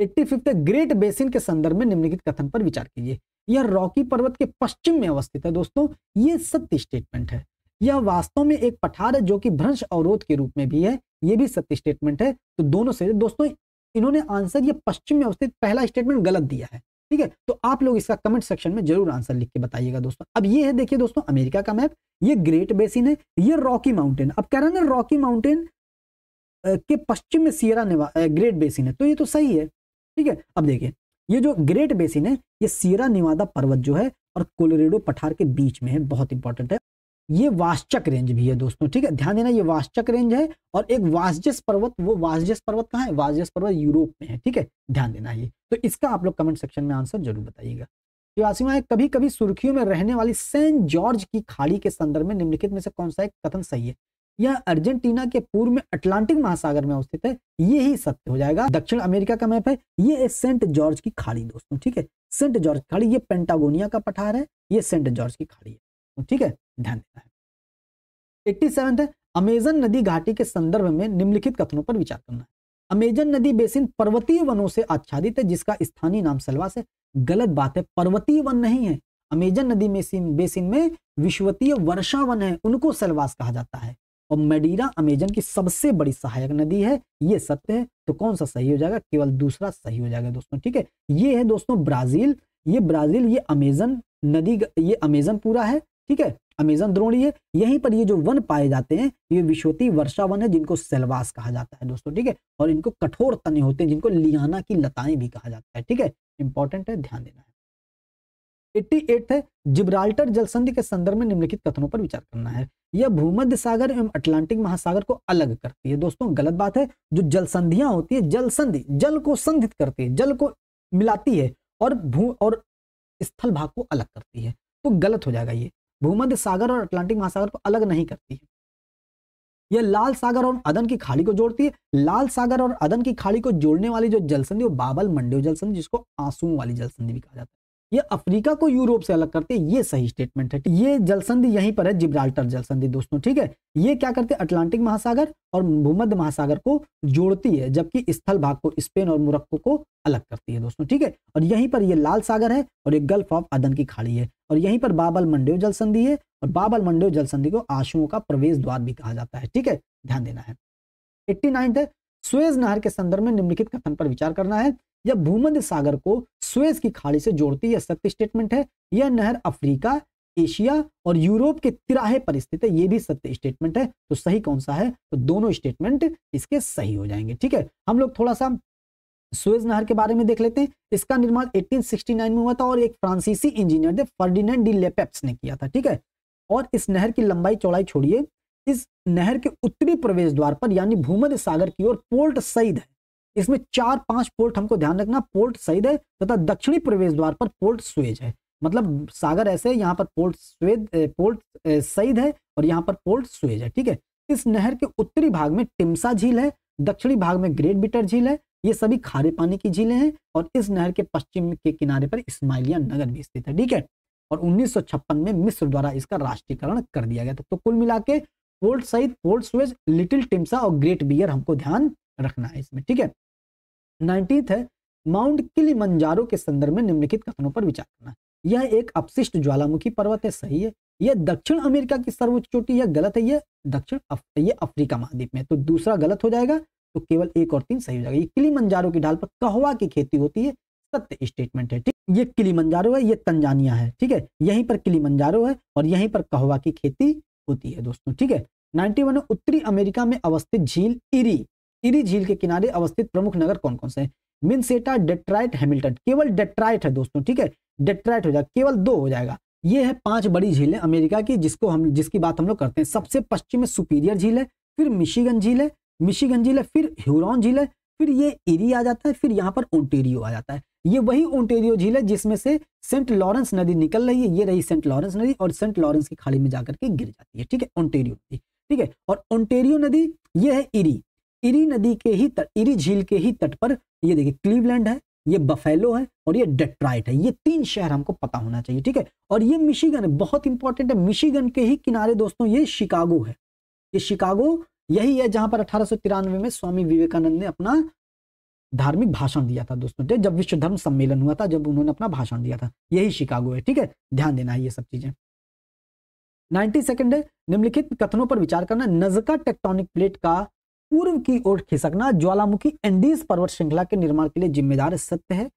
एट्टी फिफ्थ ग्रेट बेसिन के संदर्भ में निम्नलिखित कथन पर विचार कीजिए यह रॉकी पर्वत के पश्चिम में अवस्थित है दोस्तों ये सत्य स्टेटमेंट है यह वास्तव में एक पठार है जो कि भ्रंश अवरोध के रूप में भी है ये भी सत्य स्टेटमेंट है तो दोनों से दोस्तों इन्होंने आंसर ये पश्चिम में अवस्थित पहला स्टेटमेंट गलत दिया है ठीक है तो आप लोग इसका कमेंट सेक्शन में जरूर आंसर लिख के बताइएगा दोस्तों अब ये है देखिए दोस्तों अमेरिका का मैप ये ग्रेट बेसिन है ये रॉकी माउंटेन अब कह रहा ना रॉकी माउंटेन के पश्चिम में सियरा निवादा ग्रेट बेसिन है तो ये तो सही है ठीक है अब देखिए ये जो ग्रेट बेसिन है ये सियरा निवादा पर्वत जो है और कोलोरेडो पठार के बीच में है बहुत इंपॉर्टेंट है ये वाश्चक रेंज भी है दोस्तों ठीक है ध्यान देना ये वाश्चक रेंज है और एक वासजस पर्वत वो वासजस पर्वत कहाँ है वासजस पर्वत यूरोप में है ठीक है ध्यान देना ये तो इसका आप लोग कमेंट सेक्शन में आंसर जरूर बताइएगा तो आसिमा कभी कभी सुर्खियों में रहने वाली सेंट जॉर्ज की खाड़ी के संदर्भ में निम्नलिखित में से कौन सा एक कथन सही है यह अर्जेंटीना के पूर्व में अटलांटिक महासागर में अवस्थित है ये ही सत्य हो जाएगा दक्षिण अमेरिका का मैप है ये सेंट जॉर्ज की खाड़ी दोस्तों ठीक है सेंट जॉर्ज की खाड़ी ये पेंटागोनिया का पठार है ये सेंट जॉर्ज की खाड़ी है ठीक है ध्यान देना है एट्टी है अमेजन नदी घाटी के संदर्भ में निम्नलिखित कथनों पर विचार करना है अमेजन नदी बेसिन पर्वतीय वनों से आच्छादित है जिसका स्थानीय नाम सलवा से गलत बात है पर्वतीय वन नहीं है अमेजन नदी में बेसिन में विश्वतीय वर्षा वन है उनको सलवास कहा जाता है और मेडीरा अमेजन की सबसे बड़ी सहायक नदी है ये सत्य है तो कौन सा सही हो जाएगा केवल दूसरा सही हो जाएगा दोस्तों ठीक है ये है दोस्तों ब्राजील ये ब्राजील ये अमेजन नदी ये अमेजन पूरा है ठीक है अमेजन द्रोणी है यहीं पर ये जो वन पाए जाते हैं ये विश्वती वर्षा वन है जिनको सेलवास कहा जाता है दोस्तों ठीक है और इनको कठोर तने होते हैं जिनको लियाना की लताएं भी कहा जाता है ठीक है इंपॉर्टेंट है ध्यान देना है एट्टी एट है जिब्राल्टर जल संधि के संदर्भ में निम्नलिखित कथनों पर विचार करना है यह भूमध्य सागर एवं अटलांटिक महासागर को अलग करती है दोस्तों गलत बात है जो जल होती है जल संधि जल को संधित करती है जल को मिलाती है और भू और स्थल भाग को अलग करती है तो गलत हो जाएगा ये भूमध्य सागर और अटलांटिक महासागर को अलग नहीं करती है यह लाल सागर और अदन की खाड़ी को जोड़ती है लाल सागर और अदन की खाड़ी को जोड़ने वाली जो जलसंधि वो बाबल मंडियो जलसंधि जिसको आंसू वाली जलसंधि भी कहा जाता है ये अफ्रीका को यूरोप से अलग करते ये सही स्टेटमेंट है ये जलसंधि यहीं पर है जिब्राल्टर जलसंधि दोस्तों ठीक है ये क्या करते हैं अटलांटिक महासागर और भूमध्य महासागर को जोड़ती है जबकि स्थल भाग को स्पेन और मोरक्को को अलग करती है दोस्तों ठीक है और यहीं पर ये लाल सागर है और ये गल्फ ऑफ अदन की खाड़ी है और यहीं पर बाबल मंडेव जलसंधि है और बाबल मंडेव जलसंधि को आशुओं का प्रवेश द्वार भी कहा जाता है ठीक है ध्यान देना है एट्टी है स्वेज नहर के संदर्भ में निम्नलिखित कथन पर विचार करना है या भूमध्य सागर को स्वेज की खाड़ी से जोड़ती है सत्य स्टेटमेंट है यह नहर अफ्रीका एशिया और यूरोप के तिराहे पर स्थित है यह भी सत्य स्टेटमेंट है तो सही कौन सा है तो दोनों स्टेटमेंट इसके सही हो जाएंगे ठीक है हम लोग थोड़ा सा स्वेज नहर के बारे में देख लेते हैं इसका निर्माण 1869 में हुआ था और एक फ्रांसीसी इंजीनियर थे फर्डिनेंड डी लेपेप्स ने किया था ठीक है और इस नहर की लंबाई चौड़ाई छोड़िए इस नहर के उत्तरी प्रवेश द्वार पर यानी भूमध्य सागर की ओर पोर्ट सईद है इसमें चार पांच पोर्ट हमको ध्यान रखना पोर्ट सईद है तथा दक्षिणी प्रवेश द्वार पर पोर्ट स्वेज है मतलब सागर ऐसे यहाँ पर पोर्ट स्वेद पोर्ट सईद है और यहाँ पर पोर्ट स्वेज है ठीक है इस नहर के उत्तरी भाग में टिमसा झील है दक्षिणी भाग में ग्रेट बिटर झील है ये सभी खारे पानी की झीलें हैं और इस नहर के पश्चिम के किनारे पर इस्माइलिया नगर भी स्थित है ठीक है और 1956 में मिस्र द्वारा इसका राष्ट्रीयकरण कर दिया गया था तो कुल मिला के पोर्ट सहित पोर्ट स्वेज लिटिल टिम्सा और ग्रेट बियर हमको ध्यान रखना है इसमें ठीक है नाइनटीथ है माउंट किलिमंजारो के संदर्भ में निम्नलिखित कथनों पर विचार करना यह एक अपशिष्ट ज्वालामुखी पर्वत है सही है यह दक्षिण अमेरिका की सर्वोच्च चोटी यह गलत है यह दक्षिण ये अफ्रीका महाद्वीप में तो दूसरा गलत हो जाएगा तो केवल एक और तीन सही हो जाएगा ये मंजारो की ढाल पर कहवा की खेती होती है सत्य स्टेटमेंट है ठीक ये मंजारो है ये तंजानिया है ठीक है यहीं पर किली मंजारो है और यहीं पर कहवा की खेती होती है दोस्तों ठीक है नाइनटी उत्तरी अमेरिका में अवस्थित झील इरी टिरी झील के किनारे अवस्थित प्रमुख नगर कौन कौन से हैं मिनसेटा डेट्राइट हैमिल्टन केवल डेट्राइट है दोस्तों ठीक है डेट्राइट हो जाएगा केवल दो हो जाएगा ये है पांच बड़ी झीलें अमेरिका की जिसको हम जिसकी बात हम लोग करते हैं सबसे पश्चिम में सुपीरियर झील है फिर मिशीगन झील है मिशीगन झील है फिर ह्यूरॉन झील है फिर ये इरी आ जाता है फिर यहाँ पर ओंटेरियो आ जाता है ये वही ओंटेरियो झील है जिसमें से सेंट लॉरेंस नदी निकल रही है ये रही सेंट लॉरेंस नदी और सेंट लॉरेंस की खाड़ी में जाकर के गिर जाती है ठीक है ओंटेरियो नदी ठीक है और ओंटेरियो नदी ये है इरी इरी नदी के ही तट इरी झील के ही तट पर ये देखिए क्लीवलैंड है ये बफेलो है और ये डेट्राइट है ये तीन शहर हमको पता होना चाहिए ठीक है और ये मिशीगन है बहुत इंपॉर्टेंट है मिशिगन के ही किनारे दोस्तों ये शिकागो है ये शिकागो यही है जहां पर अठारह में स्वामी विवेकानंद ने अपना धार्मिक भाषण दिया था दोस्तों जब विश्व धर्म सम्मेलन हुआ था जब उन्होंने अपना भाषण दिया था यही शिकागो है ठीक है ध्यान देना है ये सब चीजें नाइनटी सेकेंड है निम्नलिखित कथनों पर विचार करना नजका टेक्टोनिक प्लेट का पूर्व की ओर खिसकना ज्वालामुखी एंडीज पर्वत श्रृंखला के निर्माण के लिए जिम्मेदार सत्य है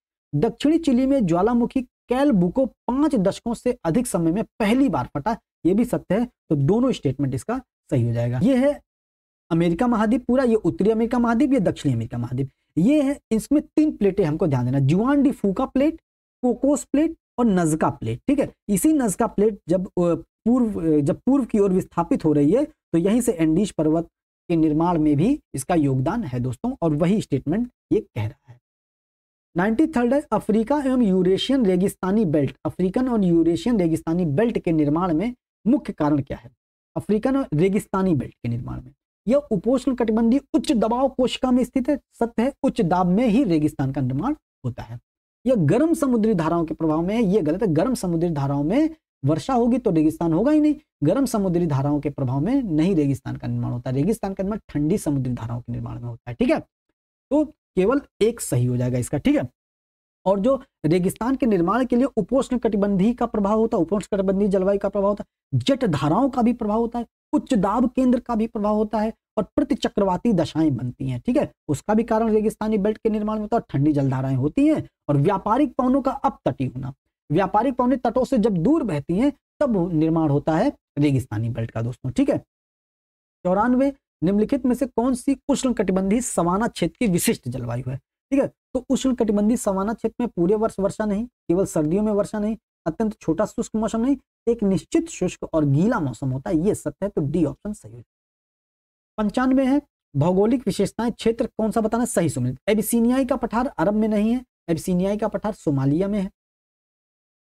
दक्षिणी चिली में ज्वालामुखी कैलबुको पांच दशकों से अधिक समय में पहली बार फटा यह भी सत्य है तो दोनों स्टेटमेंट इसका सही हो जाएगा यह है अमेरिका महाद्वीप पूरा ये उत्तरी अमेरिका महाद्वीप या दक्षिणी अमेरिका महाद्वीप ये है इसमें तीन प्लेटें हमको ध्यान देना जुआन डी फूका प्लेट कोकोस प्लेट और नजका प्लेट ठीक है इसी नजका प्लेट जब पूर्व जब पूर्व की ओर विस्थापित हो रही है तो यहीं से एंडीज पर्वत के निर्माण में भी इसका योगदान है दोस्तों और वही स्टेटमेंट ये कह रहा है नाइन्टी थर्ड है अफ्रीका एवं यूरेशियन रेगिस्तानी बेल्ट अफ्रीकन और यूरेशियन रेगिस्तानी बेल्ट के निर्माण में मुख्य कारण क्या है अफ्रीकन और रेगिस्तानी बेल्ट के निर्माण में यह उपोषण कटिबंधी उच्च दबाव कोशिका में स्थित है सत्य है उच्च दाब में ही रेगिस्तान का निर्माण होता है यह गर्म समुद्री धाराओं के प्रभाव में है यह गलत है गर्म समुद्री धाराओं में वर्षा होगी तो रेगिस्तान होगा ही नहीं गर्म समुद्री धाराओं के प्रभाव में नहीं रेगिस्तान का निर्माण होता है रेगिस्तान का निर्माण ठंडी समुद्री धाराओं के निर्माण में होता है ठीक है तो केवल एक सही हो जाएगा इसका ठीक है और जो रेगिस्तान के निर्माण के लिए उपोष्ण कटिबंधी का प्रभाव होता है उपोष्ण कटिबंधी जलवायु का प्रभाव होता है जट धाराओं का भी प्रभाव होता है उच्च दाब केंद्र का भी प्रभाव होता है और प्रति चक्रवाती दशाएं बनती हैं ठीक है उसका भी कारण रेगिस्तानी बेल्ट के निर्माण में होता है ठंडी जलधाराएं होती हैं और व्यापारिक पवनों का अपतटी होना व्यापारिक पवने तटों से जब दूर बहती हैं तब निर्माण होता है रेगिस्तानी बेल्ट का दोस्तों ठीक है चौरानवे निम्नलिखित में से कौन सी उष्ण कटिबंधी सवाना क्षेत्र की विशिष्ट जलवायु है ठीक है तो उष्ण कटिबंधी सवाना क्षेत्र में पूरे वर्ष वर्षा नहीं केवल सर्दियों में वर्षा नहीं अत्यंत छोटा शुष्क मौसम नहीं एक निश्चित शुष्क और गीला मौसम होता है ये सत्य है तो डी ऑप्शन सही है पंचानवे है भौगोलिक विशेषताएं क्षेत्र कौन सा बताना सही सुमिलित एबिसिनियाई का पठार अरब में नहीं है एबिसिनियाई का पठार सोमालिया में है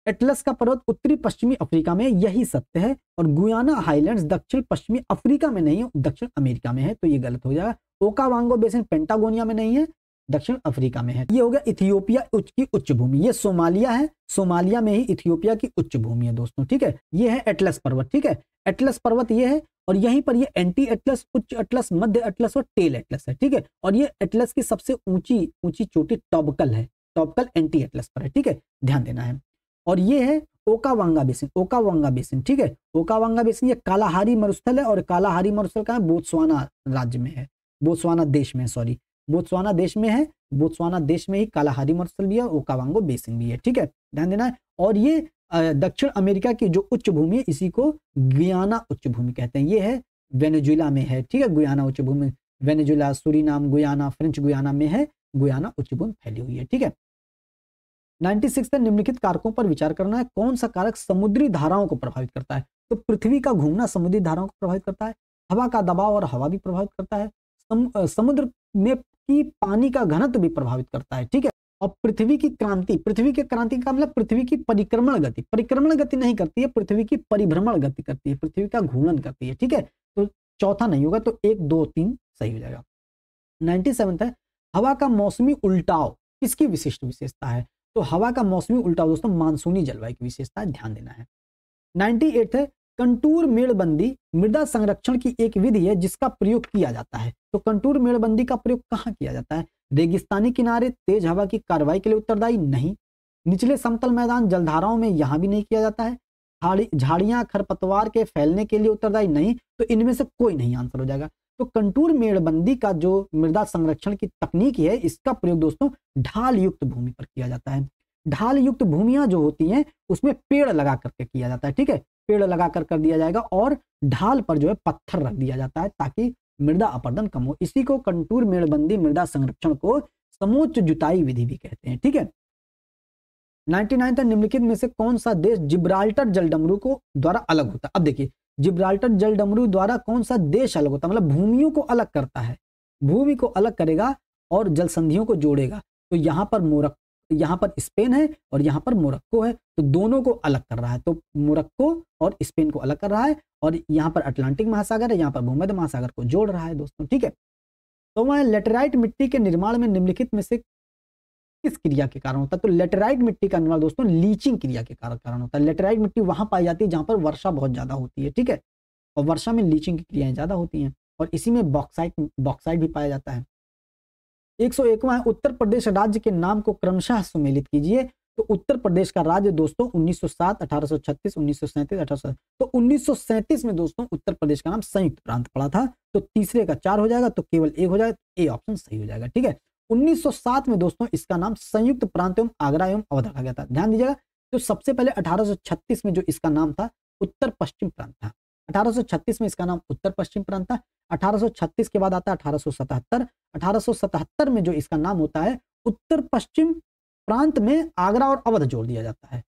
एटलस का पर्वत उत्तरी पश्चिमी अफ्रीका में यही सत्य है और गुयाना हाइलैंड्स दक्षिण पश्चिमी अफ्रीका में नहीं है दक्षिण अमेरिका में है तो ये गलत हो जाएगा ओकावांगो बेसिन पेंटागोनिया में नहीं है दक्षिण अफ्रीका में है ये हो गया इथियोपिया उच्च की उच्च भूमि ये सोमालिया है सोमालिया में ही इथियोपिया की उच्च भूमि है दोस्तों ठीक है ये है एटलस पर्वत ठीक है एटलस पर्वत ये है और यहीं पर ये एंटी एटलस उच्च एटलस मध्य एटलस और टेल एटलस है ठीक है और ये एटलस की सबसे ऊंची ऊंची चोटी टॉबकल है टॉबकल एंटी एटलस पर है ठीक है ध्यान देना है और ये है ओकावांगा बेसिन ओकावांगा बेसिन ठीक है ओकावांगा बेसिन ये कालाहारी मरुस्थल है और कालाहारी मरुस्थल कहा है बोत्सवाना राज्य में है बोत्सवाना देश में सॉरी बोत्सवाना देश में है बोत्सवाना देश में ही कालाहारी मरुस्थल भी है ओकावांगो बेसिन भी है ठीक है ध्यान देना है और ये दक्षिण अमेरिका की जो उच्च भूमि है इसी को गुयाना उच्च भूमि कहते हैं ये है वेनेजुला में है ठीक है गुयाना उच्च भूमि Venezuela Suriname Guyana French Guiana में है गुयाना उच्च भूमि फैली हुई है ठीक है 96 है निम्नलिखित कारकों पर विचार करना है कौन सा कारक समुद्री धाराओं को प्रभावित करता है तो पृथ्वी का घूमना समुद्री धाराओं को प्रभावित करता है हवा का दबाव और हवा भी प्रभावित करता है समुद्र में की पानी का घनत्व भी प्रभावित करता है ठीक है और पृथ्वी की क्रांति पृथ्वी के क्रांति का मतलब पृथ्वी की परिक्रमण गति परिक्रमण गति नहीं करती है पृथ्वी की परिभ्रमण गति करती है पृथ्वी का घूर्णन करती है ठीक है तो चौथा नहीं होगा तो एक दो तीन सही हो जाएगा नाइन्टी है हवा का मौसमी उल्टाव इसकी विशिष्ट विशेषता है तो हवा का मौसमी उल्टा दोस्तों मानसूनी जलवायु की विशेषता ध्यान देना है नाइन्टी एट है कंटूर मेड़बंदी मृदा संरक्षण की एक विधि है जिसका प्रयोग किया जाता है तो कंटूर मेड़बंदी का प्रयोग कहाँ किया जाता है रेगिस्तानी किनारे तेज हवा की कार्रवाई के लिए उत्तरदायी नहीं निचले समतल मैदान जलधाराओं में यहाँ भी नहीं किया जाता है झाड़ियां खरपतवार के फैलने के लिए उत्तरदायी नहीं तो इनमें से कोई नहीं आंसर हो जाएगा तो कंटूर मेड़बंदी का जो मृदा संरक्षण की तकनीक है इसका प्रयोग दोस्तों ढाल युक्त भूमि पर किया जाता है ढाल युक्त भूमिया जो होती हैं उसमें पेड़ लगा करके किया जाता है ठीक है पेड़ लगा कर कर दिया जाएगा और ढाल पर जो है पत्थर रख दिया जाता है ताकि मृदा अपर्दन कम हो इसी को कंटूर मेड़बंदी मृदा संरक्षण को समोच्च जुताई विधि भी कहते हैं ठीक है नाइनटी नाइन निम्नलिखित में से कौन सा देश जिब्राल्टर जलडमरू को द्वारा अलग होता है अब देखिए जिब्राल्टर जल डमरू द्वारा कौन सा देश अलग होता है मतलब भूमियों को अलग करता है भूमि को अलग करेगा और जल संधियों को जोड़ेगा तो यहाँ पर मोरक यहाँ पर स्पेन है और यहाँ पर मोरक्को है तो दोनों को अलग कर रहा है तो मोरक्को और स्पेन को अलग कर रहा है और यहाँ पर अटलांटिक महासागर है यहाँ पर भूमध्य महासागर को जोड़ रहा है दोस्तों ठीक है तो वह लेटेराइट मिट्टी के निर्माण में निम्नलिखित में से किस क्रिया के कारण होता है तो लेटेराइट मिट्टी का निर्माण दोस्तों लीचिंग क्रिया के कारण होता है लेटेराइट मिट्टी वहां पाई जाती है जहां पर वर्षा बहुत ज्यादा होती है ठीक है और वर्षा में लीचिंग की क्रियाएं ज्यादा होती हैं और इसी में बॉक्साइट बॉक्साइट भी पाया जाता है एक सौ एकवा है उत्तर प्रदेश राज्य के नाम को क्रमशः सम्मिलित कीजिए तो उत्तर प्रदेश का राज्य दोस्तों 1907, सौ 1937, अठारह तो 1937 में दोस्तों उत्तर प्रदेश का नाम संयुक्त प्रांत पड़ा था तो तीसरे का चार हो जाएगा तो केवल एक हो जाएगा तो ए ऑप्शन सही हो जाएगा ठीक है 1907 में दोस्तों इसका नाम संयुक्त प्रांत एवं आगरा एवं अवध रखा गया था ध्यान दीजिएगा जो तो सबसे पहले 1836 में जो इसका नाम था उत्तर पश्चिम प्रांत था 1836 में इसका नाम उत्तर पश्चिम प्रांत था 1836 के बाद आता है 1877 1877 में जो इसका नाम होता है उत्तर पश्चिम प्रांत में आगरा और अवध जोड़ दिया जाता है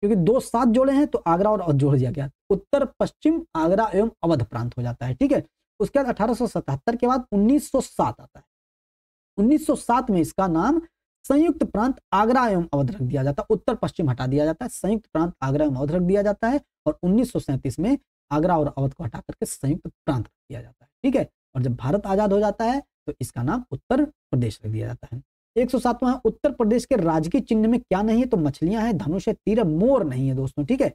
क्योंकि दो सात जोड़े हैं तो आगरा और अवध जोड़ दिया गया उत्तर पश्चिम आगरा एवं अवध प्रांत हो जाता है ठीक है उसके बाद अठारह के बाद उन्नीस आता है 1907 में इसका नाम संयुक्त प्रांत आगरा एवं अवध रख दिया जाता है उत्तर पश्चिम हटा दिया जाता है संयुक्त प्रांत आगरा एवं अवध रख दिया जाता है और उन्नीस में आगरा और अवध को हटा करके संयुक्त प्रांत रख दिया जाता है ठीक है और जब भारत आजाद हो जाता है तो इसका नाम उत्तर प्रदेश रख दिया जाता है एक सौ सातवां उत्तर प्रदेश के राजकीय चिन्ह में क्या नहीं है तो मछलियां हैं धनुष है तीर मोर नहीं है दोस्तों ठीक है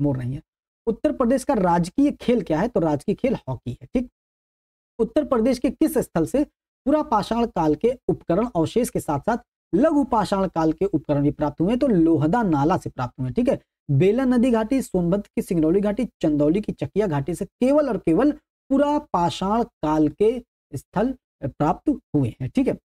मोर नहीं है उत्तर प्रदेश का राजकीय खेल क्या है तो राजकीय खेल हॉकी है ठीक उत्तर प्रदेश के किस स्थल से पूरा पाषाण काल के उपकरण अवशेष के साथ साथ लघु पाषाण काल के उपकरण भी प्राप्त हुए तो लोहदा नाला से प्राप्त हुए ठीक है बेला नदी घाटी सोनभद्र की सिंगरौली घाटी चंदौली की चकिया घाटी से केवल और केवल पूरा पाषाण काल के स्थल प्राप्त हुए हैं ठीक है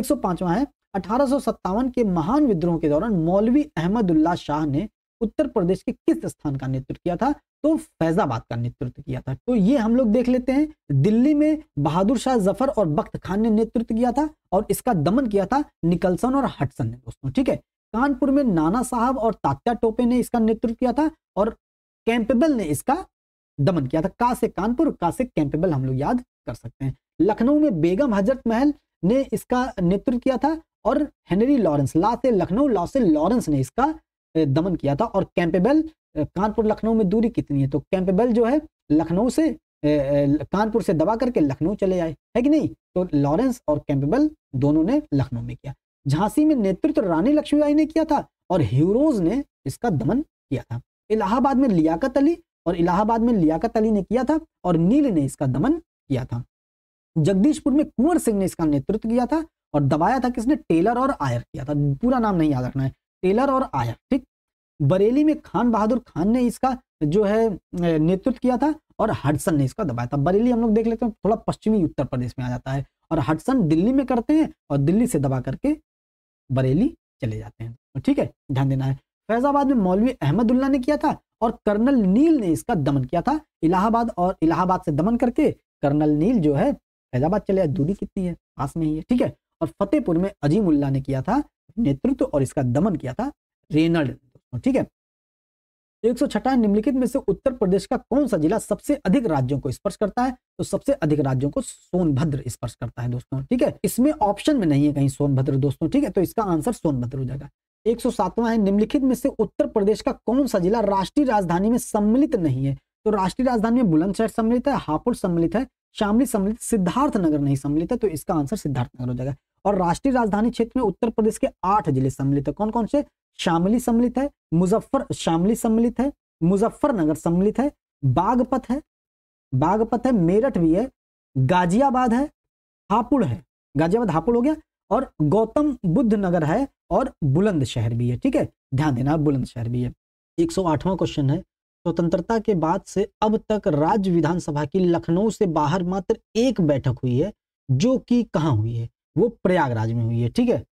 एक सौ पांचवा है अठारह के महान विद्रोह के दौरान मौलवी अहमदुल्ला शाह ने उत्तर प्रदेश के किस स्थान का नेतृत्व किया था तो फैजाबाद का नेतृत्व किया था तो ये हम लोग देख लेते हैं दिल्ली में बहादुर शाह जफर और बख्त खान ने नेतृत्व किया था और इसका दमन किया था निकलसन और हटसन ने दोस्तों ठीक है कानपुर में नाना साहब और तात्या टोपे ने इसका नेतृत्व किया था और कैंपेबल ने इसका दमन किया था का से कानपुर का से कैंपेबल हम लोग याद कर सकते हैं लखनऊ में बेगम हजरत महल ने इसका नेतृत्व किया था और हेनरी लॉरेंस ला से लखनऊ लॉ से लॉरेंस ने इसका दमन किया था और कैंपेबल कानपुर लखनऊ में दूरी कितनी है तो कैंपेबल जो है लखनऊ से कानपुर से दबा करके लखनऊ चले आए है कि नहीं तो लॉरेंस और कैंपेबल दोनों ने लखनऊ में किया झांसी में नेतृत्व तो रानी लक्ष्मीबाई ने किया था और ह्यूरोज ने इसका दमन किया था इलाहाबाद में लियाकत अली और इलाहाबाद में लियाकत अली ने किया था और नील ने इसका दमन किया था जगदीशपुर में कुंवर सिंह ने इसका नेतृत्व किया था और दबाया था किसने टेलर और आयर किया था पूरा नाम नहीं याद रखना है टेलर और आया ठीक बरेली में खान बहादुर खान ने इसका जो है नेतृत्व किया था और हडसन ने इसका दबाया था बरेली हम लोग देख लेते हैं थोड़ा पश्चिमी उत्तर प्रदेश में आ जाता है और हडसन दिल्ली में करते हैं और दिल्ली से दबा करके बरेली चले जाते हैं तो ठीक है ध्यान देना है फैजाबाद में मौलवी अहमदुल्ला ने किया था और कर्नल नील ने इसका दमन किया था इलाहाबाद और इलाहाबाद से दमन करके कर्नल नील जो है फैजाबाद चले दूरी कितनी है पास में ही है ठीक है और फतेहपुर में अजीम उल्ला ने किया था नेतृत्व और इसका दमन किया था रेनल्ड ठीक है एक सौ छठा निम्नलिखित में से उत्तर प्रदेश का कौन सा जिला सबसे अधिक राज्यों को स्पर्श करता है तो सबसे अधिक राज्यों को सोनभद्र स्पर्श करता है दोस्तों ठीक है इसमें ऑप्शन में नहीं है कहीं सोनभद्र दोस्तों ठीक है तो इसका आंसर सोनभद्र हो जाएगा एक सौ सातवां है निम्नलिखित में से उत्तर प्रदेश का कौन सा जिला राष्ट्रीय राजधानी में सम्मिलित नहीं है तो राष्ट्रीय राजधानी में बुलंदशहर सम्मिलित है हापुड़ सम्मिलित है शामली सम्मिलित सिद्धार्थनगर नहीं सम्मिलित है तो इसका आंसर सिद्धार्थनगर हो जाएगा और राष्ट्रीय राजधानी क्षेत्र में उत्तर प्रदेश के आठ जिले सम्मिलित है कौन कौन से शामली सम्मिलित है मुजफ्फर शामली सम्मिलित है मुजफ्फरनगर सम्मिलित है बागपत है बागपत है मेरठ भी है गाजियाबाद है हापुड़ है गाजियाबाद हापुड़ हो गया और गौतम बुद्ध नगर है और बुलंदशहर भी है ठीक है ध्यान देना बुलंदशहर भी है एक क्वेश्चन है स्वतंत्रता तो के बाद से अब तक राज्य विधानसभा की लखनऊ से बाहर मात्र एक बैठक हुई है जो कि कहाँ हुई है वो प्रयागराज में हुई है ठीक है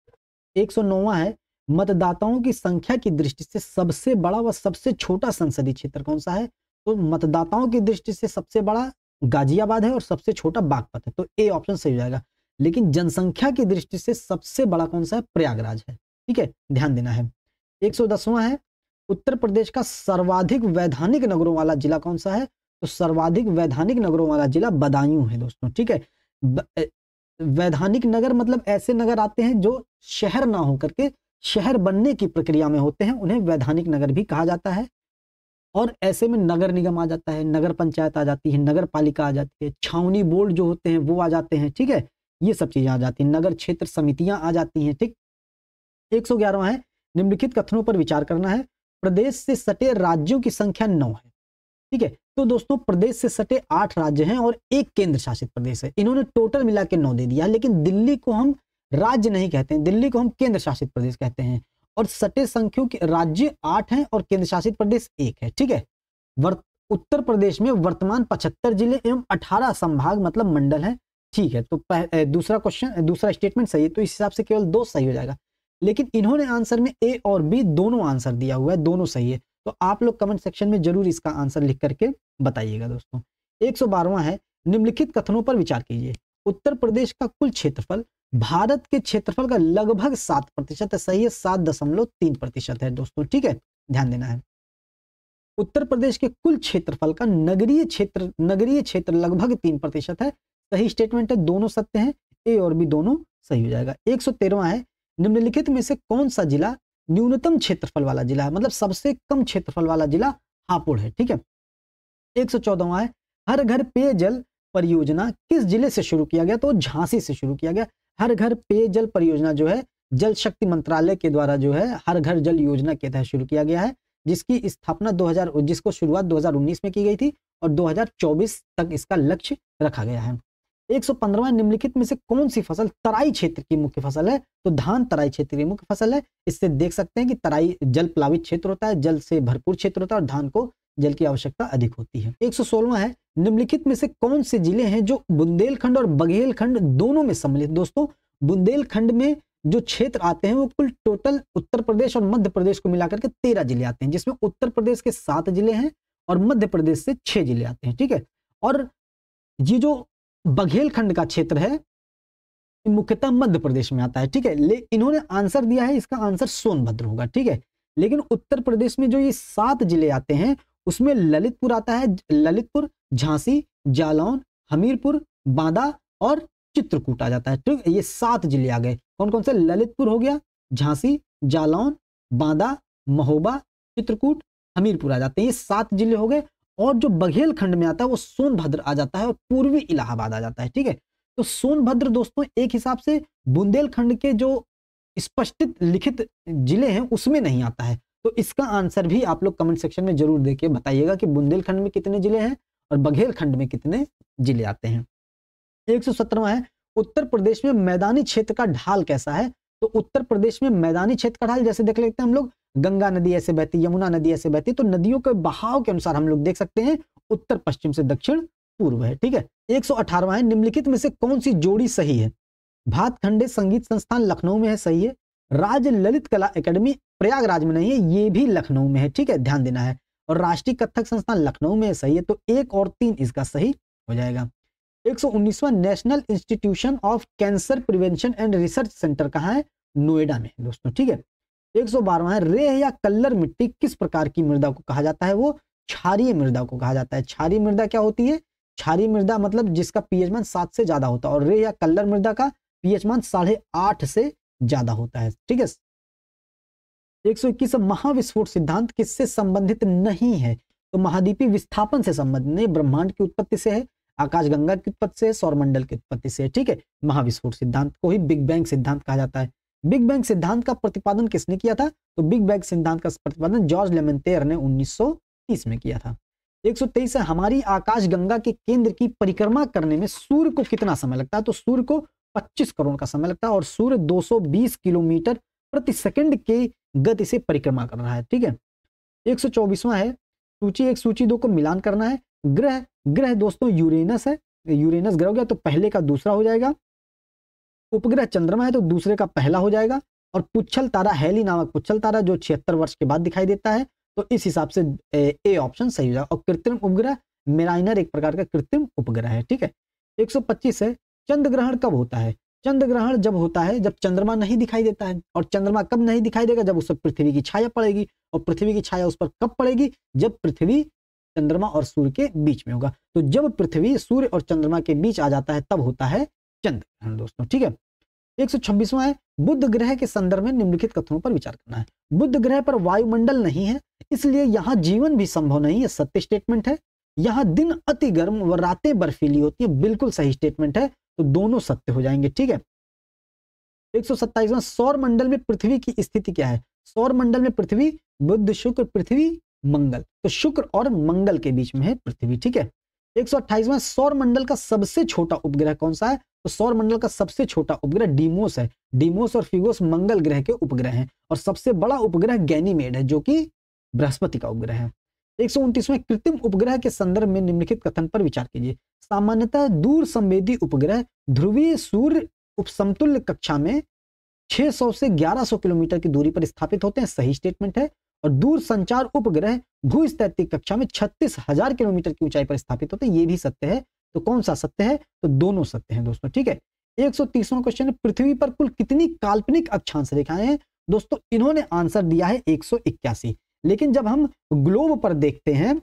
एक सौ है मतदाताओं की संख्या की दृष्टि से सबसे बड़ा व सबसे छोटा संसदीय क्षेत्र कौन सा है तो मतदाताओं की दृष्टि से सबसे बड़ा गाजियाबाद है और सबसे छोटा बागपत है तो ए ऑप्शन सही हो जाएगा लेकिन जनसंख्या की दृष्टि से सबसे बड़ा कौन सा है प्रयागराज है ठीक है ध्यान देना है एक है उत्तर प्रदेश का सर्वाधिक वैधानिक नगरों वाला जिला कौन सा है तो सर्वाधिक वैधानिक नगरों वाला जिला बदायूं है दोस्तों ठीक है वैधानिक नगर मतलब ऐसे नगर आते हैं जो शहर ना हो करके शहर बनने की प्रक्रिया में होते हैं उन्हें वैधानिक नगर भी कहा जाता है और ऐसे में नगर निगम आ जाता है नगर पंचायत आ जाती है नगर पालिका आ जाती है छावनी बोर्ड जो होते हैं वो आ जाते हैं ठीक है ये सब चीजें आ जाती हैं नगर क्षेत्र समितियां आ जाती हैं ठीक एक सौ ग्यारहवा है निम्नलिखित कथनों पर विचार करना है प्रदेश से सटे राज्यों की संख्या नौ है ठीक है तो दोस्तों प्रदेश से सटे आठ राज्य हैं और एक केंद्र शासित प्रदेश है इन्होंने टोटल मिला के नौ दे दिया लेकिन दिल्ली को हम राज्य नहीं कहते हैं दिल्ली को हम केंद्र शासित प्रदेश कहते हैं और सटे संख्यों के राज्य आठ हैं और केंद्र शासित प्रदेश एक है ठीक है उत्तर प्रदेश में वर्तमान पचहत्तर जिले एवं अठारह संभाग मतलब मंडल है ठीक है तो दूसरा क्वेश्चन दूसरा स्टेटमेंट सही है तो इस हिसाब से केवल दो सही हो जाएगा लेकिन इन्होंने आंसर में ए और बी दोनों आंसर दिया हुआ है दोनों सही है तो आप लोग कमेंट सेक्शन में जरूर इसका आंसर लिख करके बताइएगा दोस्तों एक है निम्नलिखित कथनों पर विचार कीजिए उत्तर प्रदेश का कुल क्षेत्रफल भारत के क्षेत्रफल का लगभग सात प्रतिशत है सही है सात दशमलव तीन प्रतिशत है दोस्तों ठीक है ध्यान देना है उत्तर प्रदेश के कुल क्षेत्रफल का नगरीय क्षेत्र नगरीय क्षेत्र लगभग तीन प्रतिशत है सही स्टेटमेंट है दोनों सत्य है ए और बी दोनों सही हो जाएगा एक है निम्नलिखित में से कौन सा जिला न्यूनतम क्षेत्रफल वाला जिला है मतलब सबसे कम क्षेत्रफल वाला जिला हापुड़ है ठीक है एक सौ चौदहवा है हर घर पेयजल परियोजना किस जिले से शुरू किया गया तो झांसी से शुरू किया गया हर घर पेयजल परियोजना जो है जल शक्ति मंत्रालय के द्वारा जो है हर घर जल योजना के तहत शुरू किया गया है जिसकी स्थापना 2000 जिसको शुरुआत 2019 में की गई थी और 2024 तक इसका लक्ष्य रखा गया है एक सौ पंद्रह निम्नलिखित में से कौन सी फसल तराई क्षेत्र की मुख्य फसल है तो धान तराई क्षेत्र की मुख्य फसल है इससे देख सकते हैं कि तराई जल प्लावित क्षेत्र होता है जल से भरपूर क्षेत्र होता है और धान को जल की आवश्यकता अधिक होती है एक सौ है निम्नलिखित में से कौन से जिले हैं जो बुंदेलखंड और बघेलखंड दोनों में सम्मिलित दोस्तों बुंदेलखंड में जो क्षेत्र आते हैं वो कुल टोटल उत्तर प्रदेश और मध्य प्रदेश को मिलाकर के तेरह जिले आते हैं जिसमें उत्तर प्रदेश के सात जिले हैं और मध्य प्रदेश से छह जिले आते हैं ठीक है और ये जो बघेलखंड का क्षेत्र है मुख्यतः मध्य प्रदेश में आता है ठीक है ले इन्होंने आंसर दिया है इसका आंसर सोनभद्र होगा ठीक है लेकिन उत्तर प्रदेश में जो ये सात जिले आते हैं उसमें ललितपुर आता है ललितपुर झांसी जालौन हमीरपुर बांदा और चित्रकूट आ जाता है ठीक ये सात जिले आ गए कौन कौन से ललितपुर हो गया झांसी जालौन बांदा महोबा चित्रकूट हमीरपुर आ जाते हैं ये सात जिले हो गए और जो बघेल खंड में आता है वो सोनभद्र आ जाता है और पूर्वी इलाहाबाद आ जाता है ठीक है तो सोनभद्र दोस्तों एक हिसाब से बुंदेलखंड के जो स्पष्टित लिखित जिले हैं उसमें नहीं आता है तो इसका आंसर भी आप लोग कमेंट सेक्शन में जरूर देखिए बताइएगा कि बुंदेलखंड में कितने जिले हैं और बघेलखंड में कितने जिले आते हैं एक है उत्तर प्रदेश में मैदानी क्षेत्र का ढाल कैसा है तो उत्तर प्रदेश में मैदानी क्षेत्र का ढाल जैसे देख लेते हैं हम लोग गंगा नदी ऐसे बहती यमुना नदी ऐसे बहती तो नदियों के बहाव के अनुसार हम लोग देख सकते हैं उत्तर पश्चिम से दक्षिण पूर्व है ठीक है एक है निम्नलिखित में से कौन सी जोड़ी सही है भातखंडे संगीत संस्थान लखनऊ में है सही है राज ललित कला एकेडमी प्रयागराज में नहीं है ये भी लखनऊ में है ठीक है ध्यान देना है और राष्ट्रीय कथक संस्थान लखनऊ में है सही है तो एक और तीन इसका सही हो जाएगा एक National Institution of Cancer Prevention and Research Centre कहाँ है नोएडा में दोस्तों ठीक है एक सौ बारहवा है रेह या कल्लर मिट्टी किस प्रकार की मृदा को कहा जाता है वो क्षारीय मृदा को कहा जाता है क्षारीय मृदा क्या होती है क्षारीय मृदा मतलब जिसका पीएच मान सात से ज्यादा होता है और रेह या कल्लर मृदा का पीएच मान साढ़े आठ से ज्यादा होता है ठीक है एक सौ इक्कीस महाविस्फोट सिद्धांत किससे संबंधित नहीं है तो महाद्वीपी विस्थापन से संबंधित नहीं ब्रह्मांड की उत्पत्ति से है आकाशगंगा की उत्पत्ति से सौरमंडल की उत्पत्ति से ठीक है महाविस्फोट सिद्धांत को ही बिग बैंग सिद्धांत कहा जाता है बिग बैंग सिद्धांत का प्रतिपादन किसने किया था तो बिग बैंग सिद्धांत का प्रतिपादन जॉर्ज लेमेंतेर ने 1930 में किया था 123 सौ हमारी आकाश गंगा के केंद्र की परिक्रमा करने में सूर्य को कितना समय लगता है तो सूर्य को 25 करोड़ का समय लगता है और सूर्य 220 किलोमीटर प्रति सेकंड के गति से परिक्रमा कर रहा है ठीक है एक है सूची एक सूची दो को मिलान करना है ग्रह ग्रह दोस्तों यूरेनस है यूरेनस ग्रह हो गया तो पहले का दूसरा हो जाएगा उपग्रह चंद्रमा है तो दूसरे का पहला हो जाएगा और पुच्छल तारा हैली नामक पुच्छल तारा जो छिहत्तर वर्ष के बाद दिखाई देता है तो इस हिसाब से ए ऑप्शन सही हो जाएगा और कृत्रिम उपग्रह मेराइनर एक प्रकार का कृत्रिम उपग्रह है ठीक है एक है चंद्र ग्रहण कब होता है चंद्र ग्रहण जब होता है जब चंद्रमा नहीं दिखाई देता है और चंद्रमा कब नहीं दिखाई देगा जब उस पर पृथ्वी की छाया पड़ेगी और पृथ्वी की छाया उस पर कब पड़ेगी जब पृथ्वी चंद्रमा और सूर्य के बीच में होगा तो जब पृथ्वी सूर्य और चंद्रमा के बीच आ जाता है तब होता है चंद्र ग्रहण दोस्तों ठीक है एक सौ छब्बीसवा है बुद्ध ग्रह के संदर्भ में निम्नलिखित कथनों पर विचार करना है बुद्ध ग्रह पर वायुमंडल नहीं है इसलिए यहाँ जीवन भी संभव नहीं है सत्य स्टेटमेंट है यहाँ दिन अति गर्म व रातें बर्फीली होती है बिल्कुल सही स्टेटमेंट है तो दोनों सत्य हो जाएंगे ठीक है एक सौ सत्ताईसवा सौर मंडल में पृथ्वी की स्थिति क्या है सौर मंडल में पृथ्वी बुद्ध शुक्र पृथ्वी मंगल तो शुक्र और मंगल के बीच में है पृथ्वी ठीक है एक में सौर मंडल का सबसे छोटा उपग्रह कौन सा है तो सौर मंडल का सबसे छोटा उपग्रह डीमोस है डीमोस और फिगोस मंगल ग्रह के उपग्रह हैं और सबसे बड़ा उपग्रह गैनीमेड है जो कि बृहस्पति का उपग्रह है एक में कृत्रिम उपग्रह के संदर्भ में निम्नलिखित कथन पर विचार कीजिए सामान्यतः दूर संवेदी उपग्रह ध्रुवीय सूर्य उपसमतुल्य कक्षा में 600 से 1100 किलोमीटर की दूरी पर स्थापित होते हैं सही स्टेटमेंट है और दूर संचार उपग्रह भूस्तैतिक कक्षा में छत्तीस हजार किलोमीटर की ऊंचाई पर स्थापित होते हैं ये भी सत्य है तो कौन सा सत्य है तो दोनों सत्य है दोस्तों ठीक है एक सौ है क्वेश्चन पृथ्वी पर कुल कितनी काल्पनिक अक्षांश रेखाएं हैं दोस्तों इन्होंने आंसर दिया है एक लेकिन जब हम ग्लोब पर देखते हैं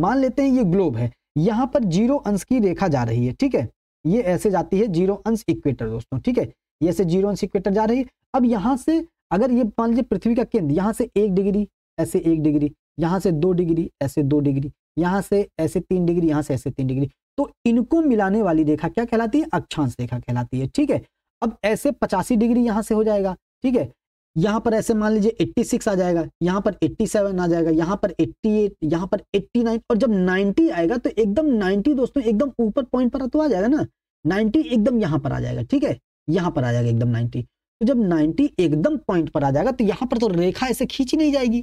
मान लेते हैं ये ग्लोब है यहाँ पर जीरो अंश की रेखा जा रही है ठीक है ये ऐसे जाती है जीरो अंश इक्वेटर दोस्तों ठीक है ये से जीरो अंश इक्वेटर जा रही है अब यहाँ से अगर ये मान लीजिए पृथ्वी का केंद्र यहाँ से एक डिग्री ऐसे एक डिग्री यहाँ से दो डिग्री ऐसे दो डिग्री यहाँ से ऐसे तीन डिग्री यहाँ से ऐसे तीन डिग्री तो इनको मिलाने वाली रेखा क्या कहलाती है अक्षांश रेखा कहलाती है ठीक है अब ऐसे पचासी डिग्री यहाँ से हो जाएगा ठीक है यहाँ पर ऐसे मान लीजिए सिक्स आ जाएगा यहाँ पर सेवन आ जाएगा यहाँ पर एट यहाँ पर नाइन और जब नाइन्टी आएगा तो एकदम नाइन्टी दोस्तों एकदम ऊपर पॉइंट पर तो आ जाएगा ना नाइन्टी एकदम यहाँ पर आ जाएगा ठीक है यहाँ पर आ जाएगा एकदम नाइन्टी तो जब 90 एकदम पॉइंट पर आ जाएगा तो यहाँ पर तो रेखा ऐसे खींची नहीं जाएगी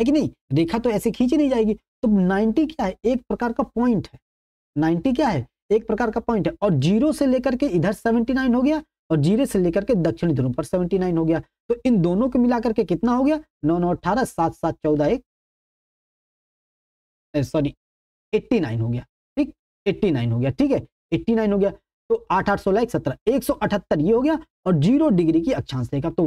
है कि नहीं रेखा तो ऐसे खींची नहीं जाएगी तो 90 क्या है एक प्रकार का पॉइंट है 90 क्या है एक प्रकार का पॉइंट है और जीरो से लेकर के इधर 79 हो गया और जीरो से लेकर के दक्षिणी ध्रुव पर 79 हो गया तो इन दोनों को मिलाकर के कितना हो गया नौ नौ अठारह सात सात चौदह एक सॉरी एट्टी नाइन हो गया ठीक एट्टी नाइन हो गया ठीक है एट्टी नाइन हो गया तो आठ आठ सोलह एक सत्रह एक सौ अठहत्तर ये हो गया और जीरो डिग्री की अक्षांश रेखा तो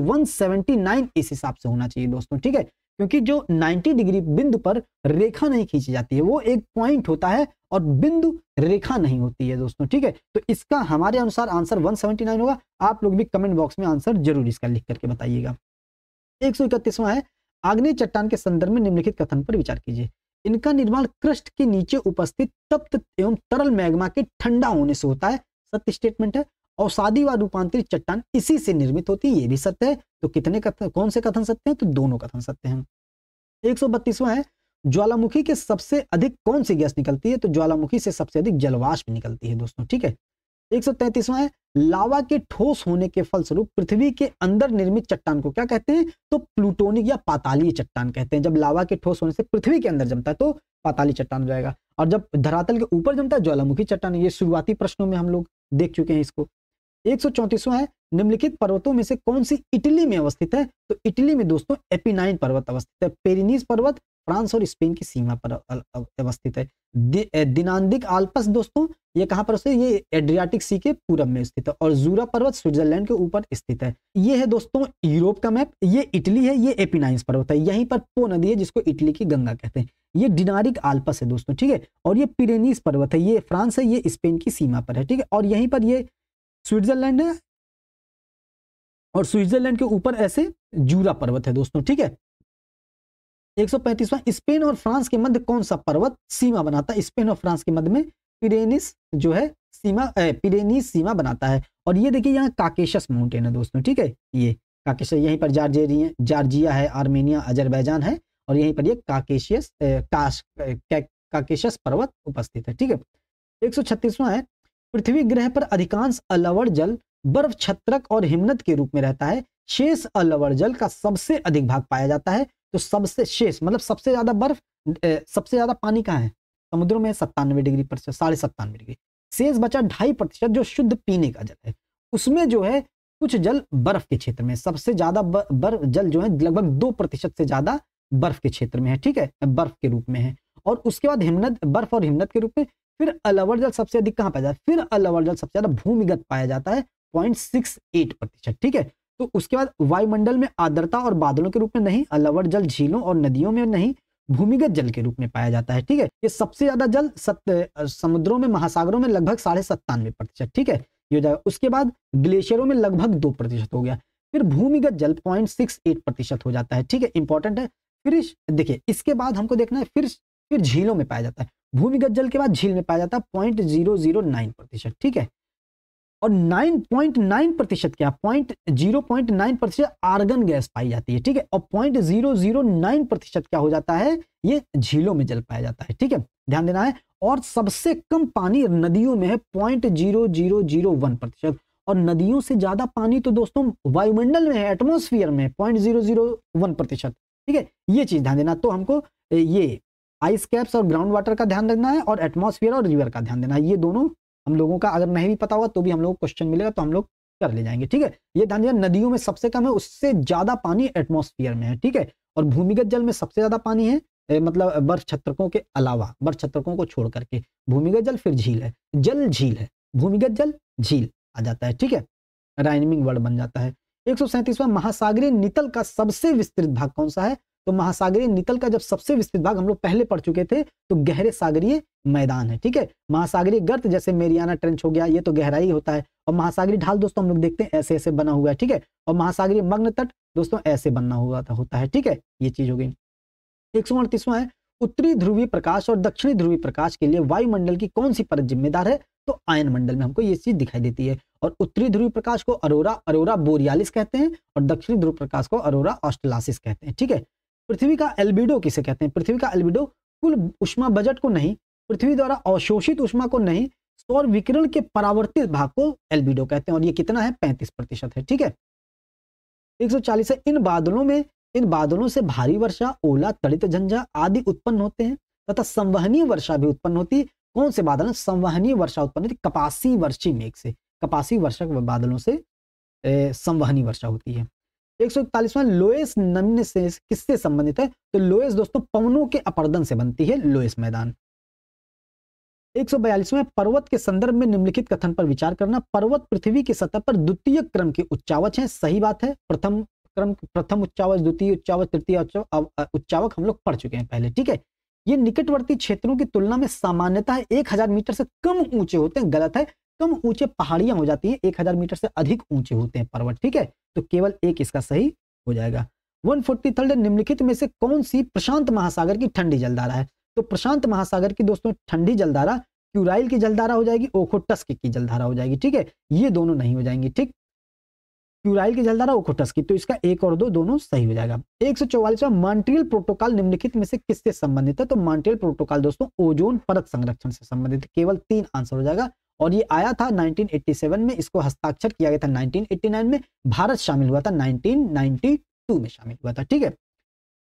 नाइन इस हिसाब से होना चाहिए दोस्तों ठीक है क्योंकि जो नाइनटी डिग्री बिंदु पर रेखा नहीं खींची जाती है वो एक पॉइंट होता है और बिंदु रेखा नहीं होती है दोस्तों ठीक है तो इसका हमारे अनुसार आंसर नाइन होगा आप लोग भी कमेंट बॉक्स में आंसर जरूर इसका लिख करके बताइएगा एक सौ इकतीसवां है आग्नेय चट्टान के संदर्भ में निम्नलिखित कथन पर विचार कीजिए इनका निर्माण क्रस्ट के नीचे उपस्थित तप्त एवं तरल मैग्मा के ठंडा होने से होता है सत्य स्टेटमेंट है और शादीवाद रूपांतरित चट्टान इसी से निर्मित होती है ये भी सत्य है तो कितने कथन कौन से कथन सत्य है तो दोनों कथन सत्य है एक है ज्वालामुखी के सबसे अधिक कौन सी गैस निकलती है तो ज्वालामुखी से सबसे अधिक जलवाष्प निकलती है दोस्तों ठीक है एक सौ तैतीसवां है लावा के ठोस होने के फलस्वरूप पृथ्वी के अंदर निर्मित चट्टान को क्या कहते हैं तो प्लूटोनिक या पातालीय चट्टान कहते हैं जब लावा के ठोस होने से पृथ्वी के अंदर जमता है तो पाताली चट्टान हो जाएगा और जब धरातल के ऊपर जमता है ज्वालामुखी चट्टान ये शुरुआती प्रश्नों में हम लोग देख चुके हैं इसको एक है निम्नलिखित पर्वतों में से कौन सी इटली में अवस्थित है तो इटली में दोस्तों एपिनाइन पर्वत अवस्थित है पेरिनीज पर्वत फ्रांस और स्पेन की सीमा पर अवस्थित है दि, दिनांदिक आल्पस दोस्तों ये कहाँ पर ये एड्रियाटिक सी के पूरब में स्थित है और जूरा पर्वत स्विट्जरलैंड के ऊपर स्थित है ये है दोस्तों यूरोप का मैप ये इटली है ये एपिनाइंस पर्वत है यहीं पर पो नदी है जिसको इटली की गंगा कहते हैं ये डिनारिक आल्पस है दोस्तों ठीक है और ये पिरेनीस पर्वत है ये फ्रांस है ये स्पेन की सीमा पर है ठीक है और यहीं पर ये स्विट्जरलैंड है और स्विट्जरलैंड के ऊपर ऐसे जूरा पर्वत है दोस्तों ठीक है एक सौ स्पेन और फ्रांस के मध्य कौन सा पर्वत सीमा बनाता है स्पेन और फ्रांस के मध्य में पिरेनिस जो है सीमा पिरेनिस सीमा बनाता है और ये देखिए यहाँ काकेशस माउंटेन है दोस्तों ठीक है ये काकेश यहीं पर जार्जेरिया जार्जिया है आर्मेनिया अजरबैजान है और यहीं पर ये काकेशियस काश काकेशस पर्वत उपस्थित है ठीक है एक सौ छत्तीसवां है पृथ्वी ग्रह पर अधिकांश अलवर जल बर्फ छत्रक और हिमनत के रूप में रहता है शेष अलवर जल का सबसे अधिक भाग पाया जाता है तो सबसे शेष मतलब सबसे ज़्यादा बर्फ सबसे ज़्यादा पानी कहाँ है समुद्रों में सत्तानवे डिग्री प्रतिशत साढ़े सत्तानवे डिग्री शेष बचा ढाई प्रतिशत जो शुद्ध पीने का जल है उसमें जो है कुछ जल बर्फ के क्षेत्र में सबसे ज्यादा बर्फ जल जो है लगभग दो प्रतिशत से ज्यादा बर्फ के क्षेत्र में है ठीक है बर्फ के रूप में है और उसके बाद हिमनद बर्फ और हिमनद के रूप में फिर अलवर जल सबसे अधिक कहाँ पाया जाता है फिर अलवर जल सबसे ज्यादा भूमिगत पाया जाता है पॉइंट सिक्स एट प्रतिशत ठीक है तो उसके बाद वायुमंडल में आर्द्रता और बादलों के रूप में नहीं अलवर जल झीलों और नदियों में नहीं भूमिगत जल के रूप में पाया जाता है ठीक है ये सबसे ज्यादा जल सत्य समुद्रों में महासागरों में लगभग साढ़े सत्तानवे प्रतिशत ठीक है ये हो जाएगा उसके बाद ग्लेशियरों में लगभग दो प्रतिशत हो गया फिर भूमिगत जल पॉइंट सिक्स एट प्रतिशत हो जाता है ठीक है इंपॉर्टेंट है फिर देखिए इसके बाद हमको देखना है फिर फिर झीलों में पाया जाता है भूमिगत जल के बाद झील में पाया जाता है पॉइंट जीरो जीरो नाइन प्रतिशत ठीक है और 9.9 प्रतिशत क्या पॉइंट जीरो पॉइंट नाइन प्रतिशत आर्गन गैस पाई जाती है ठीक है और पॉइंट जीरो जीरो नाइन प्रतिशत क्या हो जाता है ये झीलों में जल पाया जाता है ठीक है ध्यान देना है और सबसे कम पानी नदियों में है point zero zero zero one प्रतिशत और नदियों से ज्यादा पानी तो दोस्तों वायुमंडल में है एटमोस्फियर में पॉइंट जीरो जीरो वन प्रतिशत ठीक है ये चीज ध्यान देना तो हमको ये आइस कैप्स और ग्राउंड वाटर का ध्यान रखना है और एटमोसफियर और रिवर का ध्यान देना है ये दोनों हम लोगों का अगर नहीं भी पता होगा तो भी हम लोग क्वेश्चन मिलेगा तो हम लोग कर ले जाएंगे ठीक है ये ध्यान दिया नदियों में सबसे कम है उससे ज्यादा पानी एटमोस्फियर में है ठीक है और भूमिगत जल में सबसे ज्यादा पानी है ए, मतलब बर्फ छत्रकों के अलावा बर्फ छत्रकों को छोड़ करके भूमिगत जल फिर झील है जल झील है भूमिगत जल झील आ जाता है ठीक है राइनमिंग वर्ड बन जाता है एक महासागरीय नितल का सबसे विस्तृत भाग कौन सा है तो महासागरीय नितल का जब सबसे विस्तृत भाग हम लोग पहले पढ़ चुके थे तो गहरे सागरीय मैदान है ठीक है महासागरीय गर्त जैसे मेरियाना ट्रेंच हो गया ये तो गहराई होता है और महासागरीय ढाल दोस्तों हम लोग देखते हैं ऐसे ऐसे बना हुआ है ठीक है और महासागरीय मग्न तट दोस्तों ऐसे बनना हुआ होता है ठीक है ये चीज हो गई एक सौ है उत्तरी ध्रुवीय प्रकाश और दक्षिणी ध्रुवीय प्रकाश के लिए वायुमंडल की कौन सी परत जिम्मेदार है तो आयन मंडल में हमको ये चीज दिखाई देती है और उत्तरी ध्रुवीय प्रकाश को अरोरा अरोरा बोरियालिस कहते हैं और दक्षिणी ध्रुव प्रकाश को अरोरा ऑस्ट्रलासिस कहते हैं ठीक है पृथ्वी का एल्बिडो किसे कहते हैं पृथ्वी का एल्बिडो कुल उष्मा बजट को नहीं पृथ्वी द्वारा अवशोषित उष्मा को नहीं सौर विकिरण के परावर्तित भाग को एल्बिडो कहते हैं और ये कितना है पैंतीस प्रतिशत है ठीक है 140 है इन बादलों में इन बादलों से भारी वर्षा ओला तड़ित झंझा आदि उत्पन्न होते हैं तथा संवहनीय वर्षा भी उत्पन्न होती है कौन से बादल संवहनीय वर्षा उत्पन्न होती कपासी वर्षी मेघ से कपासी वर्षा बादलों से संवहनी वर्षा होती है एक सौ इकतालीसवां लोएस नमन से किससे संबंधित है तो लोएस दोस्तों पवनों के अपर्दन से बनती है लोएस मैदान एक सौ बयालीसवें पर्वत के संदर्भ में निम्नलिखित कथन पर विचार करना पर्वत पृथ्वी की सतह पर द्वितीय क्रम के उच्चावच है सही बात है प्रथम क्रम प्रथम उच्चावच द्वितीय उच्चावच तृतीय उच्चावक हम लोग पढ़ चुके हैं पहले ठीक है ये निकटवर्ती क्षेत्रों की तुलना में सामान्यतः एक हजार मीटर से कम ऊंचे होते हैं गलत है कम ऊंचे पहाड़ियां हो जाती हैं एक हजार मीटर से अधिक ऊंचे होते हैं पर्वत ठीक है तो केवल एक इसका सही हो जाएगा वन फोर्टी थर्ड निम्नलिखित में से कौन सी प्रशांत महासागर की ठंडी जलधारा है तो प्रशांत महासागर की दोस्तों ठंडी जलधारा क्यूराइल की जलधारा हो जाएगी ओखोटस्क की जलधारा हो जाएगी ठीक है ये दोनों नहीं हो जाएंगी ठीक क्यूराइल की जलधारा ओखोटस्क की तो इसका एक और दो दोनों सही हो जाएगा एक सौ चौवालीसवा मॉन्ट्रियल प्रोटोकॉल निम्नलिखित में से किससे संबंधित है तो मॉन्ट्रियल प्रोटोकॉल दोस्तों ओजोन परत संरक्षण से संबंधित केवल तीन आंसर हो जाएगा और ये आया था 1987 में इसको हस्ताक्षर किया गया था 1989 में भारत शामिल हुआ था 1992 में शामिल हुआ था ठीक है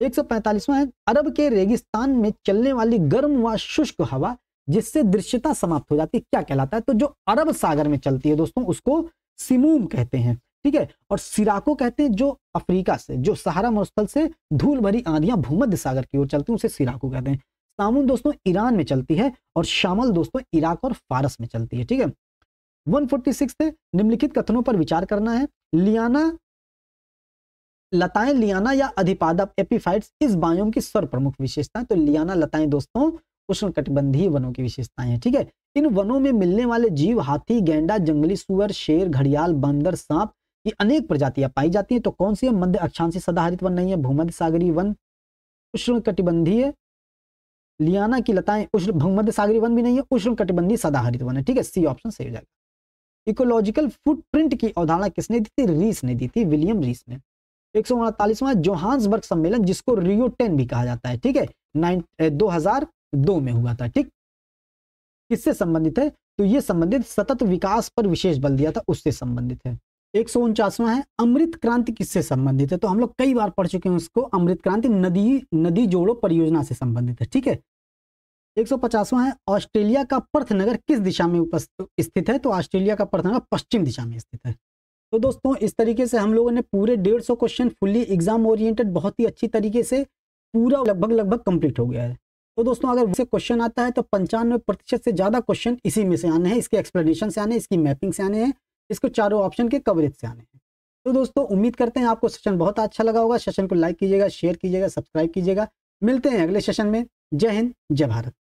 एक सौ है अरब के रेगिस्तान में चलने वाली गर्म व शुष्क हवा जिससे दृश्यता समाप्त हो जाती है क्या कहलाता है तो जो अरब सागर में चलती है दोस्तों उसको सिमूम कहते हैं ठीक है और सिराको कहते हैं जो अफ्रीका से जो सहारा मरुस्थल से धूल भरी आंधियां भूमध्य सागर की ओर चलती हैं उसे सिराको कहते हैं तामुन दोस्तों ईरान में चलती है और शामल दोस्तों इराक और फारस में चलती है ठीक है 146 निम्नलिखित कथनों पर विचार करना है लियाना लताएं लियाना या अधिपादप एपिफाइट्स इस बायोम की स्वर प्रमुख विशेषता तो लियाना लताएं दोस्तों उष्ण कटिबंधीय वनों की विशेषताएं हैं ठीक है इन वनों में मिलने वाले जीव हाथी गेंडा जंगली सुअर शेर घड़ियाल बंदर सांप ये अनेक प्रजातियां पाई जाती हैं तो कौन सी है मध्य अक्षांशी सदाहरित वन नहीं है भूमध्य सागरी वन उष्ण कटिबंधीय लियाना की लताएं उष्ण भूमध्य सागरी वन भी नहीं है उष्ण कटिबंधी सदाहरित वन है ठीक है सी ऑप्शन सही हो जाएगा इकोलॉजिकल फुटप्रिंट की अवधारणा किसने दी थी रीस ने दी थी विलियम रीस ने एक सौ उनतालीसवां जोहान्सबर्ग सम्मेलन जिसको रियो टेन भी कहा जाता है ठीक है नाइन दो हजार दो में हुआ था ठीक किससे संबंधित है तो ये संबंधित सतत विकास पर विशेष बल दिया था उससे संबंधित है एक है अमृत क्रांति किससे संबंधित है तो हम लोग कई बार पढ़ चुके हैं उसको अमृत क्रांति नदी नदी जोड़ो परियोजना से संबंधित है ठीक है एक है ऑस्ट्रेलिया का पर्थ नगर किस दिशा में स्थित है तो ऑस्ट्रेलिया का पर्थ नगर पश्चिम दिशा में स्थित है तो दोस्तों इस तरीके से हम लोगों ने पूरे डेढ़ सौ क्वेश्चन फुल्ली एग्जाम ओरिएंटेड बहुत ही अच्छी तरीके से पूरा लगभग लगभग कंप्लीट हो गया है तो दोस्तों अगर वैसे क्वेश्चन आता है तो पंचानवे प्रतिशत से ज़्यादा क्वेश्चन इसी में से आने हैं इसके एक्सप्लेनेशन से आने इसकी मैपिंग से आने हैं इसको चारों ऑप्शन के कवरेज से आने हैं तो दोस्तों उम्मीद करते हैं आपको सेशन बहुत अच्छा लगा होगा सेशन को लाइक कीजिएगा शेयर कीजिएगा सब्सक्राइब कीजिएगा मिलते हैं अगले सेशन में जय हिंद जय भारत